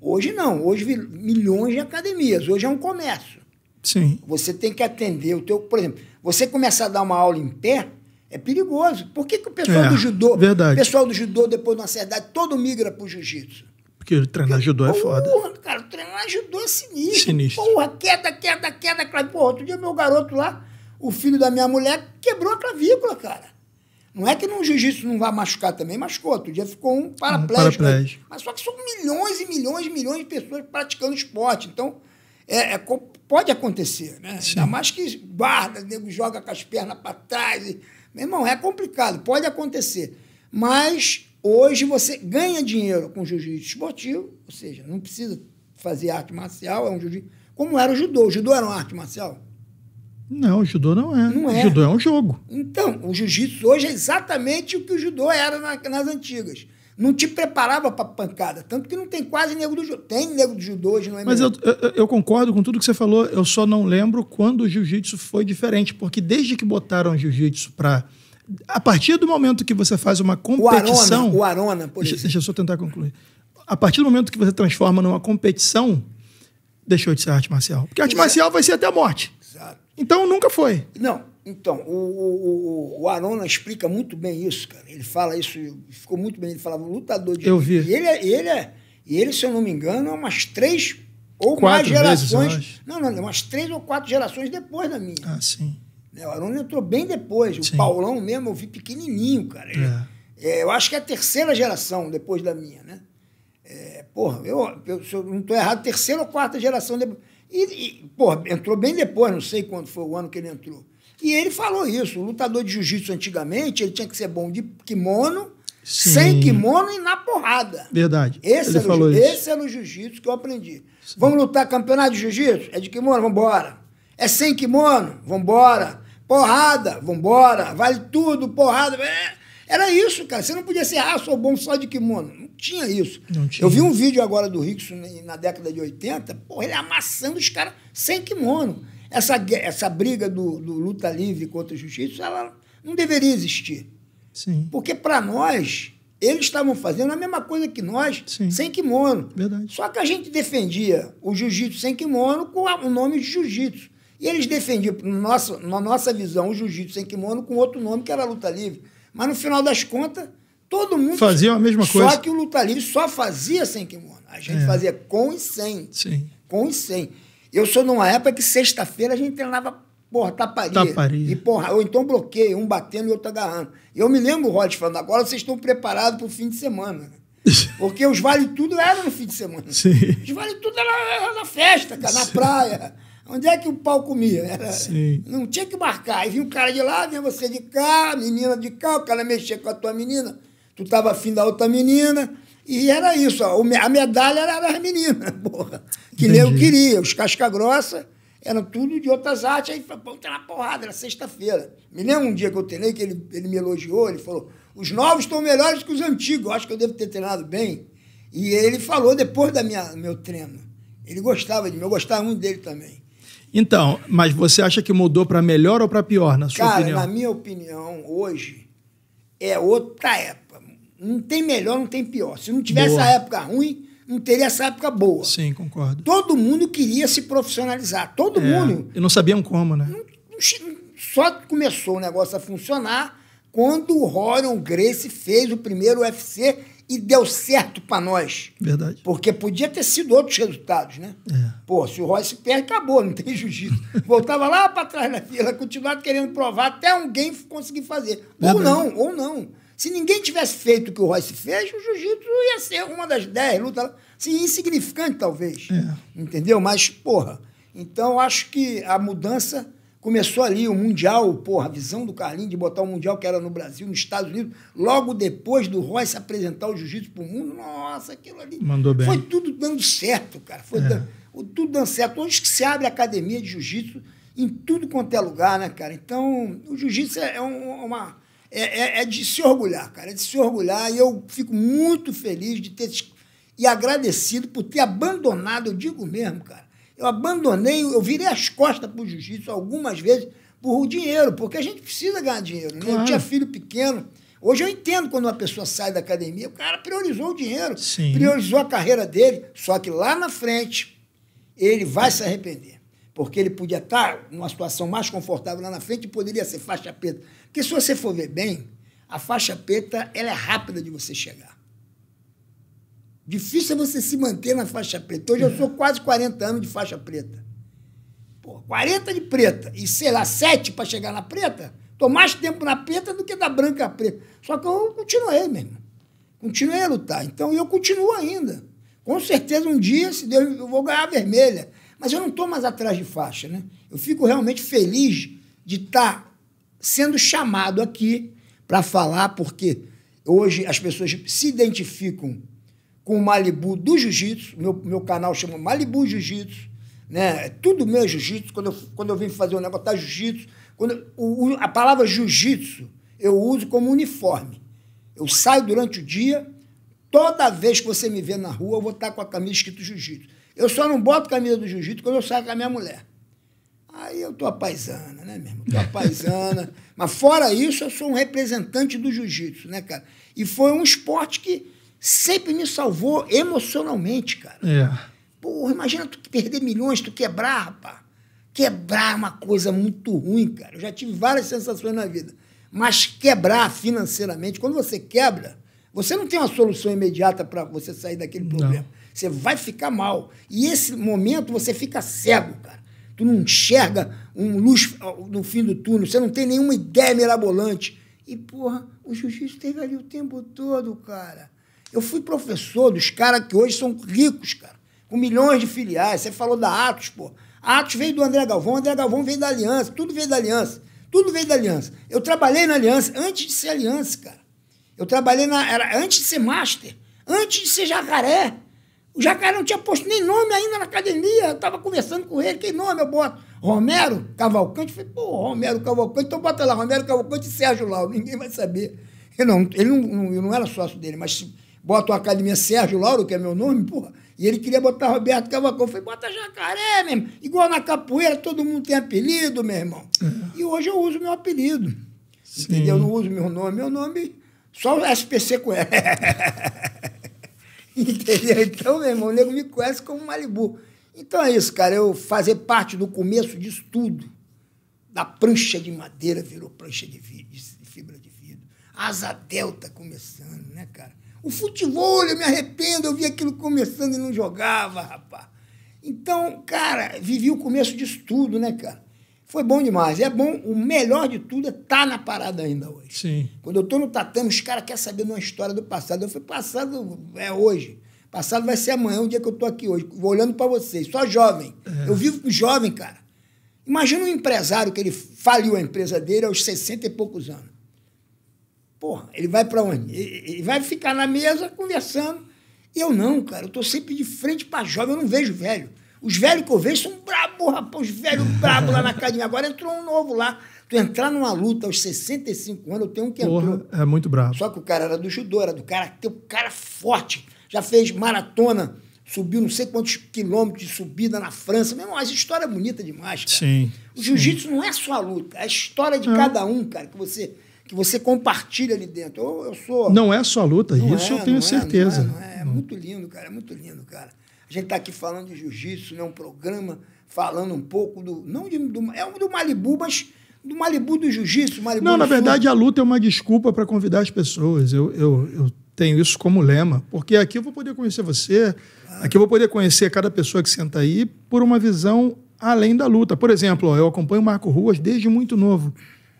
Hoje não, hoje milhões de academias, hoje é um comércio. Sim. Você tem que atender o teu, por exemplo, você começar a dar uma aula em pé é perigoso. Por que, que o pessoal é, do judô, verdade. o pessoal do judô depois de uma certa idade todo migra pro jiu-jitsu? Porque treinar Porque, judô é porra, foda. Porra, cara, treinar judô é sinistro. Sinistro. Porra, queda, queda, queda, claro. Porra, outro dia meu garoto lá, o filho da minha mulher, quebrou a clavícula, cara. Não é que no jiu-jitsu não vá machucar também, machucou. Outro dia ficou um paraplégico. Um paraplégico. Mas, mas só que são milhões e milhões e milhões de pessoas praticando esporte. Então, é, é pode acontecer, né? Sim. Ainda mais que guarda, nego joga com as pernas para trás. E... Meu irmão, é complicado, pode acontecer. Mas hoje você ganha dinheiro com jiu-jitsu esportivo, ou seja, não precisa fazer arte marcial, é um jiu-jitsu. Como era o judô, o judô era uma arte marcial? Não, o judô não é. Não é. O judô é um jogo. Então, o jiu-jitsu hoje é exatamente o que o judô era na, nas antigas. Não te preparava para pancada. Tanto que não tem quase nego do judô. Tem nego do judô hoje, não é Mas eu, eu, eu, concordo com tudo que você falou. Eu só não lembro quando o jiu-jitsu foi diferente. Porque desde que botaram o jiu-jitsu para... A partir do momento que você faz uma competição... O Arona, o Arona por exemplo. Deixa, deixa eu só tentar concluir. A partir do momento que você transforma numa competição, deixou de ser arte marcial. Porque arte marcial vai ser até a morte. Então nunca foi. Não. Então, o, o, o Arona explica muito bem isso, cara. Ele fala isso, ficou muito bem. Ele falava lutador de. Eu vi. E ele, é, ele, é, ele, se eu não me engano, é umas três ou quatro mais gerações. não, não, é umas três ou quatro gerações depois da minha. Ah, sim. Né, o Arona entrou bem depois. O Paulão mesmo eu vi pequenininho, cara. Ele, é. É, eu acho que é a terceira geração depois da minha, né? É, porra, eu, eu, se eu não estou errado, terceira ou quarta geração depois. E, e pô, entrou bem depois, não sei quando foi o ano que ele entrou. E ele falou isso. O lutador de jiu-jitsu antigamente, ele tinha que ser bom de kimono, Sim. sem kimono e na porrada. Verdade. Esse, ele era, falou o, isso. esse era o jiu-jitsu que eu aprendi. Sim. Vamos lutar campeonato de jiu-jitsu? É de kimono? Vambora. É sem kimono? Vambora. Porrada? Vambora. Vale tudo, porrada. É, era isso, cara. Você não podia ser, ah, sou bom só de kimono tinha isso. Tinha. Eu vi um vídeo agora do Rickson na década de 80, porra, ele amassando os caras sem kimono. Essa, essa briga do, do luta livre contra a justiça, ela não deveria existir. Sim. Porque para nós, eles estavam fazendo a mesma coisa que nós, Sim. sem kimono. Verdade. Só que a gente defendia o jiu-jitsu sem kimono com o nome de jiu-jitsu. E eles defendiam, nossa, na nossa visão, o jiu-jitsu sem kimono com outro nome que era luta livre. Mas no final das contas, Todo mundo fazia a mesma só coisa. Só que o luta livre só fazia sem kimono. A gente é. fazia com e sem. Sim. Com e sem. Eu sou numa época que sexta-feira a gente treinava porra, taparia. taparia. E porra, ou então bloqueio, um batendo e outro agarrando. Eu me lembro o Rod falando, agora vocês estão preparados para o fim de semana. Né? Porque os vale tudo era no fim de semana. Sim. Os vale tudo era na festa, cara, na Sim. praia. Onde é que o pau comia? Era, não tinha que marcar. Aí vinha o cara de lá, vinha você de cá, a menina de cá, o cara mexia com a tua menina tu estava afim da outra menina, e era isso. Ó, a medalha era das meninas, porra, que Entendi. nem eu queria. Os casca-grossa eram tudo de outras artes. Aí falou, pô, tá na porrada, era sexta-feira. Me lembro um dia que eu treinei, que ele, ele me elogiou, ele falou, os novos estão melhores que os antigos, acho que eu devo ter treinado bem. E ele falou depois da minha meu treino. Ele gostava de mim, eu gostava muito dele também. Então, mas você acha que mudou para melhor ou para pior, na sua Cara, opinião? Cara, na minha opinião, hoje é outra época. Não tem melhor, não tem pior. Se não tivesse boa. essa época ruim, não teria essa época boa. Sim, concordo. Todo mundo queria se profissionalizar. Todo é, mundo. E não sabiam como, né? Só começou o negócio a funcionar quando o Rorion Grace fez o primeiro UFC e deu certo para nós. Verdade. Porque podia ter sido outros resultados, né? É. Pô, se o Royce perde, acabou, não tem jiu-jitsu. Voltava lá para trás na fila, continuava querendo provar até alguém conseguir fazer. Verdade. Ou não, ou não. Se ninguém tivesse feito o que o Royce fez, o jiu-jitsu ia ser uma das dez lutas, assim, insignificante talvez. É. Entendeu? Mas, porra, então acho que a mudança começou ali, o Mundial, porra, a visão do Carlinhos de botar o Mundial que era no Brasil, nos Estados Unidos, logo depois do Royce apresentar o jiu-jitsu pro mundo, nossa, aquilo ali. Mandou bem. Foi tudo dando certo, cara. Foi é. dando, tudo dando certo. Hoje que se abre a academia de jiu-jitsu, em tudo quanto é lugar, né, cara? Então, o jiu-jitsu é, é um, uma, é, é, é, de se orgulhar, cara. É de se orgulhar. E eu fico muito feliz de ter e agradecido por ter abandonado, eu digo mesmo, cara. Eu abandonei, eu virei as costas para o jiu-jitsu algumas vezes por dinheiro, porque a gente precisa ganhar dinheiro. Né? Claro. Eu tinha filho pequeno. Hoje eu entendo quando uma pessoa sai da academia, o cara priorizou o dinheiro, Sim. priorizou a carreira dele, só que lá na frente ele vai se arrepender. Porque ele podia estar numa situação mais confortável lá na frente e poderia ser faixa preta. Porque se você for ver bem, a faixa preta ela é rápida de você chegar. Difícil é você se manter na faixa preta. Hoje eu sou quase 40 anos de faixa preta. Pô, 40 de preta e, sei lá, 7 para chegar na preta, estou mais tempo na preta do que da branca a preta. Só que eu continuei mesmo. Continuei a lutar. Então, eu continuo ainda. Com certeza, um dia, se Deus, eu vou ganhar a vermelha. Mas eu não estou mais atrás de faixa, né? Eu fico realmente feliz de estar tá sendo chamado aqui para falar, porque hoje as pessoas se identificam com o Malibu do Jiu-Jitsu. Meu, meu canal chama Malibu Jiu-Jitsu. Né? É tudo meu é jiu-jitsu. Quando eu, quando eu vim fazer um negócio, tá jiu-jitsu. Quando, o, a palavra jiu-jitsu eu uso como uniforme. Eu saio durante o dia, toda vez que você me vê na rua, eu vou estar com a camisa escrito jiu-jitsu. Eu só não boto camisa do jiu-jitsu quando eu saio com a minha mulher. Aí eu tô a paisana, né, mesmo? Tô a paisana. Mas fora isso, eu sou um representante do jiu-jitsu, né, cara? E foi um esporte que sempre me salvou emocionalmente, cara. É. Porra, imagina tu perder milhões, tu quebrar, rapaz. Quebrar é uma coisa muito ruim, cara. Eu já tive várias sensações na vida. Mas quebrar financeiramente, quando você quebra, você não tem uma solução imediata para você sair daquele problema. Não. Você vai ficar mal. E esse momento você fica cego, cara tu não enxerga um luz ah, no fim do túnel, você não tem nenhuma ideia mirabolante. E, porra, o jiu-jitsu esteve ali o tempo todo, cara. Eu fui professor dos caras que hoje são ricos, cara, com milhões de filiais. Você falou da Atos, pô. Atos veio do André Galvão, André Galvão veio da Aliança, tudo veio da Aliança, tudo veio da Aliança. Eu trabalhei na Aliança antes de ser Aliança, cara. Eu trabalhei na. Era antes de ser Master, antes de ser Jacaré. O Jacaré não tinha posto nem nome ainda na academia. Eu estava conversando com ele, que nome eu boto? Romero Cavalcante. Eu falei, pô, Romero Cavalcante, então bota lá, Romero Cavalcante e Sérgio Lau, ninguém vai saber. Eu não, ele não, eu não era sócio dele, mas bota a academia Sérgio Lauro, que é meu nome, porra, e ele queria botar Roberto Cavalcante. Eu falei, bota jacaré, meu irmão. Igual na capoeira, todo mundo tem apelido, meu irmão. É. E hoje eu uso meu apelido. Sim. Entendeu? Eu não uso meu nome, meu nome só o SPC com ele. Entendeu? Então, meu irmão, o nego me conhece como Malibu. Então é isso, cara. Eu fazer parte do começo disso tudo. Da prancha de madeira virou prancha de, fibra de vidro. Asa delta começando, né, cara? O futebol, eu me arrependo, eu vi aquilo começando e não jogava, rapaz. Então, cara, vivi o começo disso tudo, né, cara? Foi bom demais. É bom, o melhor de tudo é estar tá na parada ainda hoje. Sim. Quando eu estou no tatame, os caras querem saber de uma história do passado. Eu falei, passado é hoje. Passado vai ser amanhã, o dia que eu estou aqui hoje. Vou olhando para vocês, só jovem. É. Eu vivo com jovem, cara. Imagina um empresário que ele faliu a empresa dele aos 60 e poucos anos. Porra, ele vai para onde? Ele vai ficar na mesa conversando. Eu não, cara. Eu estou sempre de frente para jovem, eu não vejo velho. Os velhos que eu vejo são brabo, rapaz, os velhos brabo lá na academia. Agora entrou um novo lá. Tu entrar numa luta aos 65 anos, eu tenho um que Porra, entrou. É muito brabo. Só que o cara era do judô, era do cara teu cara forte. Já fez maratona, subiu não sei quantos quilômetros de subida na França. Meu irmão, as histórias é bonita demais, cara. Sim. O jiu-jitsu não é só a luta, é a história de é. cada um, cara, que você que você compartilha ali dentro. Eu, eu sou. Não é só luta, não isso é, eu tenho certeza. Não é, é não é. é muito lindo, cara, é muito lindo, cara. A gente está aqui falando de jiu-jitsu, né? um programa falando um pouco do. Não de, do, é um do Malibu, mas do Malibu do jiu-jitsu. Malibu não, na verdade, a luta é uma desculpa para convidar as pessoas. Eu, eu, eu tenho isso como lema, porque aqui eu vou poder conhecer você, claro. Ah. aqui eu vou poder conhecer cada pessoa que senta aí por uma visão além da luta. Por exemplo, ó, eu acompanho o Marco Ruas desde muito novo.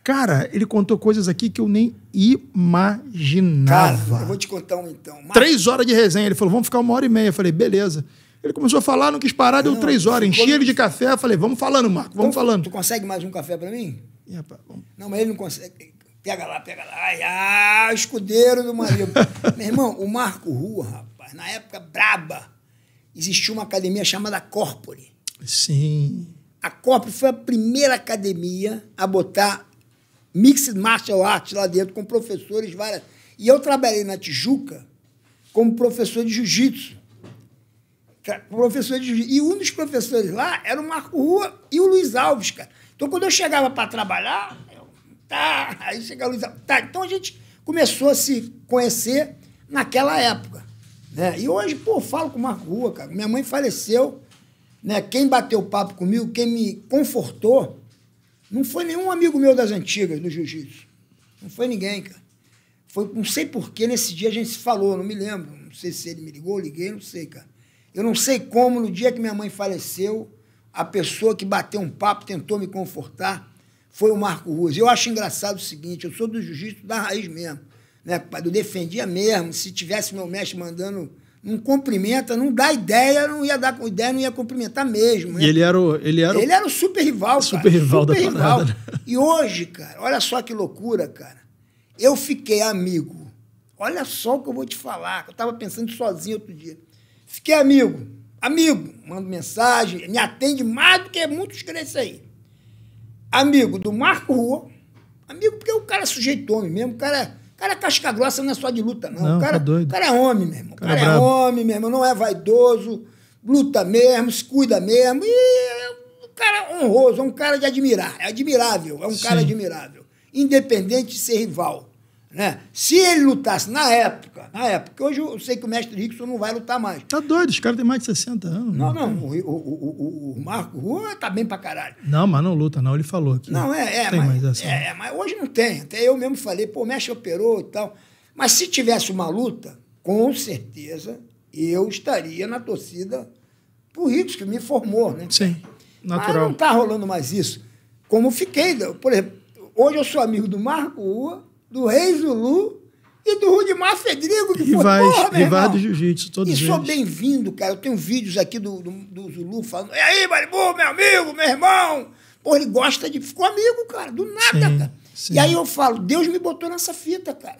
Cara, ele contou coisas aqui que eu nem imaginava. Cara, eu vou te contar um então. Três horas de resenha. Ele falou, vamos ficar uma hora e meia. Eu falei, beleza. Ele começou a falar, não quis parar, deu não, três horas. Enchi ele de café, falei, vamos falando, Marco, vamos falando. Tu consegue mais um café para mim? E, rapaz, vamos... Não, mas ele não consegue. Pega lá, pega lá. Ai, ah, escudeiro do marido. Meu irmão, o Marco Rua, rapaz, na época braba, existia uma academia chamada Corpore. Sim. A Corpore foi a primeira academia a botar mixed martial arts lá dentro, com professores várias. E eu trabalhei na Tijuca como professor de jiu-jitsu professores de E um dos professores lá era o Marco Rua e o Luiz Alves, cara. Então, quando eu chegava para trabalhar, eu, tá, aí chega o Luiz Alves, tá. Então, a gente começou a se conhecer naquela época. Né? E hoje, pô, falo com o Marco Rua, cara. Minha mãe faleceu, né? Quem bateu papo comigo, quem me confortou, não foi nenhum amigo meu das antigas do jiu-jitsu. Não foi ninguém, cara. Foi, não sei porquê, nesse dia a gente se falou, não me lembro. Não sei se ele me ligou, liguei, não sei, cara. Eu não sei como, no dia que minha mãe faleceu, a pessoa que bateu um papo, tentou me confortar, foi o Marco Ruas. Eu acho engraçado o seguinte, eu sou do jiu-jitsu da raiz mesmo. Né? Eu defendia mesmo, se tivesse meu mestre mandando não cumprimenta, não dá ideia, não ia dar ideia, não ia cumprimentar mesmo. Né? E ele era o ele era ele era o super rival, super cara, rival super da rival. Parada, né? E hoje, cara, olha só que loucura, cara. Eu fiquei amigo. Olha só o que eu vou te falar. Eu estava pensando sozinho outro dia. Fiquei amigo. Amigo, mando mensagem, me atende mais do que muitos crentes aí. Amigo do Marco Rua. Amigo, porque o cara é sujeito homem mesmo, o cara, o cara é casca grossa, não é só de luta, não. não o, cara, tá o cara é homem, meu irmão. O cara, cara é, é homem, meu irmão, não é vaidoso, luta mesmo, se cuida mesmo. E é um cara honroso, é um cara de admirar, é admirável, é um Sim. cara admirável. Independente de ser rival. Né? Se ele lutasse na época, na época, hoje eu sei que o mestre Rickson não vai lutar mais. Tá doido, os caras têm mais de 60 anos. Não, não, o, o, o, o Marco Rua tá bem pra caralho. Não, mas não luta, não, ele falou aqui. Não, é, é. Tem mas, mais É, né? é, mas hoje não tem. Até eu mesmo falei, pô, o mestre operou e tal. Mas se tivesse uma luta, com certeza eu estaria na torcida pro Rickson, que me formou, né? Sim, natural. Mas não tá rolando mais isso. Como fiquei, por exemplo, hoje eu sou amigo do Marco Rua do Rei Zulu e do Rudimar Fedrigo, que rivais, foi porra, meu Rivais do Jiu-Jitsu, todos E sou bem-vindo, cara. Eu tenho vídeos aqui do, do, do Zulu falando, e aí, Maribu, meu amigo, meu irmão. Pô, ele gosta de... Ficou amigo, cara, do nada, sim, cara. Sim. E aí eu falo, Deus me botou nessa fita, cara.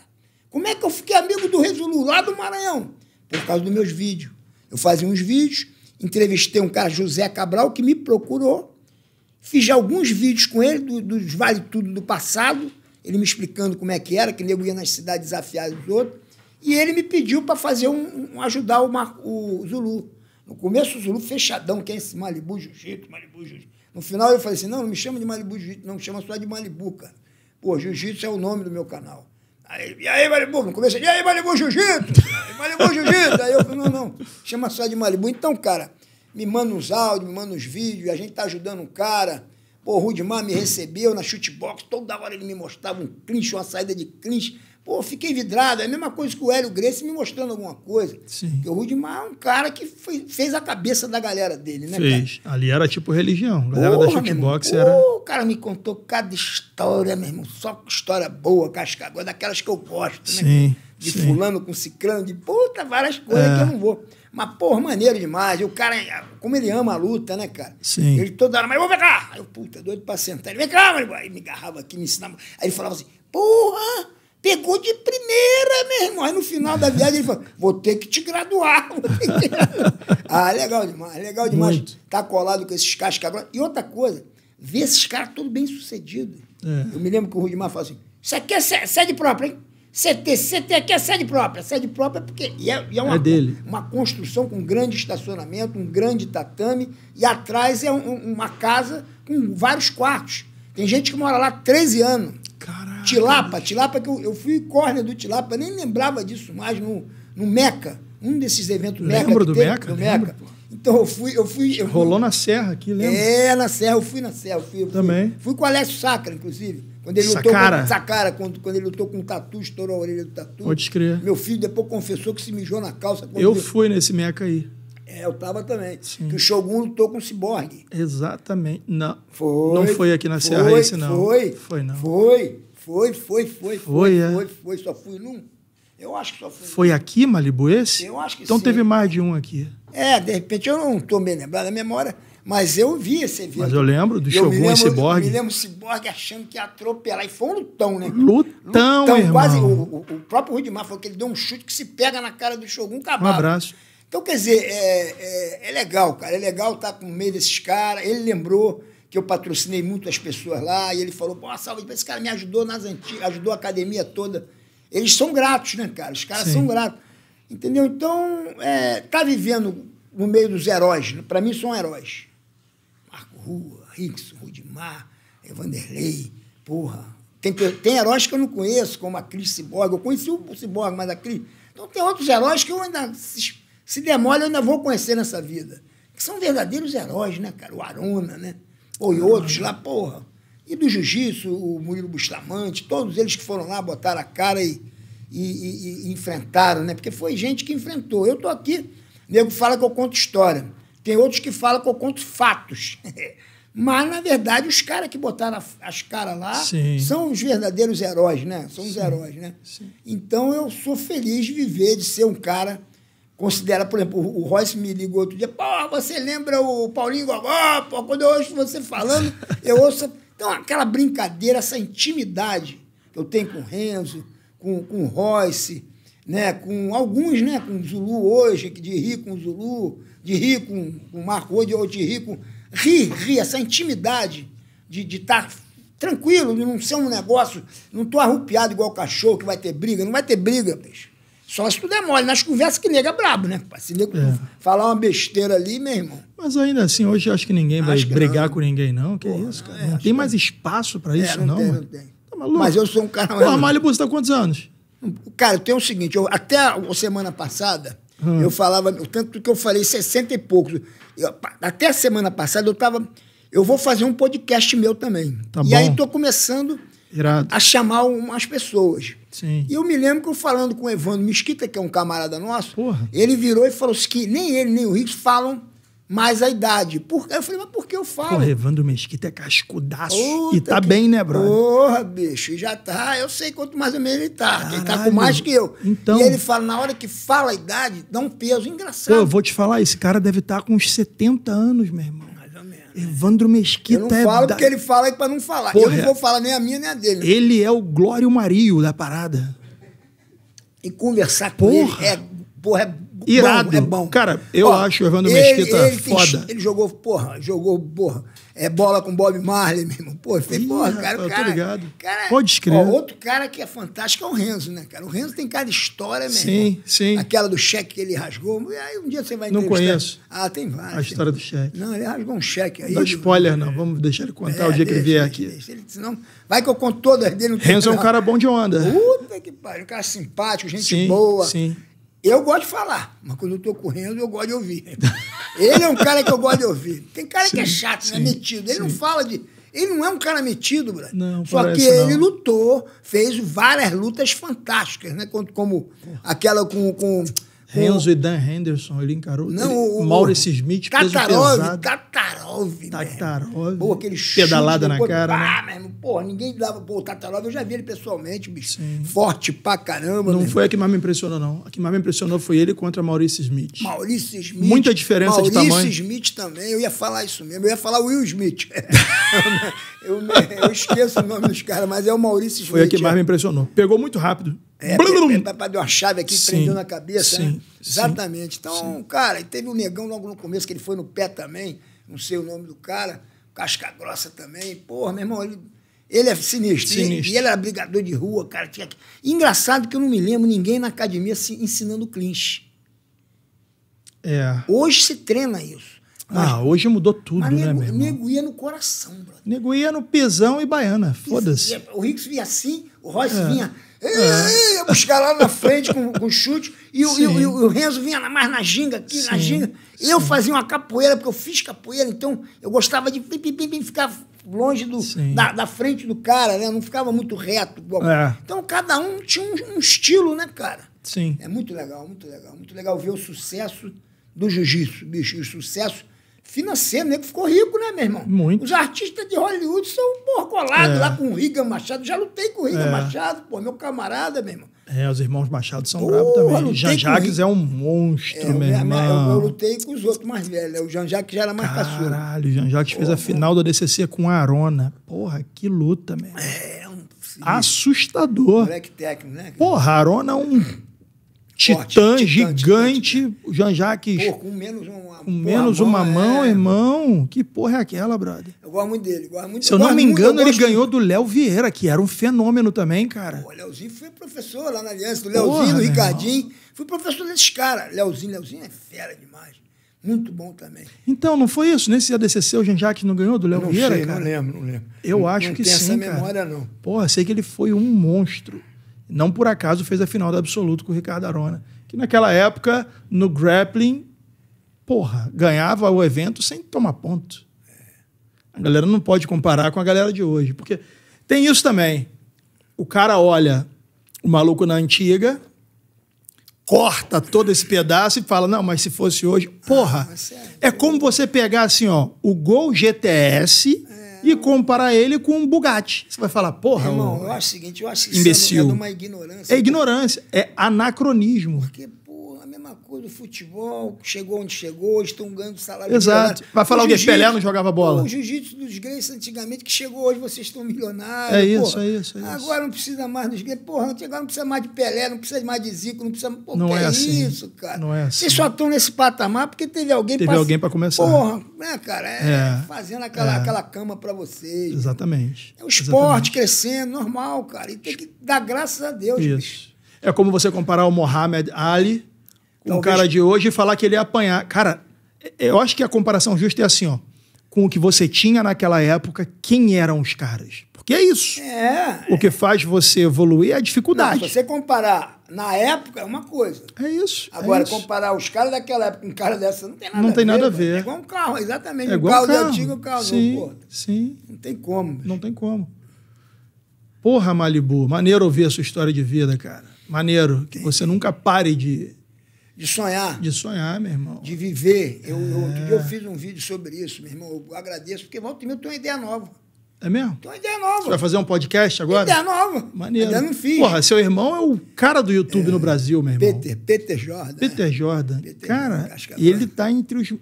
Como é que eu fiquei amigo do Rei Zulu, lá do Maranhão? Por causa dos meus vídeos. Eu fazia uns vídeos, entrevistei um cara, José Cabral, que me procurou. Fiz alguns vídeos com ele, do, dos Vale Tudo do passado ele me explicando como é que era, que nego ia nas cidades desafiar os outros, e ele me pediu para fazer um, um, ajudar o, Mar, o Zulu. No começo, o Zulu fechadão, que é esse Malibu Jiu-Jitsu, Malibu Jiu-Jitsu. No final, eu falei assim: não, não me chama de Malibu Jiu-Jitsu, não, me chama só de Malibu, cara. Pô, Jiu-Jitsu é o nome do meu canal. Aí, e aí, Malibu? No começo, e aí, Malibu Jiu-Jitsu? Malibu Jiu-Jitsu? Aí eu falei: não, não, chama só de Malibu. Então, cara, me manda uns áudios, me manda uns vídeos, a gente tá ajudando um cara Pô, o Rudimar me recebeu na chutebox, toda hora ele me mostrava um clinch, uma saída de clinch. Pô, fiquei vidrado. É a mesma coisa que o Hélio Gracie me mostrando alguma coisa. Sim. Porque o Rudimar é um cara que foi, fez a cabeça da galera dele, né, fez. Cara? Ali era tipo religião. A galera Porra, da chutebox era... O cara me contou cada história, meu irmão. Só história boa, cascagua, daquelas que eu gosto, né? Sim. De sim. fulano com ciclano, de puta, várias coisas é. que eu não vou... Mas, porra, maneiro demais. E o cara, como ele ama a luta, né, cara? Sim. Ele toda hora, mas vou cá! Aí eu, puta, doido pra sentar. Ele, vem cá, mas... Aí me agarrava aqui, me ensinava. Aí ele falava assim, porra, pegou de primeira, meu irmão. Aí no final da viagem ele falou, vou ter que te graduar. ah, legal demais, legal demais. Muito. Tá colado com esses que agora. E outra coisa, ver esses caras tudo bem sucedidos É. Eu me lembro que o Rudimar falou assim, isso aqui é sede própria, hein? CT, CT aqui é sede própria. Sede própria porque e é, e é, uma, é uma construção com um grande estacionamento, um grande tatame, e atrás é um, uma casa com vários quartos. Tem gente que mora lá 13 anos. Caraca. Tilapa, Tilapa, que eu, eu fui córnea do Tilapa, nem lembrava disso mais no, no Meca, um desses eventos Meca. Lembro do teve, Meca? Do Meca. Lembro, então eu fui, eu fui, eu fui. Rolou na Serra aqui, lembra? É, na Serra, eu fui na Serra. Eu fui, eu fui, Também. Fui com o Alessio Sacra, inclusive. Quando ele Sacara. lutou com Sacara, quando, quando ele lutou com o Tatu, estourou a orelha do Tatu. Pode crer. Meu filho depois confessou que se mijou na calça. Eu fui nesse meca aí. É, eu tava também. Sim. Que o Shogun lutou com o Cyborg. Exatamente. Não. Foi. Não foi aqui na foi, Serra esse, não. Foi. Foi, não. Foi. Foi, foi, foi. Foi, foi, é. foi, foi. Só fui num. Eu acho que só fui. Foi num. aqui, Malibu, esse? Eu acho que então sim. Então teve mais de um aqui. É, de repente eu não tô bem lembrado. A memória mas eu vi esse evento. Mas eu lembro do Shogun e Ciborgue. Eu me lembro do Cyborg achando que ia atropelar. E foi um lutão, né? Lutão, lutão irmão. Quase, o, o, o próprio Rudimar falou que ele deu um chute que se pega na cara do Shogun acabado. Um abraço. Então, quer dizer, é, é, é legal, cara. É legal estar tá com meio desses caras. Ele lembrou que eu patrocinei muito as pessoas lá. E ele falou, pô, salve, esse cara me ajudou nas antigas, ajudou a academia toda. Eles são gratos, né, cara? Os caras Sim. são gratos. Entendeu? Então, é, tá vivendo no meio dos heróis. Né? Para mim, são heróis. Rua, Rickson, Rudimar, Vanderlei, porra. Tem, tem heróis que eu não conheço, como a Cris Ciborgue. Eu conheci o Ciborgue, mas a Cris. Então tem outros heróis que eu ainda, se, se demora, eu ainda vou conhecer nessa vida. Que são verdadeiros heróis, né, cara? O Arona, né? Ou e ah. outros lá, porra. E do Jiu-Jitsu, o Murilo Bustamante, todos eles que foram lá, botaram a cara e, e, e, e enfrentaram, né? Porque foi gente que enfrentou. Eu tô aqui, o nego fala que eu conto história. Tem outros que falam que eu conto fatos. Mas, na verdade, os caras que botaram as caras lá Sim. são os verdadeiros heróis, né? São os heróis, né? Sim. Então, eu sou feliz de viver, de ser um cara considera, por exemplo, o Royce me ligou outro dia, pô, você lembra o Paulinho Gogó? Pô, quando eu ouço você falando, eu ouço... Então, aquela brincadeira, essa intimidade que eu tenho com o Renzo, com, com o Royce, né, com alguns, né, com o Zulu hoje, que de rir com o Zulu, de rir com, o Marco hoje ou de rir com. Rir, rir, essa intimidade de estar de tá tranquilo, de não ser um negócio. Não estou arrupiado igual cachorro que vai ter briga. Não vai ter briga, bicho. Só se tu der mole. Nas conversas que nega é brabo, né? Se nego é. falar uma besteira ali, meu irmão. Mas ainda assim, hoje eu acho que ninguém acho vai que brigar não. com ninguém, não. Que é isso, cara? É, não tem mais espaço para isso, é, não? Não tem, não tem. Tá maluco? Mas eu sou um cara. O amalho Busta tá quantos anos? Cara, tem o seguinte, eu, até a semana passada, Hum. Eu falava, tanto que eu falei 60 e poucos. Eu, até a semana passada eu estava. Eu vou fazer um podcast meu também. Tá e bom. aí estou começando Irado. a chamar umas pessoas. Sim. E eu me lembro que eu falando com o Evandro Mesquita, que é um camarada nosso, Porra. ele virou e falou assim, que nem ele, nem o Rick falam mais a idade. Por, eu falei, mas por que eu falo? Porra, Evandro Mesquita é cascudaço. Puta e tá que... bem, né, brother? Porra, bicho, já tá. Eu sei quanto mais ou menos ele tá. Caralho. Ele tá com mais que eu. Então... E ele fala, na hora que fala a idade, dá um peso engraçado. Pô, eu vou te falar, esse cara deve estar tá com uns 70 anos, meu irmão. Evandro Mesquita eu não é. Falo da... porque ele fala aí pra não falar. Porra, eu não vou falar nem a minha nem a dele. Ele é o Glório Mario da parada. E conversar com ele é, porra, é Irado. Bom, é bom. Cara, eu Ó, acho o Evandro ele, Mesquita ele foda. ele jogou, porra, jogou, porra. É bola com Bob Marley mesmo. Pô, eu porra, cara, eu cara, ligado. Cara, Pode escrever Ó, outro cara que é fantástico é o Renzo, né, cara? O Renzo tem cada história mesmo. Sim, sim. Aquela do cheque que ele rasgou. Aí um dia você vai Não conheço. Ah, tem várias. A história do cheque. Não, ele rasgou um cheque aí. Não spoiler, não. Vamos deixar ele contar é, o dia deixa, que ele vier aqui. Deixa, ele, senão, vai que eu conto todas dele. Renzo é um cara bom de onda. Puta que pariu. Um cara simpático, gente sim, boa. Sim, sim. Eu gosto de falar, mas quando eu estou correndo, eu gosto de ouvir. Ele é um cara que eu gosto de ouvir. Tem cara sim, que é chato, né? sim, né? Metido. Ele sim. não fala de. Ele não é um cara metido, Brad. Não, Só que ele lutou, fez várias lutas fantásticas, né? Como aquela com, com Renzo e Dan Henderson, ele encarou. Não, ele, o, Maurice Smith, Katarov, peso Katarov, Kakarov, Pô, aquele chute, Pedalada na pô, cara. Né? Ah, né? mesmo, pô, ninguém dava. Pô, o eu já vi ele pessoalmente, bicho. Sim. Forte pra caramba. Não foi a que mais me impressionou, não. A que mais me impressionou foi ele contra Maurice Smith. Maurice Smith. Muita diferença Maurice de tamanho. Maurice Smith também, eu ia falar isso mesmo. Eu ia falar Will Smith. Eu, me, eu esqueço o nome dos caras, mas é o Maurício Foi o que mais é. me impressionou. Pegou muito rápido. É, papai é, é, deu uma chave aqui, sim, prendeu na cabeça. Sim, né? Exatamente. Então, sim. cara, teve um negão logo no começo, que ele foi no pé também, não sei o nome do cara, casca grossa também. Porra, meu irmão, ele, ele é sinistro. sinistro. E, e ele era brigador de rua, cara. Tinha... Engraçado que eu não me lembro ninguém na academia se ensinando clinch. É. Hoje se treina isso. Ah, mas, hoje mudou tudo, mas né, meu Neguia no coração, brother. Neguia no pisão e baiana, foda-se. O Ricks vinha assim, o Royce é. vinha... É. Eu buscar lá na frente com, com chute e o, e, o, e o, Renzo vinha mais na ginga aqui, sim, na ginga. Eu fazia uma capoeira, porque eu fiz capoeira, então eu gostava de pim, pim, pim, ficar longe do, da, da, frente do cara, né? não ficava muito reto. É. Então cada um tinha um, um, estilo, né, cara? Sim. É muito legal, muito legal. Muito legal ver o sucesso do jiu-jitsu, bicho. E o sucesso financeiro, né? Que ficou rico, né, meu irmão? Muito. Os artistas de Hollywood são porcolados é. lá com o Riga Machado. Já lutei com o Riga é. Machado, pô, meu camarada, meu irmão. É, os irmãos Machado são bravos também. Jean Jacques é um monstro, é, meu irmão. Eu, eu, lutei com os outros mais velhos. Né? O Jean Jacques já era mais caçudo. Caralho, o Jean Jacques fez a final da DCC com a Arona. Porra, que luta, meu irmão. É, um assustador. Moleque técnico, né? Porra, Arona é um Titã, gigante, titã, Jean-Jacques. Pô, com menos uma, com menos mão, uma mão, é... irmão. Que porra é aquela, brother? Eu gosto muito dele. Gosto muito, Se eu, eu não me engano, muito, ele ganhou do Léo Vieira, que era um fenômeno também, cara. Pô, o Léozinho foi professor lá na Aliança, do Léozinho, do Ricardinho. Irmão. Fui professor desses caras. Léozinho, Léozinho é fera demais. Muito bom também. Então, não foi isso? Nesse ADCC o Jean-Jacques não ganhou do Léo Vieira? Sei, cara? Não lembro, não lembro. Eu não, acho não que sim. Não tem essa memória, cara. não. Porra, sei que ele foi um monstro. Não por acaso fez a final do absoluto com o Ricardo Arona, que naquela época, no grappling, porra, ganhava o evento sem tomar ponto. A galera não pode comparar com a galera de hoje, porque tem isso também. O cara olha o maluco na antiga, corta todo esse pedaço e fala: não, mas se fosse hoje, ah, porra. Ah, é como você pegar assim, ó, o Gol GTS e comparar ele com um Bugatti. Você vai falar, porra. Irmão, eu acho o seguinte, eu acho que isso é uma ignorância. É ignorância, é anacronismo. Porque, mesma coisa, do futebol chegou onde chegou, estão ganhando salário. Exato. Vai falar o que Pelé não jogava bola. O jiu-jitsu dos Grace antigamente que chegou hoje, vocês estão milionários. É isso, é isso, é isso. Agora não precisa mais dos Grace. Porra, agora não precisa mais de Pelé, não precisa mais de Zico, não precisa. Pô, não é, é assim. isso, cara? Não é assim. Vocês só estão nesse patamar porque teve alguém Teve pra... alguém para começar. Porra, né, cara? É, é. Fazendo aquela, é. aquela cama para vocês. Exatamente. É o esporte Exatamente. crescendo, normal, cara. E tem que dar graças a Deus. Isso. Bicho. É como você comparar o Mohamed Ali com Talvez... o cara de hoje e falar que ele ia apanhar. Cara, eu acho que a comparação justa é assim, ó. Com o que você tinha naquela época, quem eram os caras? Porque é isso. É. O que faz você evoluir é a dificuldade. Não, se você comparar na época, é uma coisa. É isso. É Agora, é isso. comparar os caras daquela época com um cara dessa, não tem nada não a tem ver. Não tem nada a ver. É igual um carro, exatamente. É igual um carro, carro. antigo, um carro sim, novo. Sim. Não tem como. Bicho. Não tem como. Porra, Malibu, maneiro ouvir a sua história de vida, cara. Maneiro. Que você nunca pare de de sonhar. De sonhar, meu irmão. De viver. Eu, é... eu, outro dia eu é. fiz um vídeo sobre isso, meu irmão. Eu agradeço, porque volta e meia eu tenho uma ideia nova. É mesmo? Tem uma ideia nova. Você vai fazer um podcast agora? Ideia nova. Maneiro. Ainda não fiz. Porra, seu irmão é o cara do YouTube é... no Brasil, meu irmão. Peter, Peter Jordan. Peter Jordan. Peter cara, ele tá entre os...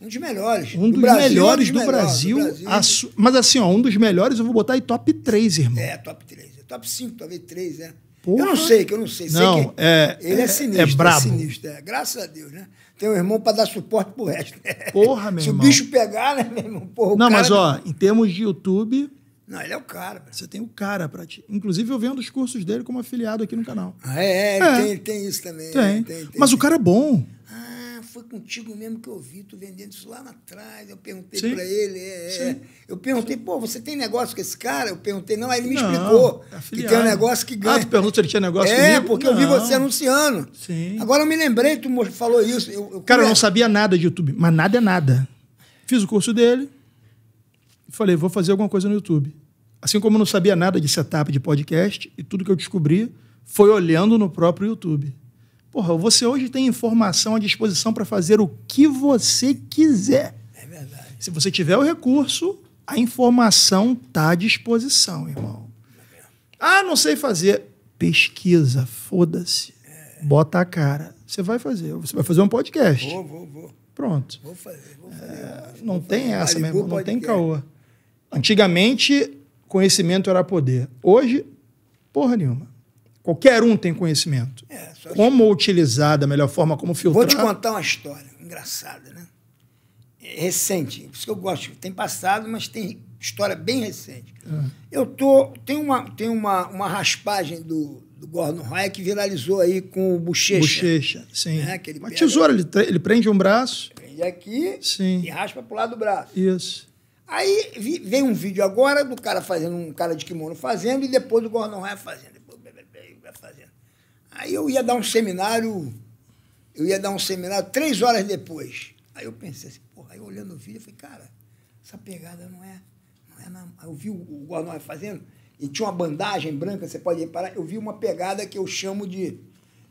Um dos melhores. Um dos Brasil, melhores do, Brasil, do Brasil. Mas assim, ó, um dos melhores eu vou botar em top 3, irmão. É, top 3. É top 5, talvez 3, é. Porra. Eu não sei, que eu não sei. Não, sei é, ele é, é, é sinistro. É, brabo. É sinistro, é. Graças a Deus, né? Tem um irmão para dar suporte pro resto. Né? Porra, meu Se irmão. Se o bicho pegar, né, meu irmão? Porra, não, mas ó, em termos de YouTube. Não, ele é o cara. Bro. Você tem o cara para ti. Inclusive, eu vendo os cursos dele como afiliado aqui no canal. Ah, é, é, é. Tem, tem isso também. Tem. Tem, tem mas o cara é bom foi contigo mesmo que eu vi, tu vendendo isso lá atrás. Eu perguntei para ele. É, é. Eu perguntei, pô, você tem negócio com esse cara? Eu perguntei, não. Aí ele me não, explicou é que tem um negócio que ganha. Ah, tu perguntou se ele tinha negócio É, comigo? porque não. eu vi você anunciando. Sim. Agora eu me lembrei, tu falou isso. Eu, eu cara, eu é não sabia nada de YouTube, mas nada é nada. Fiz o curso dele e falei, vou fazer alguma coisa no YouTube. Assim como eu não sabia nada de setup de podcast, e tudo que eu descobri foi olhando no próprio YouTube. Porra, você hoje tem informação à disposição para fazer o que você quiser. É verdade. Se você tiver o recurso, a informação está à disposição, irmão. É ah, não sei fazer. Pesquisa, foda-se. É. Bota a cara. Você vai fazer. Você vai fazer um podcast. Vou, vou, vou. Pronto. Vou fazer, vou fazer. É, não vou tem fazer. essa, meu irmão. Não tem caô. Antigamente, conhecimento era poder. Hoje, porra nenhuma. Qualquer um tem conhecimento. É, como assim. utilizar da melhor forma, como filtrar. Vou te contar uma história engraçada, né? É recente, por isso que eu gosto. Tem passado, mas tem história bem recente. Ah. Eu tô tem uma tem uma, uma raspagem do, do Gordon Raya que viralizou aí com o bochecha. Bochecha, sim. Né? Que ele Uma tesoura, ele, ele prende um braço. Prende aqui sim. e raspa pro lado do braço. Isso. Aí vi, vem um vídeo agora do cara fazendo, um cara de kimono fazendo e depois do Gordon Raya fazendo fazendo. Aí eu ia dar um seminário, eu ia dar um seminário três horas depois. Aí eu pensei assim, porra, aí olhando o vídeo, eu falei, cara, essa pegada não é. Não é na... Aí eu vi o, o Guarnói fazendo, e tinha uma bandagem branca, você pode reparar, eu vi uma pegada que eu chamo de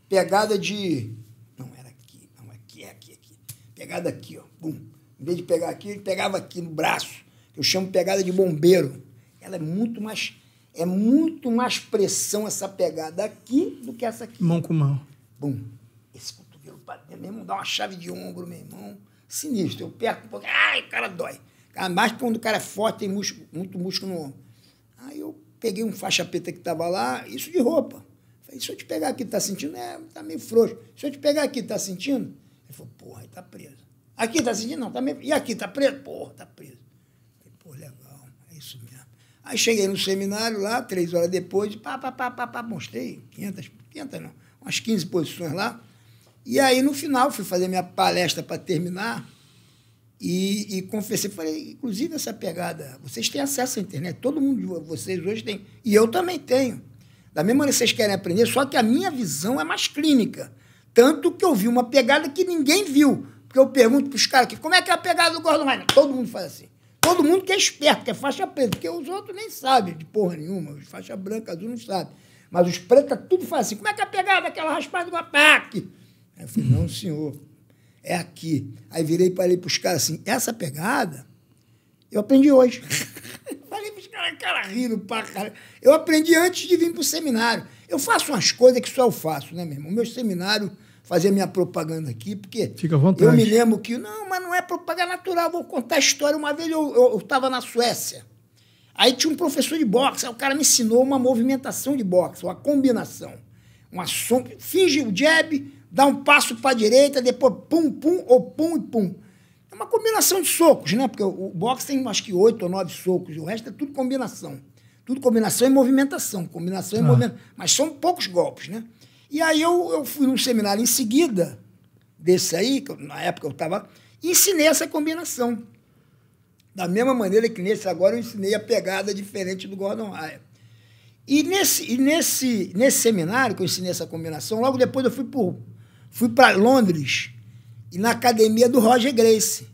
pegada de. Não era aqui, não, aqui, é aqui, aqui. Pegada aqui, ó. Bum. Em vez de pegar aqui, ele pegava aqui no braço. Eu chamo pegada de bombeiro. Ela é muito mais é muito mais pressão essa pegada aqui do que essa aqui. Mão com mão. Bum. Esse cotovelo para dentro mesmo, dá uma chave de ombro, meu irmão. Sinistro. Eu perco um pouco. Ai, o cara dói. Mais quando o cara é forte, tem músculo, muito músculo no ombro. Aí eu peguei um faixa preta que estava lá, isso de roupa. Falei, se eu te pegar aqui, tá sentindo? É, tá meio frouxo. Se eu te pegar aqui, tá sentindo? Ele falou, porra, aí tá preso. Aqui tá sentindo? Não, tá meio... E aqui, tá preso? Porra, tá preso. Aí cheguei no seminário lá, três horas depois, pá, pá, pá, pá, pá, mostrei 500, 500 não, umas 15 posições lá. E aí, no final, fui fazer minha palestra para terminar e, e confessei. Falei, inclusive, essa pegada, vocês têm acesso à internet, todo mundo de vocês hoje tem, e eu também tenho. Da mesma maneira que vocês querem aprender, só que a minha visão é mais clínica. Tanto que eu vi uma pegada que ninguém viu. Porque eu pergunto para os caras aqui, como é que é a pegada do Gordon Ryan? Todo mundo faz assim todo mundo que é esperto, que é faixa preta, porque os outros nem sabem de porra nenhuma, os faixa branca, azul não sabem. Mas os pretos é tudo faz assim, como é que é a pegada aquela raspada do ataque? Aí eu falei, não, senhor, é aqui. Aí virei para ele buscar caras assim, essa pegada eu aprendi hoje. falei os caras, cara rindo para caralho. Eu aprendi antes de vir para o seminário. Eu faço umas coisas que só eu faço, né, meu irmão? Meu seminário fazer minha propaganda aqui, porque Fica à vontade. eu me lembro que, não, mas não é propaganda natural, vou contar a história. Uma vez eu estava na Suécia, aí tinha um professor de boxe, aí o cara me ensinou uma movimentação de boxe, uma combinação, uma som, finge o jab, dá um passo para a direita, depois pum, pum, ou pum e pum. É uma combinação de socos, né? Porque o, boxe tem acho que oito ou nove socos, o resto é tudo combinação. Tudo combinação e movimentação, combinação e ah. movimentação. Mas são poucos golpes, né? E aí eu, eu fui num seminário em seguida desse aí, que na época eu estava, e ensinei essa combinação. Da mesma maneira que nesse agora eu ensinei a pegada diferente do Gordon Ryan. E nesse, e nesse, nesse seminário que eu ensinei essa combinação, logo depois eu fui para fui Londres e na academia do Roger Grace.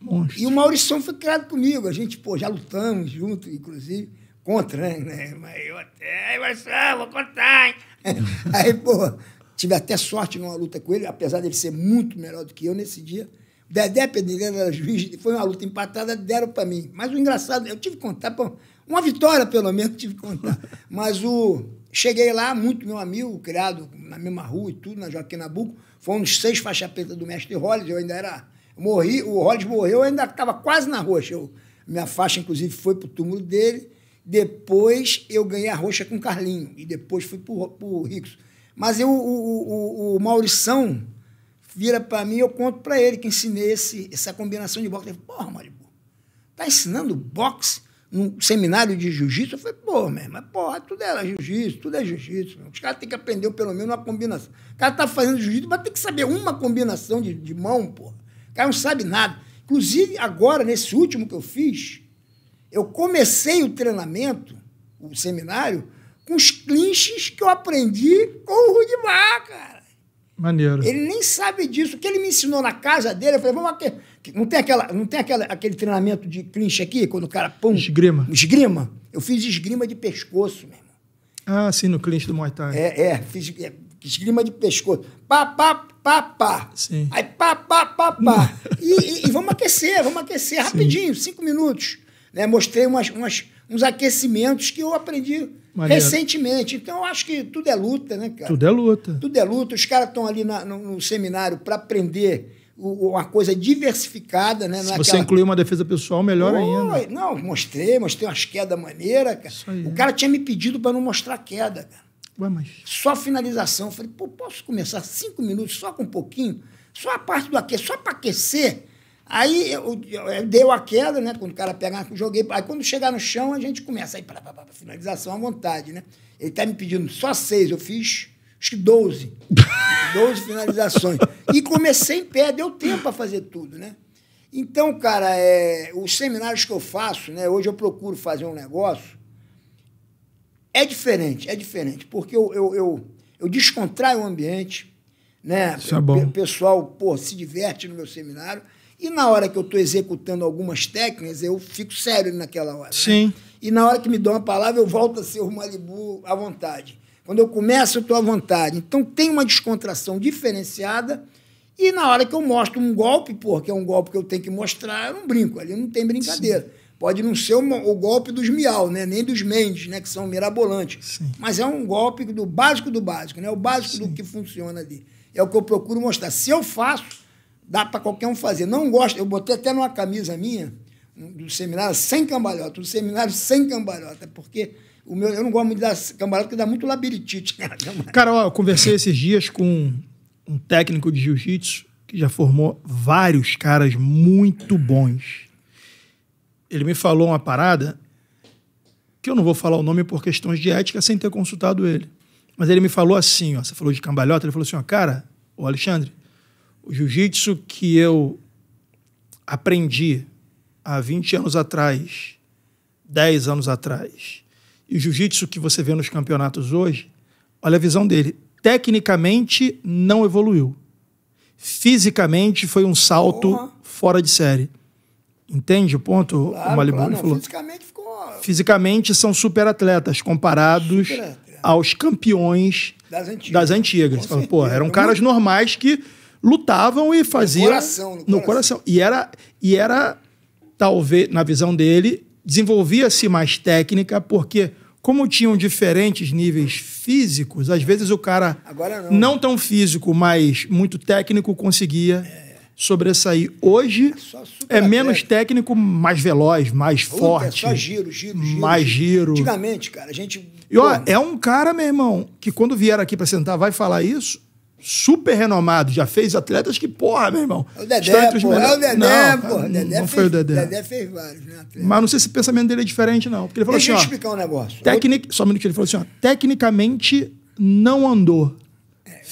Monstro. E o Maurição foi criado comigo. A gente, pô, já lutamos junto, inclusive, contra, né? Mas eu até, Maurição, ah, vou contar, hein? Aí, pô, tive até sorte numa luta com ele, apesar dele ser muito melhor do que eu nesse dia. Dedé Pedreira era juiz, foi uma luta empatada, deram para mim. Mas o engraçado, eu tive que contar, pô, uma vitória pelo menos tive que contar. Mas o cheguei lá, muito meu amigo, criado na mesma rua e tudo, na Joaquim Nabuco, foi um dos seis faixa preta do mestre Hollis, eu ainda era morri, o Hollis morreu, eu ainda estava quase na rua. Eu, minha faixa, inclusive, foi para o túmulo dele. Depois eu ganhei a roxa com o Carlinho. E depois fui pro, o Rickson. Mas eu, o, o, o, Maurição vira para mim, eu conto para ele que ensinei esse, essa combinação de boxe. Ele falou, porra, Maribu, tá ensinando boxe num seminário de jiu-jitsu? Eu falei, pô, meu irmão, porra, tudo é jiu-jitsu, tudo é jiu-jitsu. Os caras têm que aprender pelo menos uma combinação. O cara tá fazendo jiu-jitsu, mas tem que saber uma combinação de, de mão, porra. O cara não sabe nada. Inclusive, agora, nesse último que eu fiz, eu comecei o treinamento, o seminário, com os clinches que eu aprendi com o Rudimar, cara. Maneiro. Ele nem sabe disso. O que ele me ensinou na casa dele, eu falei, vamos aqui. Não tem, aquela, não tem aquela, aquele treinamento de clinch aqui, quando o cara pum. Esgrima. Esgrima. Eu fiz esgrima de pescoço, meu irmão. Ah, sim, no clinch do Muay Thai. É, é. Fiz é, esgrima de pescoço. Pá, pá, pá, pá. Sim. Aí pá, pá, pá, pá. e, e, e, vamos aquecer, vamos aquecer rapidinho, sim. cinco minutos. Né? Mostrei umas, umas, uns aquecimentos que eu aprendi recentemente. Então, eu acho que tudo é luta, né, cara? Tudo é luta. Tudo é luta. Os caras estão ali na, no, no, seminário para aprender uma coisa diversificada, né? Se naquela... você incluir uma defesa pessoal, melhor ainda. Não, mostrei, mostrei umas quedas maneiras, cara. Aí, o cara tinha me pedido para não mostrar queda, cara. Ué, mas... Só finalização. Eu falei, pô, posso começar cinco minutos, só com um pouquinho? Só a parte do aquecer, só para aquecer? Aí eu, eu, deu a queda, né? Quando o cara pega, joguei. Aí quando chegar no chão, a gente começa. Aí, pra, pra, pra, finalização à vontade, né? Ele tá me pedindo só seis, eu fiz acho que doze. doze finalizações. E comecei em pé, deu tempo para fazer tudo, né? Então, cara, é, os seminários que eu faço, né? Hoje eu procuro fazer um negócio. É diferente, é diferente, porque eu, eu, eu, eu descontraio o ambiente, né? Isso é bom. O pessoal, pô, se diverte no meu seminário. E na hora que eu estou executando algumas técnicas, eu fico sério naquela hora. Né? Sim. Né? E na hora que me dão a palavra, eu volto a ser o Malibu à vontade. Quando eu começo, eu estou à vontade. Então tem uma descontração diferenciada. E na hora que eu mostro um golpe, porque é um golpe que eu tenho que mostrar, eu não brinco, ali não tem brincadeira. Sim. Pode não ser o, o, golpe dos Miau, né? nem dos Mendes, né? que são mirabolantes. Sim. Mas é um golpe do básico do básico, né? o básico Sim. do que funciona ali. É o que eu procuro mostrar. Se eu faço, Dá para qualquer um fazer. Não gosta. Eu botei até numa camisa minha, do seminário, sem cambalhota. Do seminário sem cambalhota, porque o meu, eu não gosto muito da cambalhota, porque dá muito labirintite. Cara, cara ó, eu conversei esses dias com um técnico de jiu-jitsu que já formou vários caras muito bons. Ele me falou uma parada que eu não vou falar o nome por questões de ética sem ter consultado ele. Mas ele me falou assim, ó, você falou de cambalhota, ele falou assim, ó, cara, o Alexandre, o jiu-jitsu que eu aprendi há 20 anos atrás, 10 anos atrás, e o jiu-jitsu que você vê nos campeonatos hoje, olha a visão dele. Tecnicamente não evoluiu. Fisicamente foi um salto fora de série. Entende o ponto? Claro, o Malibu claro, falou. Fisicamente ficou. Fisicamente são super atletas comparados super atleta. aos campeões das antigas. Das antigas. Fala, pô, eram caras normais que lutavam e faziam. No coração, no, coração. no coração. E era, e era, talvez, na visão dele, desenvolvia-se mais técnica, porque como tinham diferentes níveis físicos, às vezes o cara não. não. tão físico, mas muito técnico conseguia é. sobressair. Hoje é, é menos técnico, mais veloz, mais Puta, forte. É só giro, giro, giro. Mais giro. Antigamente, cara, a gente. E, ó, é um cara, meu irmão, que quando vier aqui para sentar, vai falar isso super renomado, já fez atletas que, porra, meu irmão. O Dedé, pô, é o Dedé, é não, pô. Não, Dedé não fez, foi o Dedé. Dedé fez vários, né? Mas não sei se o pensamento dele é diferente, não. Porque ele falou Deixa assim, eu ó, explicar um negócio. Tecnic... Só um minuto, ele falou assim, ó, tecnicamente não andou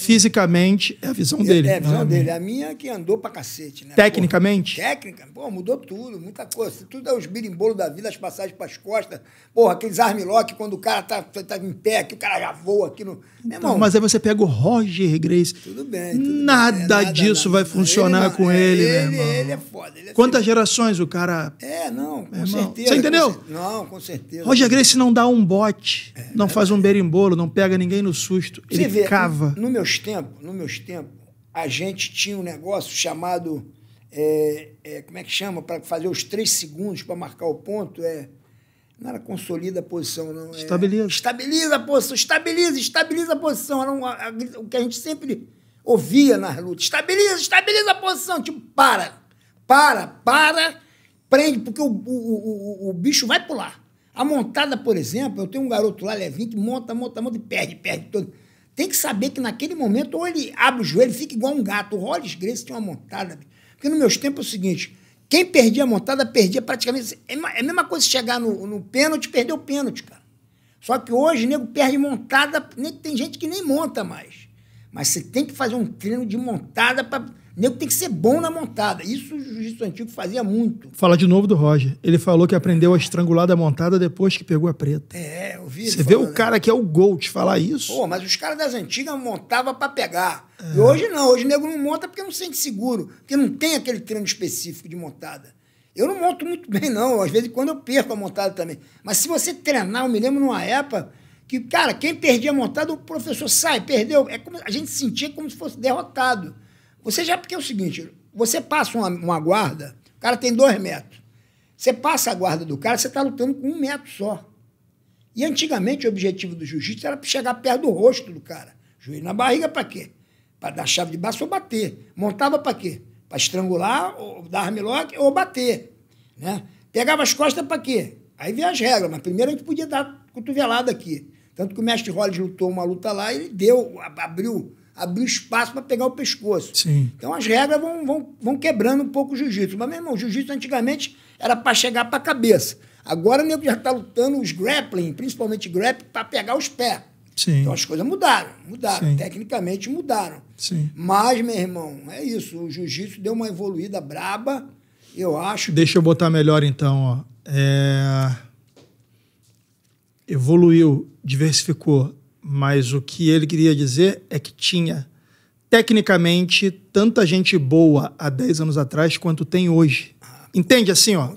fisicamente é a visão é, dele. É a visão é dele. A minha é que andou pra cacete, né? Tecnicamente? Porra, técnica, pô, mudou tudo, muita coisa. Tudo é os birimbolos da vida, as passagens pras costas. Porra, aqueles armlock quando o cara tá, tá, tá em pé, que o cara já voa aqui no. Meu então, irmão, mas aí você pega o Roger Grace. Tudo bem. Tudo nada, bem. É, nada, disso nada. vai funcionar ele, com é, ele, ele, meu irmão. Ele é foda. Ele é Quantas gerações o cara. É, não, com certeza. Você entendeu? Com cer... Não, com certeza. Roger Grace não dá um bote, não faz um berimbolo, não pega ninguém no susto. Você ele vê, cava. No, no meu meus tempos, no meus tempos, a gente tinha um negócio chamado. É, é, como é que chama? Para fazer os três segundos para marcar o ponto. É, não era consolida a posição, não. É, estabiliza. É, estabiliza a posição, estabiliza, estabiliza a posição. Era um, a, o que a gente sempre ouvia nas lutas. Estabiliza, estabiliza a posição. Tipo, para, para, para, prende, porque o, o, o, o bicho vai pular. A montada, por exemplo, eu tenho um garoto lá, Levinho, que monta, monta, monta e perde, perde todo tem que saber que naquele momento, ou ele abre o joelho, fica igual um gato. O Rolls Grace tinha uma montada. Porque nos meus tempos é o seguinte: quem perdia a montada, perdia praticamente. É, é a mesma coisa se chegar no, no pênalti, perder o pênalti, cara. Só que hoje, nego perde montada, nem, tem gente que nem monta mais. Mas você tem que fazer um treino de montada para Nego tem que ser bom na montada. Isso o jiu-jitsu antigo fazia muito. Fala de novo do Roger. Ele falou que aprendeu a estrangular da montada depois que pegou a preta. É, eu vi. Você vê o cara que é o Gold falar isso. Pô, mas os caras das antigas montavam para pegar. É. E hoje não. Hoje o nego não monta porque não sente seguro. Porque não tem aquele treino específico de montada. Eu não monto muito bem, não. Às vezes, quando eu perco a montada também. Mas se você treinar, eu me lembro numa época que, cara, quem perdia a montada, o professor sai, perdeu. É como, a gente sentia como se fosse derrotado. Você já, porque é o seguinte, você passa uma, uma guarda, o cara tem dois metros. Você passa a guarda do cara, você está lutando com um metro só. E antigamente o objetivo do jiu-jitsu era chegar perto do rosto do cara. Joelho na barriga para quê? Para dar chave de baixo ou bater. Montava para quê? Para estrangular, ou dar armlock ou bater. Né? Pegava as costas para quê? Aí vem as regras, mas primeiro a gente podia dar cotovelada aqui. Tanto que o mestre Rollins lutou uma luta lá, e ele deu, abriu abriu espaço para pegar o pescoço. Sim. Então as regras vão, vão, vão quebrando um pouco o jiu-jitsu. Mas, meu irmão, o jiu-jitsu antigamente era para chegar para a cabeça. Agora o nego já está lutando os grappling, principalmente grappling, para pegar os pés. Sim. Então as coisas mudaram, mudaram, Sim. tecnicamente mudaram. Sim. Mas, meu irmão, é isso. O jiu-jitsu deu uma evoluída braba, eu acho. Deixa eu botar melhor então, ó. É... Evoluiu, diversificou mas o que ele queria dizer é que tinha, tecnicamente, tanta gente boa há 10 anos atrás quanto tem hoje. Entende assim, ó?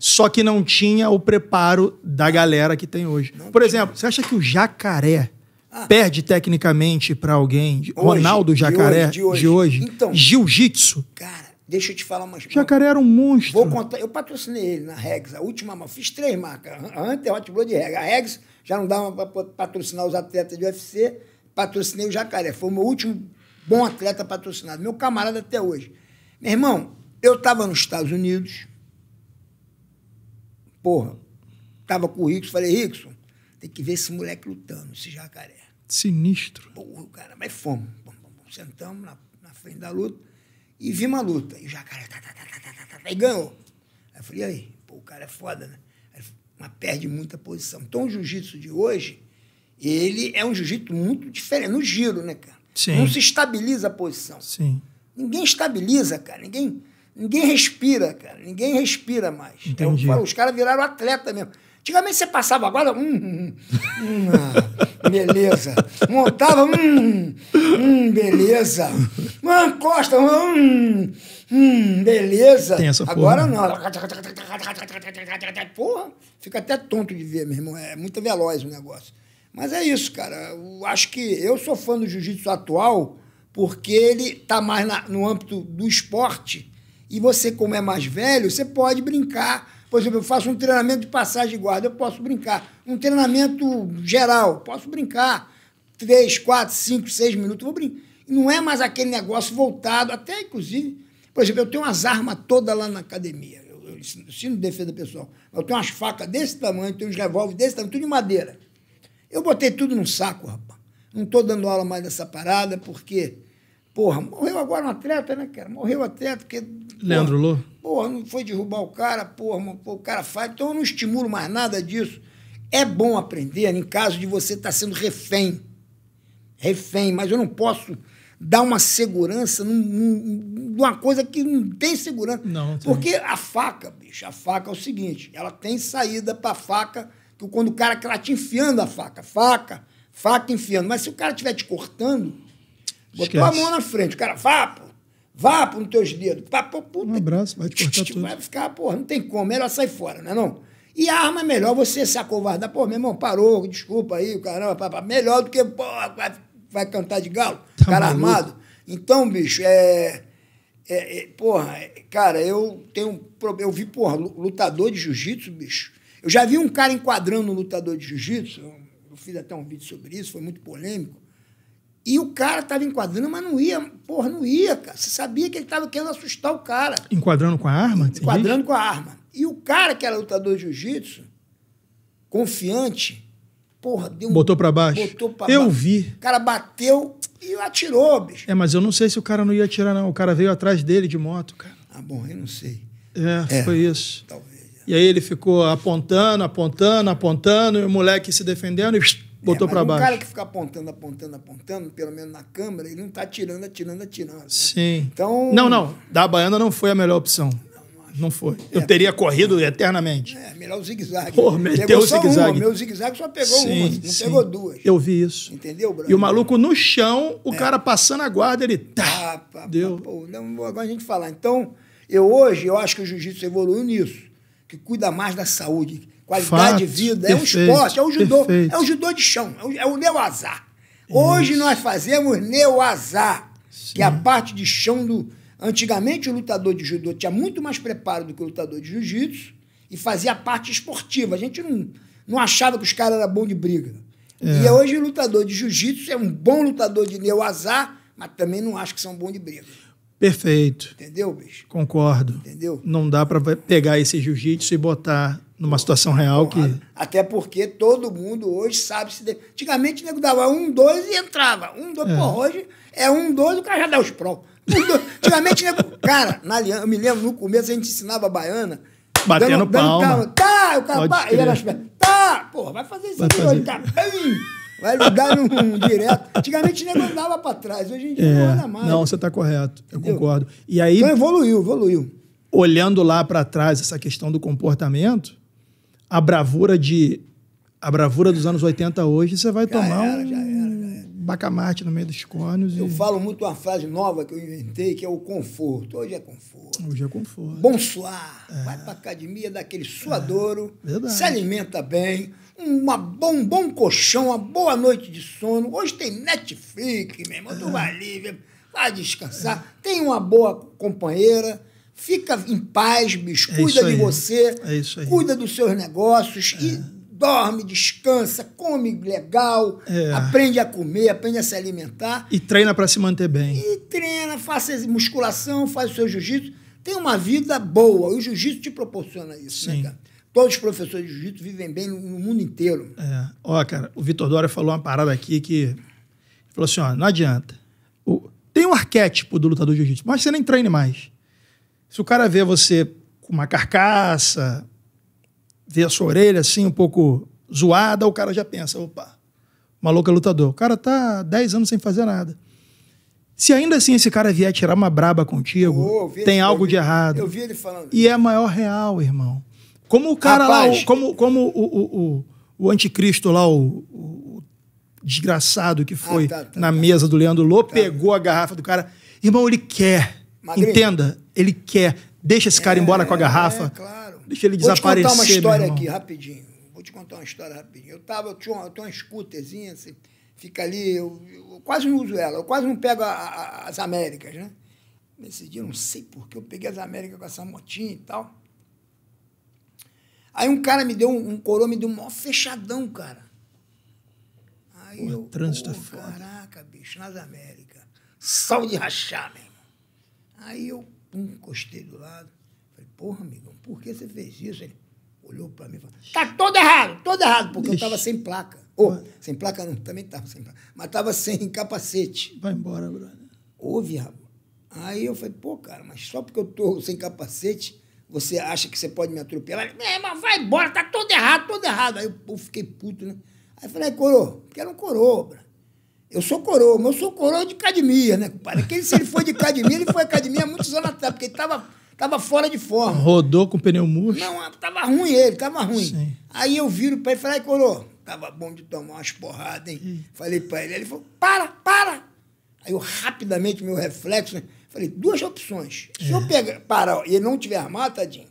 Só que não tinha o preparo da galera que tem hoje. Por exemplo, você acha que o jacaré ah. perde tecnicamente para alguém? Hoje, Ronaldo Jacaré de hoje? De hoje. De hoje. Então, Jiu-jitsu. Cara, Deixa eu te falar uma coisa. Jacaré era um monstro. Vou contar. Eu patrocinei ele na Regs, a última marca. Fiz três marcas. A Hunter, é Hot Blood e Regs. A Regs já não dava para patrocinar os atletas de UFC. Patrocinei o Jacaré. Foi o meu último bom atleta patrocinado. Meu camarada até hoje. Meu irmão, eu estava nos Estados Unidos. Porra. Estava com o Rickson. Falei, Rickson, tem que ver esse moleque lutando, esse Jacaré. Sinistro. Porra, cara. Mas fomos. Sentamos na, na frente da luta e vi uma luta. E o jacaré tá, tá, tá, tá, tá, tá, tá, tá e ganhou. Aí eu falei, aí, pô, o cara é foda, né? Aí, mas perde muita posição. Então o jiu-jitsu de hoje, ele é um jiu-jitsu muito diferente, no giro, né, cara? Sim. Não se estabiliza a posição. Sim. Ninguém estabiliza, cara. Ninguém, ninguém respira, cara. Ninguém respira mais. É Entendi. Então, os caras viraram atleta mesmo. Antigamente você passava agora, hum, hum, hum, hum ah, beleza. Montava, hum, hum, beleza. Mano, Costa, hum, hum, beleza. Tem essa Agora porra. não. Porra, fica até tonto de ver, meu irmão. É muito veloz o negócio. Mas é isso, cara. Eu acho que eu sou fã do jiu-jitsu atual porque ele tá mais na, no âmbito do esporte. E você, como é mais velho, você pode brincar. Por exemplo, eu faço um treinamento de passagem de guarda, eu posso brincar. Um treinamento geral, posso brincar. Três, quatro, cinco, seis minutos, eu vou brincar não é mais aquele negócio voltado, até inclusive, por exemplo, eu tenho umas armas todas lá na academia, eu, eu ensino defesa pessoal, eu tenho umas facas desse tamanho, tenho uns revólveres desse tamanho, tudo de madeira. Eu botei tudo num saco, rapaz. Não estou dando aula mais dessa parada, porque, porra, morreu agora um atleta, né, cara? Morreu um atleta, porque. Leandro Lô? Porra, não foi derrubar o cara, porra, o cara faz. Então eu não estimulo mais nada disso. É bom aprender em caso de você estar tá sendo refém. Refém, mas eu não posso dá uma segurança numa coisa que não tem segurança. Não, Porque a faca, bicho, a faca é o seguinte, ela tem saída para faca, que quando o cara tá te enfiando a faca, faca, faca enfiando, mas se o cara estiver te cortando, Esquece. botou a mão na frente, o cara, vá, pô, vá pô, nos teus dedos, pá, pô, puta, um abraço, vai te cortar tudo. Vai ficar, porra, não tem como, é melhor sair fora, não é não? E a arma é melhor você se acovardar. Pô, meu irmão, parou, desculpa aí, caramba, pá, pá. melhor do que, pô, vai cantar de galo, tá cara maluco. armado. Então, bicho, é, é, é, Porra, é, cara, eu tenho. Eu vi, porra, lutador de jiu-jitsu, bicho. Eu já vi um cara enquadrando um lutador de jiu-jitsu. Eu fiz até um vídeo sobre isso, foi muito polêmico. E o cara tava enquadrando, mas não ia, porra, não ia, cara. Você sabia que ele tava querendo assustar o cara. Enquadrando com a arma? Enquadrando com a arma. E o cara que era lutador de jiu-jitsu, confiante, Porra, deu Botou pra baixo? Botou pra eu baixo. vi. O cara bateu e atirou, bicho. É, mas eu não sei se o cara não ia atirar, não. O cara veio atrás dele de moto, cara. Ah, bom, eu não sei. É, é foi isso. Talvez. É. E aí ele ficou apontando, apontando, apontando, e o moleque se defendendo e botou é, para baixo. O cara que fica apontando, apontando, apontando, pelo menos na câmera, ele não tá atirando, atirando, atirando. Né? Sim. Então. Não, não. Da Baiana não foi a melhor opção. Não foi. É, eu teria corrido eternamente. É, melhor o zigue-zague. Pô, meteu o zigue-zague. Meu zigue-zague só pegou sim, uma, não sim. pegou duas. Eu vi isso. Entendeu, Branco? E o maluco no chão, o é. cara passando a guarda, ele. Tá, ah, deu. Pá, pô, não, agora a gente falar. Então, eu hoje, eu acho que o jiu-jitsu evoluiu nisso, que cuida mais da saúde, qualidade Fato, de vida. Perfeito, é um esporte, é um judô. Perfeito. É um judô de chão, é o, é o meu azar. Hoje isso. nós fazemos neo azar, que é a parte de chão do Antigamente, o lutador de judô tinha muito mais preparo do que o lutador de jiu-jitsu e fazia parte esportiva. A gente não, não achava que os caras eram bons de briga. É. E hoje o lutador de jiu-jitsu é um bom lutador de neo-azar, mas também não acho que são bons de briga. Perfeito. Entendeu, bicho? Concordo. Entendeu? Não dá para pegar esse jiu-jitsu e botar numa situação real Bom, que. Até porque todo mundo hoje sabe se. Antigamente o nego dava um, dois e entrava. Um, dois, é. por hoje é um, dois, o cara já dá os pró. Antigamente, cara, na eu me lembro, no começo a gente ensinava a baiana. Batendo dando, palma. Dando calma. Tá, o cara, pá, ele era as pernas. Tá, porra, vai fazer isso aqui hoje, cara. Tá vai ligar um, um direto. Antigamente o negócio andava pra trás, hoje em dia é, não anda mais. Não, você tá correto, eu Entendeu? concordo. E aí. Então evoluiu, evoluiu. Olhando lá para trás essa questão do comportamento, a bravura de. A bravura dos anos 80 hoje, você vai já tomar era, um bacamarte no meio dos conos. Eu e... falo muito uma frase nova que eu inventei, que é o conforto. Hoje é conforto. Hoje é conforto. Bom suar. É. Vai para academia, dá aquele suadouro. É. Verdade. Se alimenta bem. Um bom, um bom colchão, uma boa noite de sono. Hoje tem Netflix, meu irmão. É. Tu vai ali, vai descansar. Tem uma boa companheira. Fica em paz, bicho. É Cuida de você. É isso aí. Cuida dos seus negócios. E é dorme, descansa, come legal, é. aprende a comer, aprende a se alimentar. E treina para se manter bem. E treina, faça musculação, faz o seu jiu-jitsu. Tem uma vida boa. O jiu-jitsu te proporciona isso, né, Sim. né, cara? Todos os professores de jiu-jitsu vivem bem no mundo inteiro. É. Ó, cara, o Vitor Dória falou uma parada aqui que. Ele falou assim: ó, não adianta. O... Tem um arquétipo do lutador de jiu-jitsu, mas você nem treine mais. Se o cara vê você com uma carcaça, vê a sua orelha assim, um pouco zoada, o cara já pensa, opa, maluco é lutador. O cara tá 10 anos sem fazer nada. Se ainda assim esse cara vier tirar uma braba contigo, oh, tem ele, algo vi, de errado. Eu vi ele falando. E é maior real, irmão. Como o cara Rapaz. lá, como, como o, o, o, o anticristo lá, o, o desgraçado que foi ah, tá, tá, tá. na tá, mesa do Leandro Lô, tá. pegou a garrafa do cara. Irmão, ele quer. Entenda, ele quer. Deixa esse cara é, embora com a garrafa. É, claro. Deixa ele desaparecer. Vou te contar uma história aqui, rapidinho. Vou te contar uma história rapidinho. Eu tava, eu tinha uma, eu tinha uma scooterzinha, assim, fica ali, eu, eu, quase não uso ela, eu quase não pego a, a, as Américas, né? Nesse dia, não sei por que eu peguei as Américas com essa motinha e tal. Aí um cara me deu um, um coroa, me deu um maior fechadão, cara. Aí Porra, eu, trânsito oh, foda. Caraca, bicho, nas Américas. Sal de rachar, meu irmão. Aí eu pum, encostei do lado. Falei, porra, amigo, por que você fez isso? Ele olhou para mim e falou, tá todo errado, todo errado, porque eu estava sem placa. Ou, oh, sem placa não, também estava sem placa, mas estava sem capacete. Vai embora, brother. Ouve, rapaz. Aí eu falei, pô, cara, mas só porque eu tô sem capacete, você acha que você pode me atropelar? ele É, mas vai embora, tá todo errado, todo errado. Aí eu, fiquei puto, né? Aí eu falei, coroa, porque era um coroa, brother. Eu sou coroa, mas eu sou coroa de academia, né, compadre? Aquele, se ele foi de academia, ele foi academia há muitos anos atrás, porque ele estava Tava fora de forma. Rodou com pneu murcho? Não, tava ruim ele, tava ruim. Sim. Aí eu viro para ele e falei, coroa, tava bom de tomar umas porradas, hein? Falei para ele, ele falou, para, para! Aí eu rapidamente, meu reflexo, né, falei, duas opções. Se é. eu pegar, parar e ele não tiver armado, tadinho,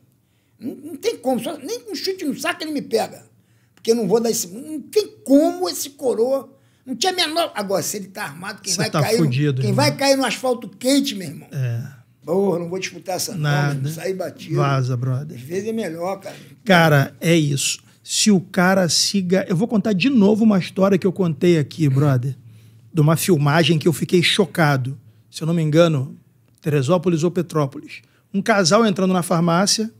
não, não tem como, só, nem com um chute no saco ele me pega. Porque eu não vou dar esse. Não tem como esse coroa. Não tinha menor. Agora, se ele tá armado, quem Você vai tá cair. Fudido, quem vai cair no asfalto quente, meu irmão. É Porra, não vou disputar essa Nada. Não, sair batido. Vaza, brother. Às vezes é melhor, cara. Cara, é isso. Se o cara siga. Eu vou contar de novo uma história que eu contei aqui, brother. De uma filmagem que eu fiquei chocado. Se eu não me engano, Teresópolis ou Petrópolis. Um casal entrando na farmácia,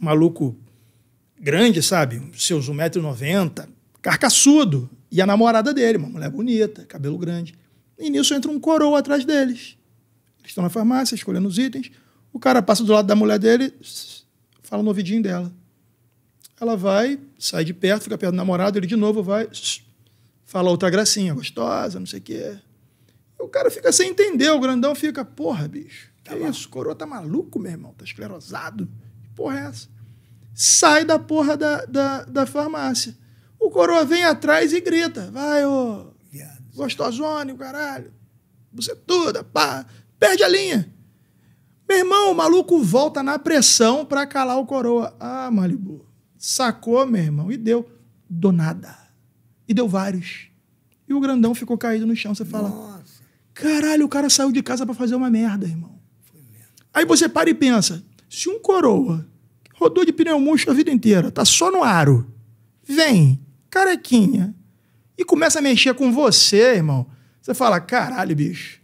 um maluco grande, sabe? Seus 1,90m, carcaçudo. E a namorada dele, uma mulher bonita, cabelo grande. E nisso entra um coroa atrás deles. Eles estão na farmácia, escolhendo os itens. O cara passa do lado da mulher dele, fala no ouvidinho dela. Ela vai, sai de perto, fica perto do namorado, ele de novo vai, fala outra gracinha, gostosa, não sei o quê. O cara fica sem entender, o grandão fica, porra, bicho, que lá. Tá isso? Coroa tá maluco, meu irmão, tá esclerosado. Que porra é essa? Sai da porra da, da, da farmácia. O coroa vem atrás e grita, vai, ô, gostosone, o caralho, você é toda, pá, Perde a linha. Meu irmão, o maluco volta na pressão para calar o coroa. Ah, Malibu. Sacou, meu irmão, e deu do nada. E deu vários. E o grandão ficou caído no chão. Você fala: Nossa. caralho, o cara saiu de casa para fazer uma merda, irmão. Aí você para e pensa: se um coroa rodou de pneu murcho a vida inteira, tá só no aro, vem, carequinha, e começa a mexer com você, irmão, você fala: caralho, bicho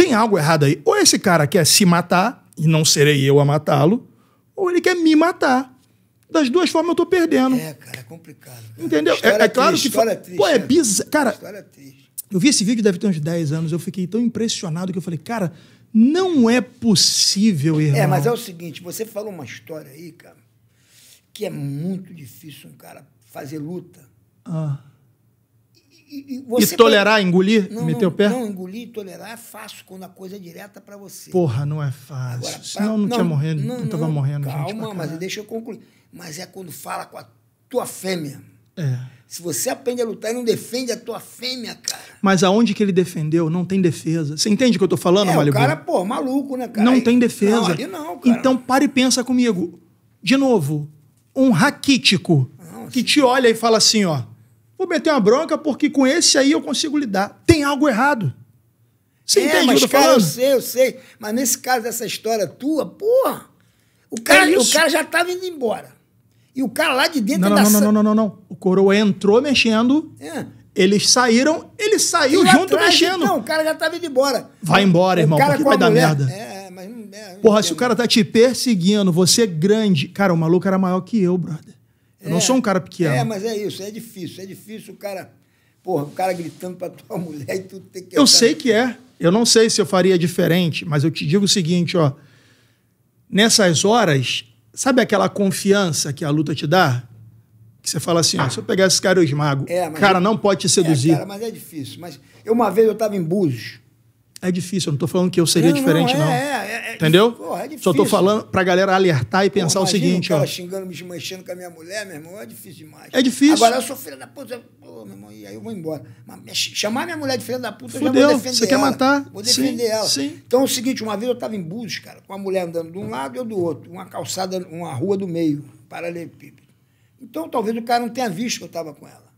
tem algo errado aí. Ou esse cara quer se matar, e não serei eu a matá-lo, ou ele quer me matar. Das duas formas eu tô perdendo. É, cara, é complicado. Cara. Entendeu? É, é, claro triste, que. fala. triste. Pô, é né? bizarro. Cara, história triste. eu vi esse vídeo, deve ter uns 10 anos. Eu fiquei tão impressionado que eu falei, cara, não é possível, errar. É, mas é o seguinte: você falou uma história aí, cara, que é muito difícil um cara fazer luta. Ah e, e tolerar, pode... engolir, não, meter não, o pé? Não, engolir e tolerar é fácil quando a coisa é direta para você. Porra, não é fácil. Agora, pra... Senão não, não tinha morrendo, não, não tava morrendo. Calma, gente mas deixa eu concluir. Mas é quando fala com a tua fêmea. É. Se você aprende a lutar e não defende a tua fêmea, cara. Mas aonde que ele defendeu? Não tem defesa. Você entende o que eu tô falando, é, Malibu? O cara, pô, maluco, né, cara? Não e... tem defesa. Não, ali não, cara. Então para e pensa comigo. De novo, um raquítico que te olha e fala assim, ó. Vou meter uma bronca porque com esse aí eu consigo lidar. Tem algo errado. Você é, entende mas, eu cara, eu sei, eu sei. Mas nesse caso dessa história tua, porra, o é cara, é o cara já estava indo embora. E o cara lá de dentro não, da não, não, não, não, não, não. O coroa entrou mexendo. É. Eles saíram, ele saiu junto atrás, mexendo. Não, o cara já estava indo embora. Vai embora, o irmão, porque vai dar merda. É, mas não, é, Porra, entendo. se o cara tá te perseguindo, você é grande. Cara, o maluco era maior que eu, brother. Eu não sou um é, cara pequeno. É, mas é isso, é difícil. É difícil o cara. Porra, o cara gritando pra tua mulher e tu tem que. Eu sei que é. Eu não sei se eu faria diferente, mas eu te digo o seguinte, ó. Nessas horas, sabe aquela confiança que a luta te dá? Que você fala assim, ó, se eu pegar esse cara, eu esmago. É, cara, eu... É não pode te é, seduzir. É, cara, mas é difícil. Mas eu, uma vez eu estava em Búzios, é difícil, eu não estou falando que eu seria não, diferente, não. É, não. É, é, Entendeu? é difícil. Só estou falando para a galera alertar e pensar o seguinte. Um ó. xingando, me manchando com a minha mulher, meu irmão, é difícil demais. É difícil. Agora eu sou filha da puta, pô, meu irmão, e aí eu vou embora. Mas chamar minha mulher de filha da puta, Fudeu, eu já vou defender ela. você ela. quer matar? Vou defender sim, ela. Sim. Então é o seguinte, uma vez eu estava em Búzios, cara, com a mulher andando de um lado e eu do outro, uma calçada, uma rua do meio, paralelepípedo. Então talvez o cara não tenha visto que eu estava com ela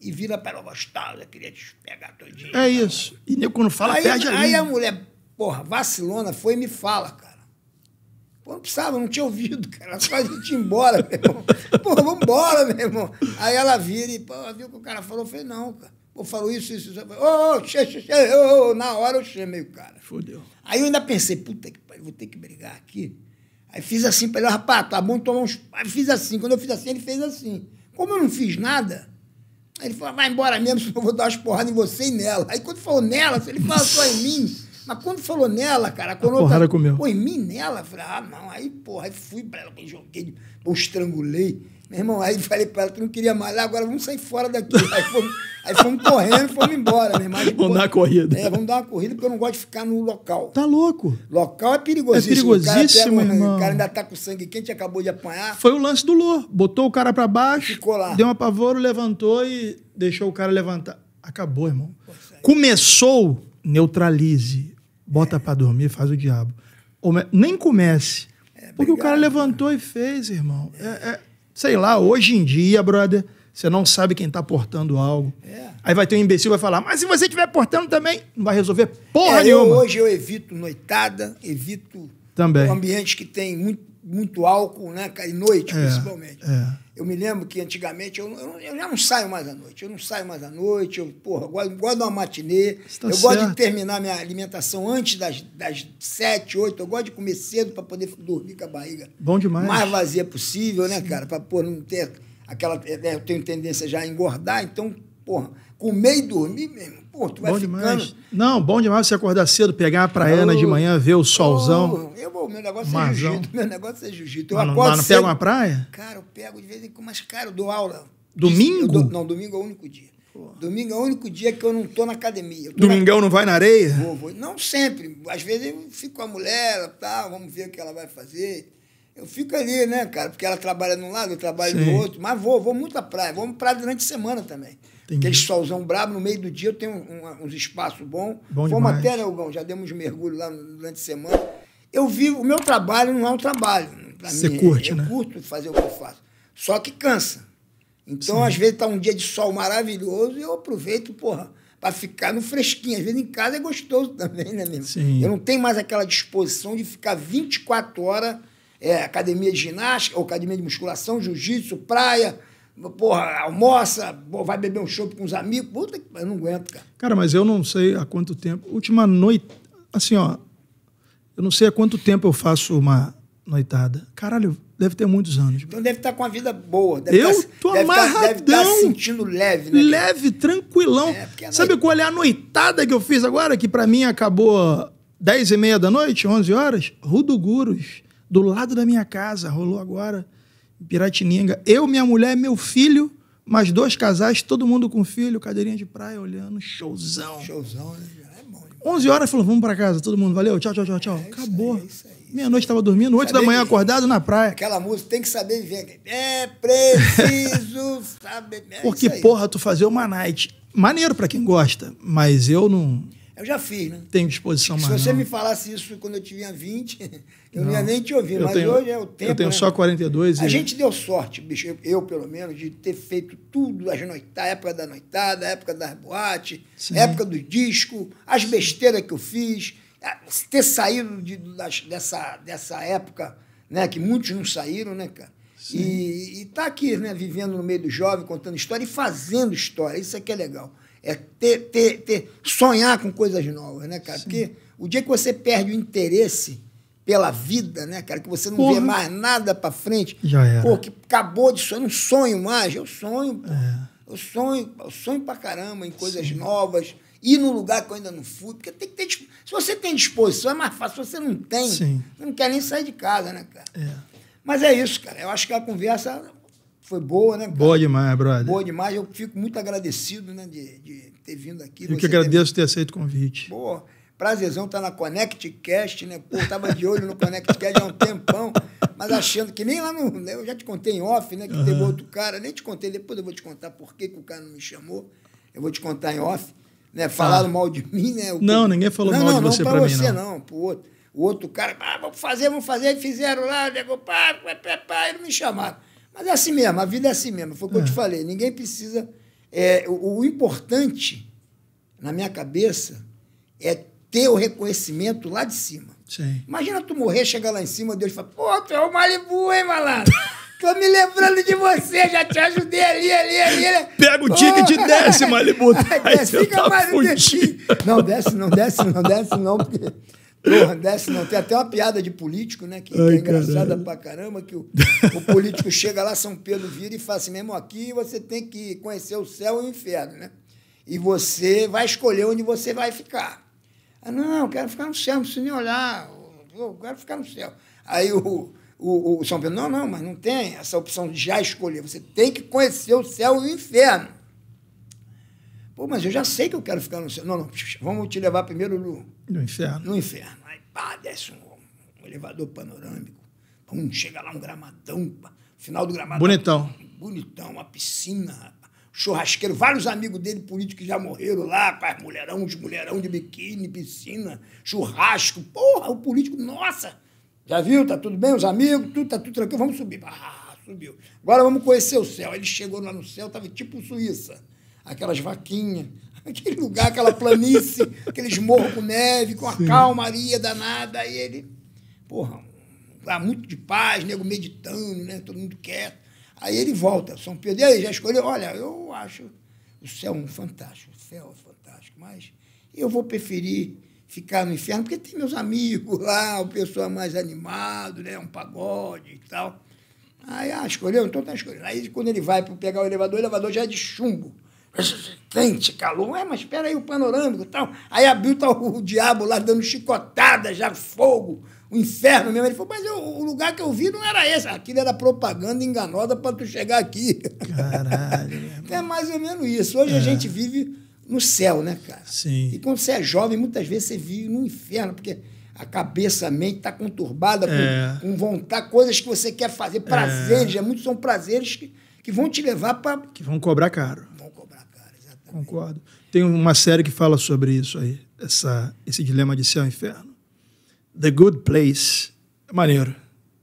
e vira para gostosa, queria te pegar todinho. É isso. E nem quando fala, aí, perde a Aí a mulher, porra, vacilona, foi e me fala, cara. Pô, não precisava, não tinha ouvido, cara. ela Só a gente ir embora, meu irmão. vamos vambora, meu irmão. Aí ela vira e, pô, viu o que o cara falou? Eu falei, não, cara. Pô, falou isso, isso, isso. Ô, ô, xê, xê, xê. na hora eu chamei o cara. Fodeu. Aí eu ainda pensei, puta que pariu, vou ter que brigar aqui. Aí fiz assim pra ele, rapaz, tá bom, tomar uns... Aí fiz assim. Quando eu fiz assim, ele fez assim. Como eu não fiz nada... Aí ele falou, vai embora mesmo, senão eu vou dar umas porradas em você e nela. Aí quando falou nela, ele falou só em mim. Mas quando falou nela, cara, quando a porrada outra, comeu. Pô, em mim nela, eu falei, ah, não, aí, porra, aí fui pra ela, joguei, eu estrangulei. Meu irmão, aí falei pra ela, tu não queria mais agora vamos sair fora daqui. Aí fomos, aí fomos correndo e fomos embora, meu irmão. vamos dar uma corrida. É, vamos dar uma corrida, porque eu não gosto de ficar no local. Tá louco. Local é perigosíssimo. É perigosíssimo, o cara, o cara ainda tá com sangue quente, acabou de apanhar. Foi o lance do Lô. Botou o cara pra baixo, Ficou lá. deu um apavoro, levantou e deixou o cara levantar. Acabou, irmão. Poxa, Começou, neutralize. Bota é. pra dormir, faz o diabo. Ou, nem comece. É, obrigado, porque o cara levantou e fez, irmão. é, é Sei lá, hoje em dia, brother, você não sabe quem tá portando algo. É. Aí vai ter um imbecil vai falar, mas se você estiver portando também, não vai resolver porra é, nenhuma. Eu, hoje eu evito noitada, evito também. ambiente que tem muito, muito álcool, né? E noite, é, principalmente. É. Eu me lembro que antigamente eu, eu, eu, já não saio mais à noite. Eu não saio mais à noite. Eu, porra, eu gosto, gosto de uma matinê. Está eu certo. gosto de terminar minha alimentação antes das, das oito, Eu gosto de comer cedo para poder dormir com a barriga Bom demais. mais vazia possível, né, cara? Para não ter aquela. É, eu tenho tendência já a engordar, então, porra, comer e dormir mesmo Pô, tu vai bom é ficando... demais. Não, bom demais você acordar cedo, pegar a praia de manhã, ver o solzão. Eu, vou meu negócio é Marzão. é jiu-jitsu. Meu negócio é jiu-jitsu. Eu Mas não pega uma praia? Cara, eu pego de vez em quando, mas, cara, eu dou aula. Domingo? Dou, não, domingo é o único dia. Pô. Domingo é o único dia que eu não tô na academia. Tô Domingão na... não vai na areia? Vou, vou. Não sempre. Às vezes eu fico com a mulher, tá, vamos ver o que ela vai fazer. Eu fico ali, né, cara? Porque ela trabalha num lado, eu trabalho Sim. no outro. Mas vou, vou muito à praia. Vou pra praia durante a semana também. Entendi. Aquele solzão brabo, no meio do dia eu tenho um, um, uns espaços bons. Bom Fomos até, né, Hugão? Já demos mergulho lá durante a semana. Eu vi, o meu trabalho não é um trabalho. Você mim, curte, eu né? Eu curto fazer o que eu faço. Só que cansa. Então, Sim. às vezes, tá um dia de sol maravilhoso e eu aproveito, porra, para ficar no fresquinho. Às vezes em casa é gostoso também, né, mesmo? Sim. Eu não tenho mais aquela disposição de ficar 24 horas é, academia de ginástica, ou academia de musculação, jiu-jitsu, praia, porra, almoça, porra, vai beber um show com os amigos. Puta que eu não aguento, cara. Cara, mas eu não sei há quanto tempo. Última noite, assim, ó. Eu não sei há quanto tempo eu faço uma noitada. Caralho, deve ter muitos anos. Então deve estar tá com a vida boa. eu estar, tá tô deve tá, amarradão. Estar, deve estar sentindo leve, né? Leve, tranquilão. É, é, Sabe noite... qual é a noitada que eu fiz agora? Que para mim acabou 10 e meia da noite, 11 horas? Rudo Guros, do lado da minha casa, rolou agora. Piratininga. Eu, minha mulher, meu filho, mais dois casais, todo mundo com filho, cadeirinha de praia, olhando, showzão. Showzão, né? É bom. 11 horas, falou, vamos para casa, todo mundo, valeu, tchau, tchau, tchau, tchau. É, Acabou. É Meia-noite estava dormindo, oito da manhã acordado na praia. Aquela música tem que saber viver. É preciso saber. É Porque, porra, tu fazer uma night. Maneiro para quem gosta, mas eu não. Eu já fiz, né? Tenho disposição mais. Se você não. me falasse isso quando eu tinha 20, eu não, ia nem te ouvir. Eu mas tenho, hoje é o tempo. Eu tenho né? só 42 A e... gente deu sorte, bicho, eu, eu, pelo menos, de ter feito tudo, as noitadas, época da noitada, época das boates, época do disco, as besteiras que eu fiz, ter saído de, das, dessa, dessa época, né? Que muitos não saíram, né, cara? Sim. E, estar tá aqui, né, vivendo no meio do jovem, contando história e fazendo história. Isso é que é legal é ter, ter, ter, sonhar com coisas novas, né, cara? Sim. Porque o dia que você perde o interesse pela vida, né, cara, que você não Porra. vê mais nada para frente, Já era. pô, que acabou de sonhar, não sonho mais, eu sonho, pô, é. eu sonho, eu sonho pra caramba em coisas Sim. novas, ir num lugar que eu ainda não fui, porque tem que ter, se você tem disposição é mais fácil, se você não tem, Sim. você não quer nem sair de casa, né, cara? É. Mas é isso, cara, eu acho que a conversa foi boa, né? Cara? Boa demais, brother. Boa demais. Eu fico muito agradecido né, de, de ter vindo aqui. Eu que agradeço ter... ter aceito o convite. Boa. Prazerzão tá na ConnectCast, né? Pô, tava de olho no ConnectCast há um tempão, mas achando que nem lá no. Né, eu já te contei em off, né? Que uhum. teve outro cara, nem te contei, depois eu vou te contar por que, que o cara não me chamou. Eu vou te contar em off. Né? Tá. Falaram ah. mal de mim, né? O... Não, ninguém falou não, mal não, de você para mim, você, não. Não, pro outro. O outro cara, ah, vamos fazer, vamos fazer, e fizeram lá, negou, pá, pá, pá, pá, e não me chamaram. Mas é assim mesmo, a vida é assim mesmo. Foi o que é. eu te é. falei. Ninguém precisa. É, o, o, importante, na minha cabeça, é ter o reconhecimento lá de cima. Sim. Imagina tu morrer, chegar lá em cima, Deus fala, pô, tu é o Malibu, hein, malandro? Tô me lembrando de você, já te ajudei ali, ali, ali. Pega o ticket e desce, Malibu. desce, fica tá mais Não, desce não, desce não, desce não, porque no Nordeste não. Tem até uma piada de político, né? Que, é Ai, é engraçada caramba. pra caramba, que o, o político chega lá, São Pedro vira e fala assim, mesmo aqui você tem que conhecer o céu e o inferno, né? E você vai escolher onde você vai ficar. Ah, não, eu quero ficar no céu, não preciso nem olhar. Eu quero ficar no céu. Aí o, o, o São Pedro, não, não, mas não tem essa opção de já escolher. Você tem que conhecer o céu e o inferno. Pô, mas eu já sei que eu quero ficar no céu. Não, não, vamos te levar primeiro no, no inferno. No inferno. Aí, pá, desce um, um elevador panorâmico. Pum, chega lá um gramadão, pá. Final do gramado. Bonitão. Bonitão, uma piscina, churrasqueiro, vários amigos dele, políticos, que já morreram lá, mulherão, os mulherão de biquíni, piscina, churrasco. Porra, o político, nossa! Já viu? Tá tudo bem, os amigos, tudo, tá tudo tranquilo, vamos subir. Ah, subiu. Agora vamos conhecer o céu. Ele chegou lá no céu, tava tipo Suíça aquelas vaquinhas, aquele lugar, aquela planície, aqueles morros com neve, com a Sim. calmaria danada. Aí ele, porra, lá muito de paz, nego meditando, né? Todo mundo quieto. Aí ele volta, São Pedro, e aí já escolheu, olha, eu acho o céu um fantástico, o céu é fantástico, mas eu vou preferir ficar no inferno, porque tem meus amigos lá, o pessoal mais animado, né? Um pagode e tal. Aí, ah, escolheu, então tá escolhendo. Aí quando ele vai para pegar o elevador, o elevador já é de chumbo gente calor. É, mas espera aí, o panorâmico e tal. Aí abriu tá o, o diabo lá dando chicotada, já fogo, o inferno mesmo. Ele falou, mas eu, o lugar que eu vi não era esse. Aquilo era propaganda enganosa para tu chegar aqui. Caralho. é mais ou menos isso. Hoje é. a gente vive no céu, né, cara? Sim. E quando você é jovem, muitas vezes você vive no inferno, porque a cabeça, a mente está conturbada é. com, com, vontade, coisas que você quer fazer, prazeres, é. é muitos são prazeres que, que vão te levar para. Que vão cobrar caro. Concordo. Tem uma série que fala sobre isso aí, essa, esse dilema de céu e inferno. The Good Place. É maneiro.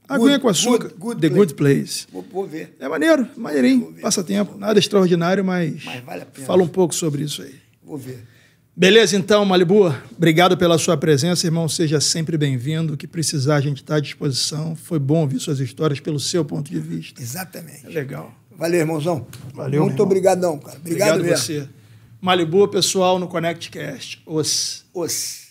Aguinha com açúcar. Good, good The place. Good Place. Vou, vou, ver. É maneiro, maneirinho. Passa tempo. Nada extraordinário, mas, mas vale a pena. fala um pouco sobre isso aí. Vou ver. Beleza, então, Malibu. Obrigado pela sua presença, irmão. Seja sempre bem-vindo. O que precisar, a gente está à disposição. Foi bom ouvir suas histórias pelo seu ponto de vista. Exatamente. É legal. Valeu, irmãozão. Valeu. Muito irmão. obrigadão, cara. Obrigado, Obrigado você. Malibu, pessoal, no ConnectCast. Os. Os.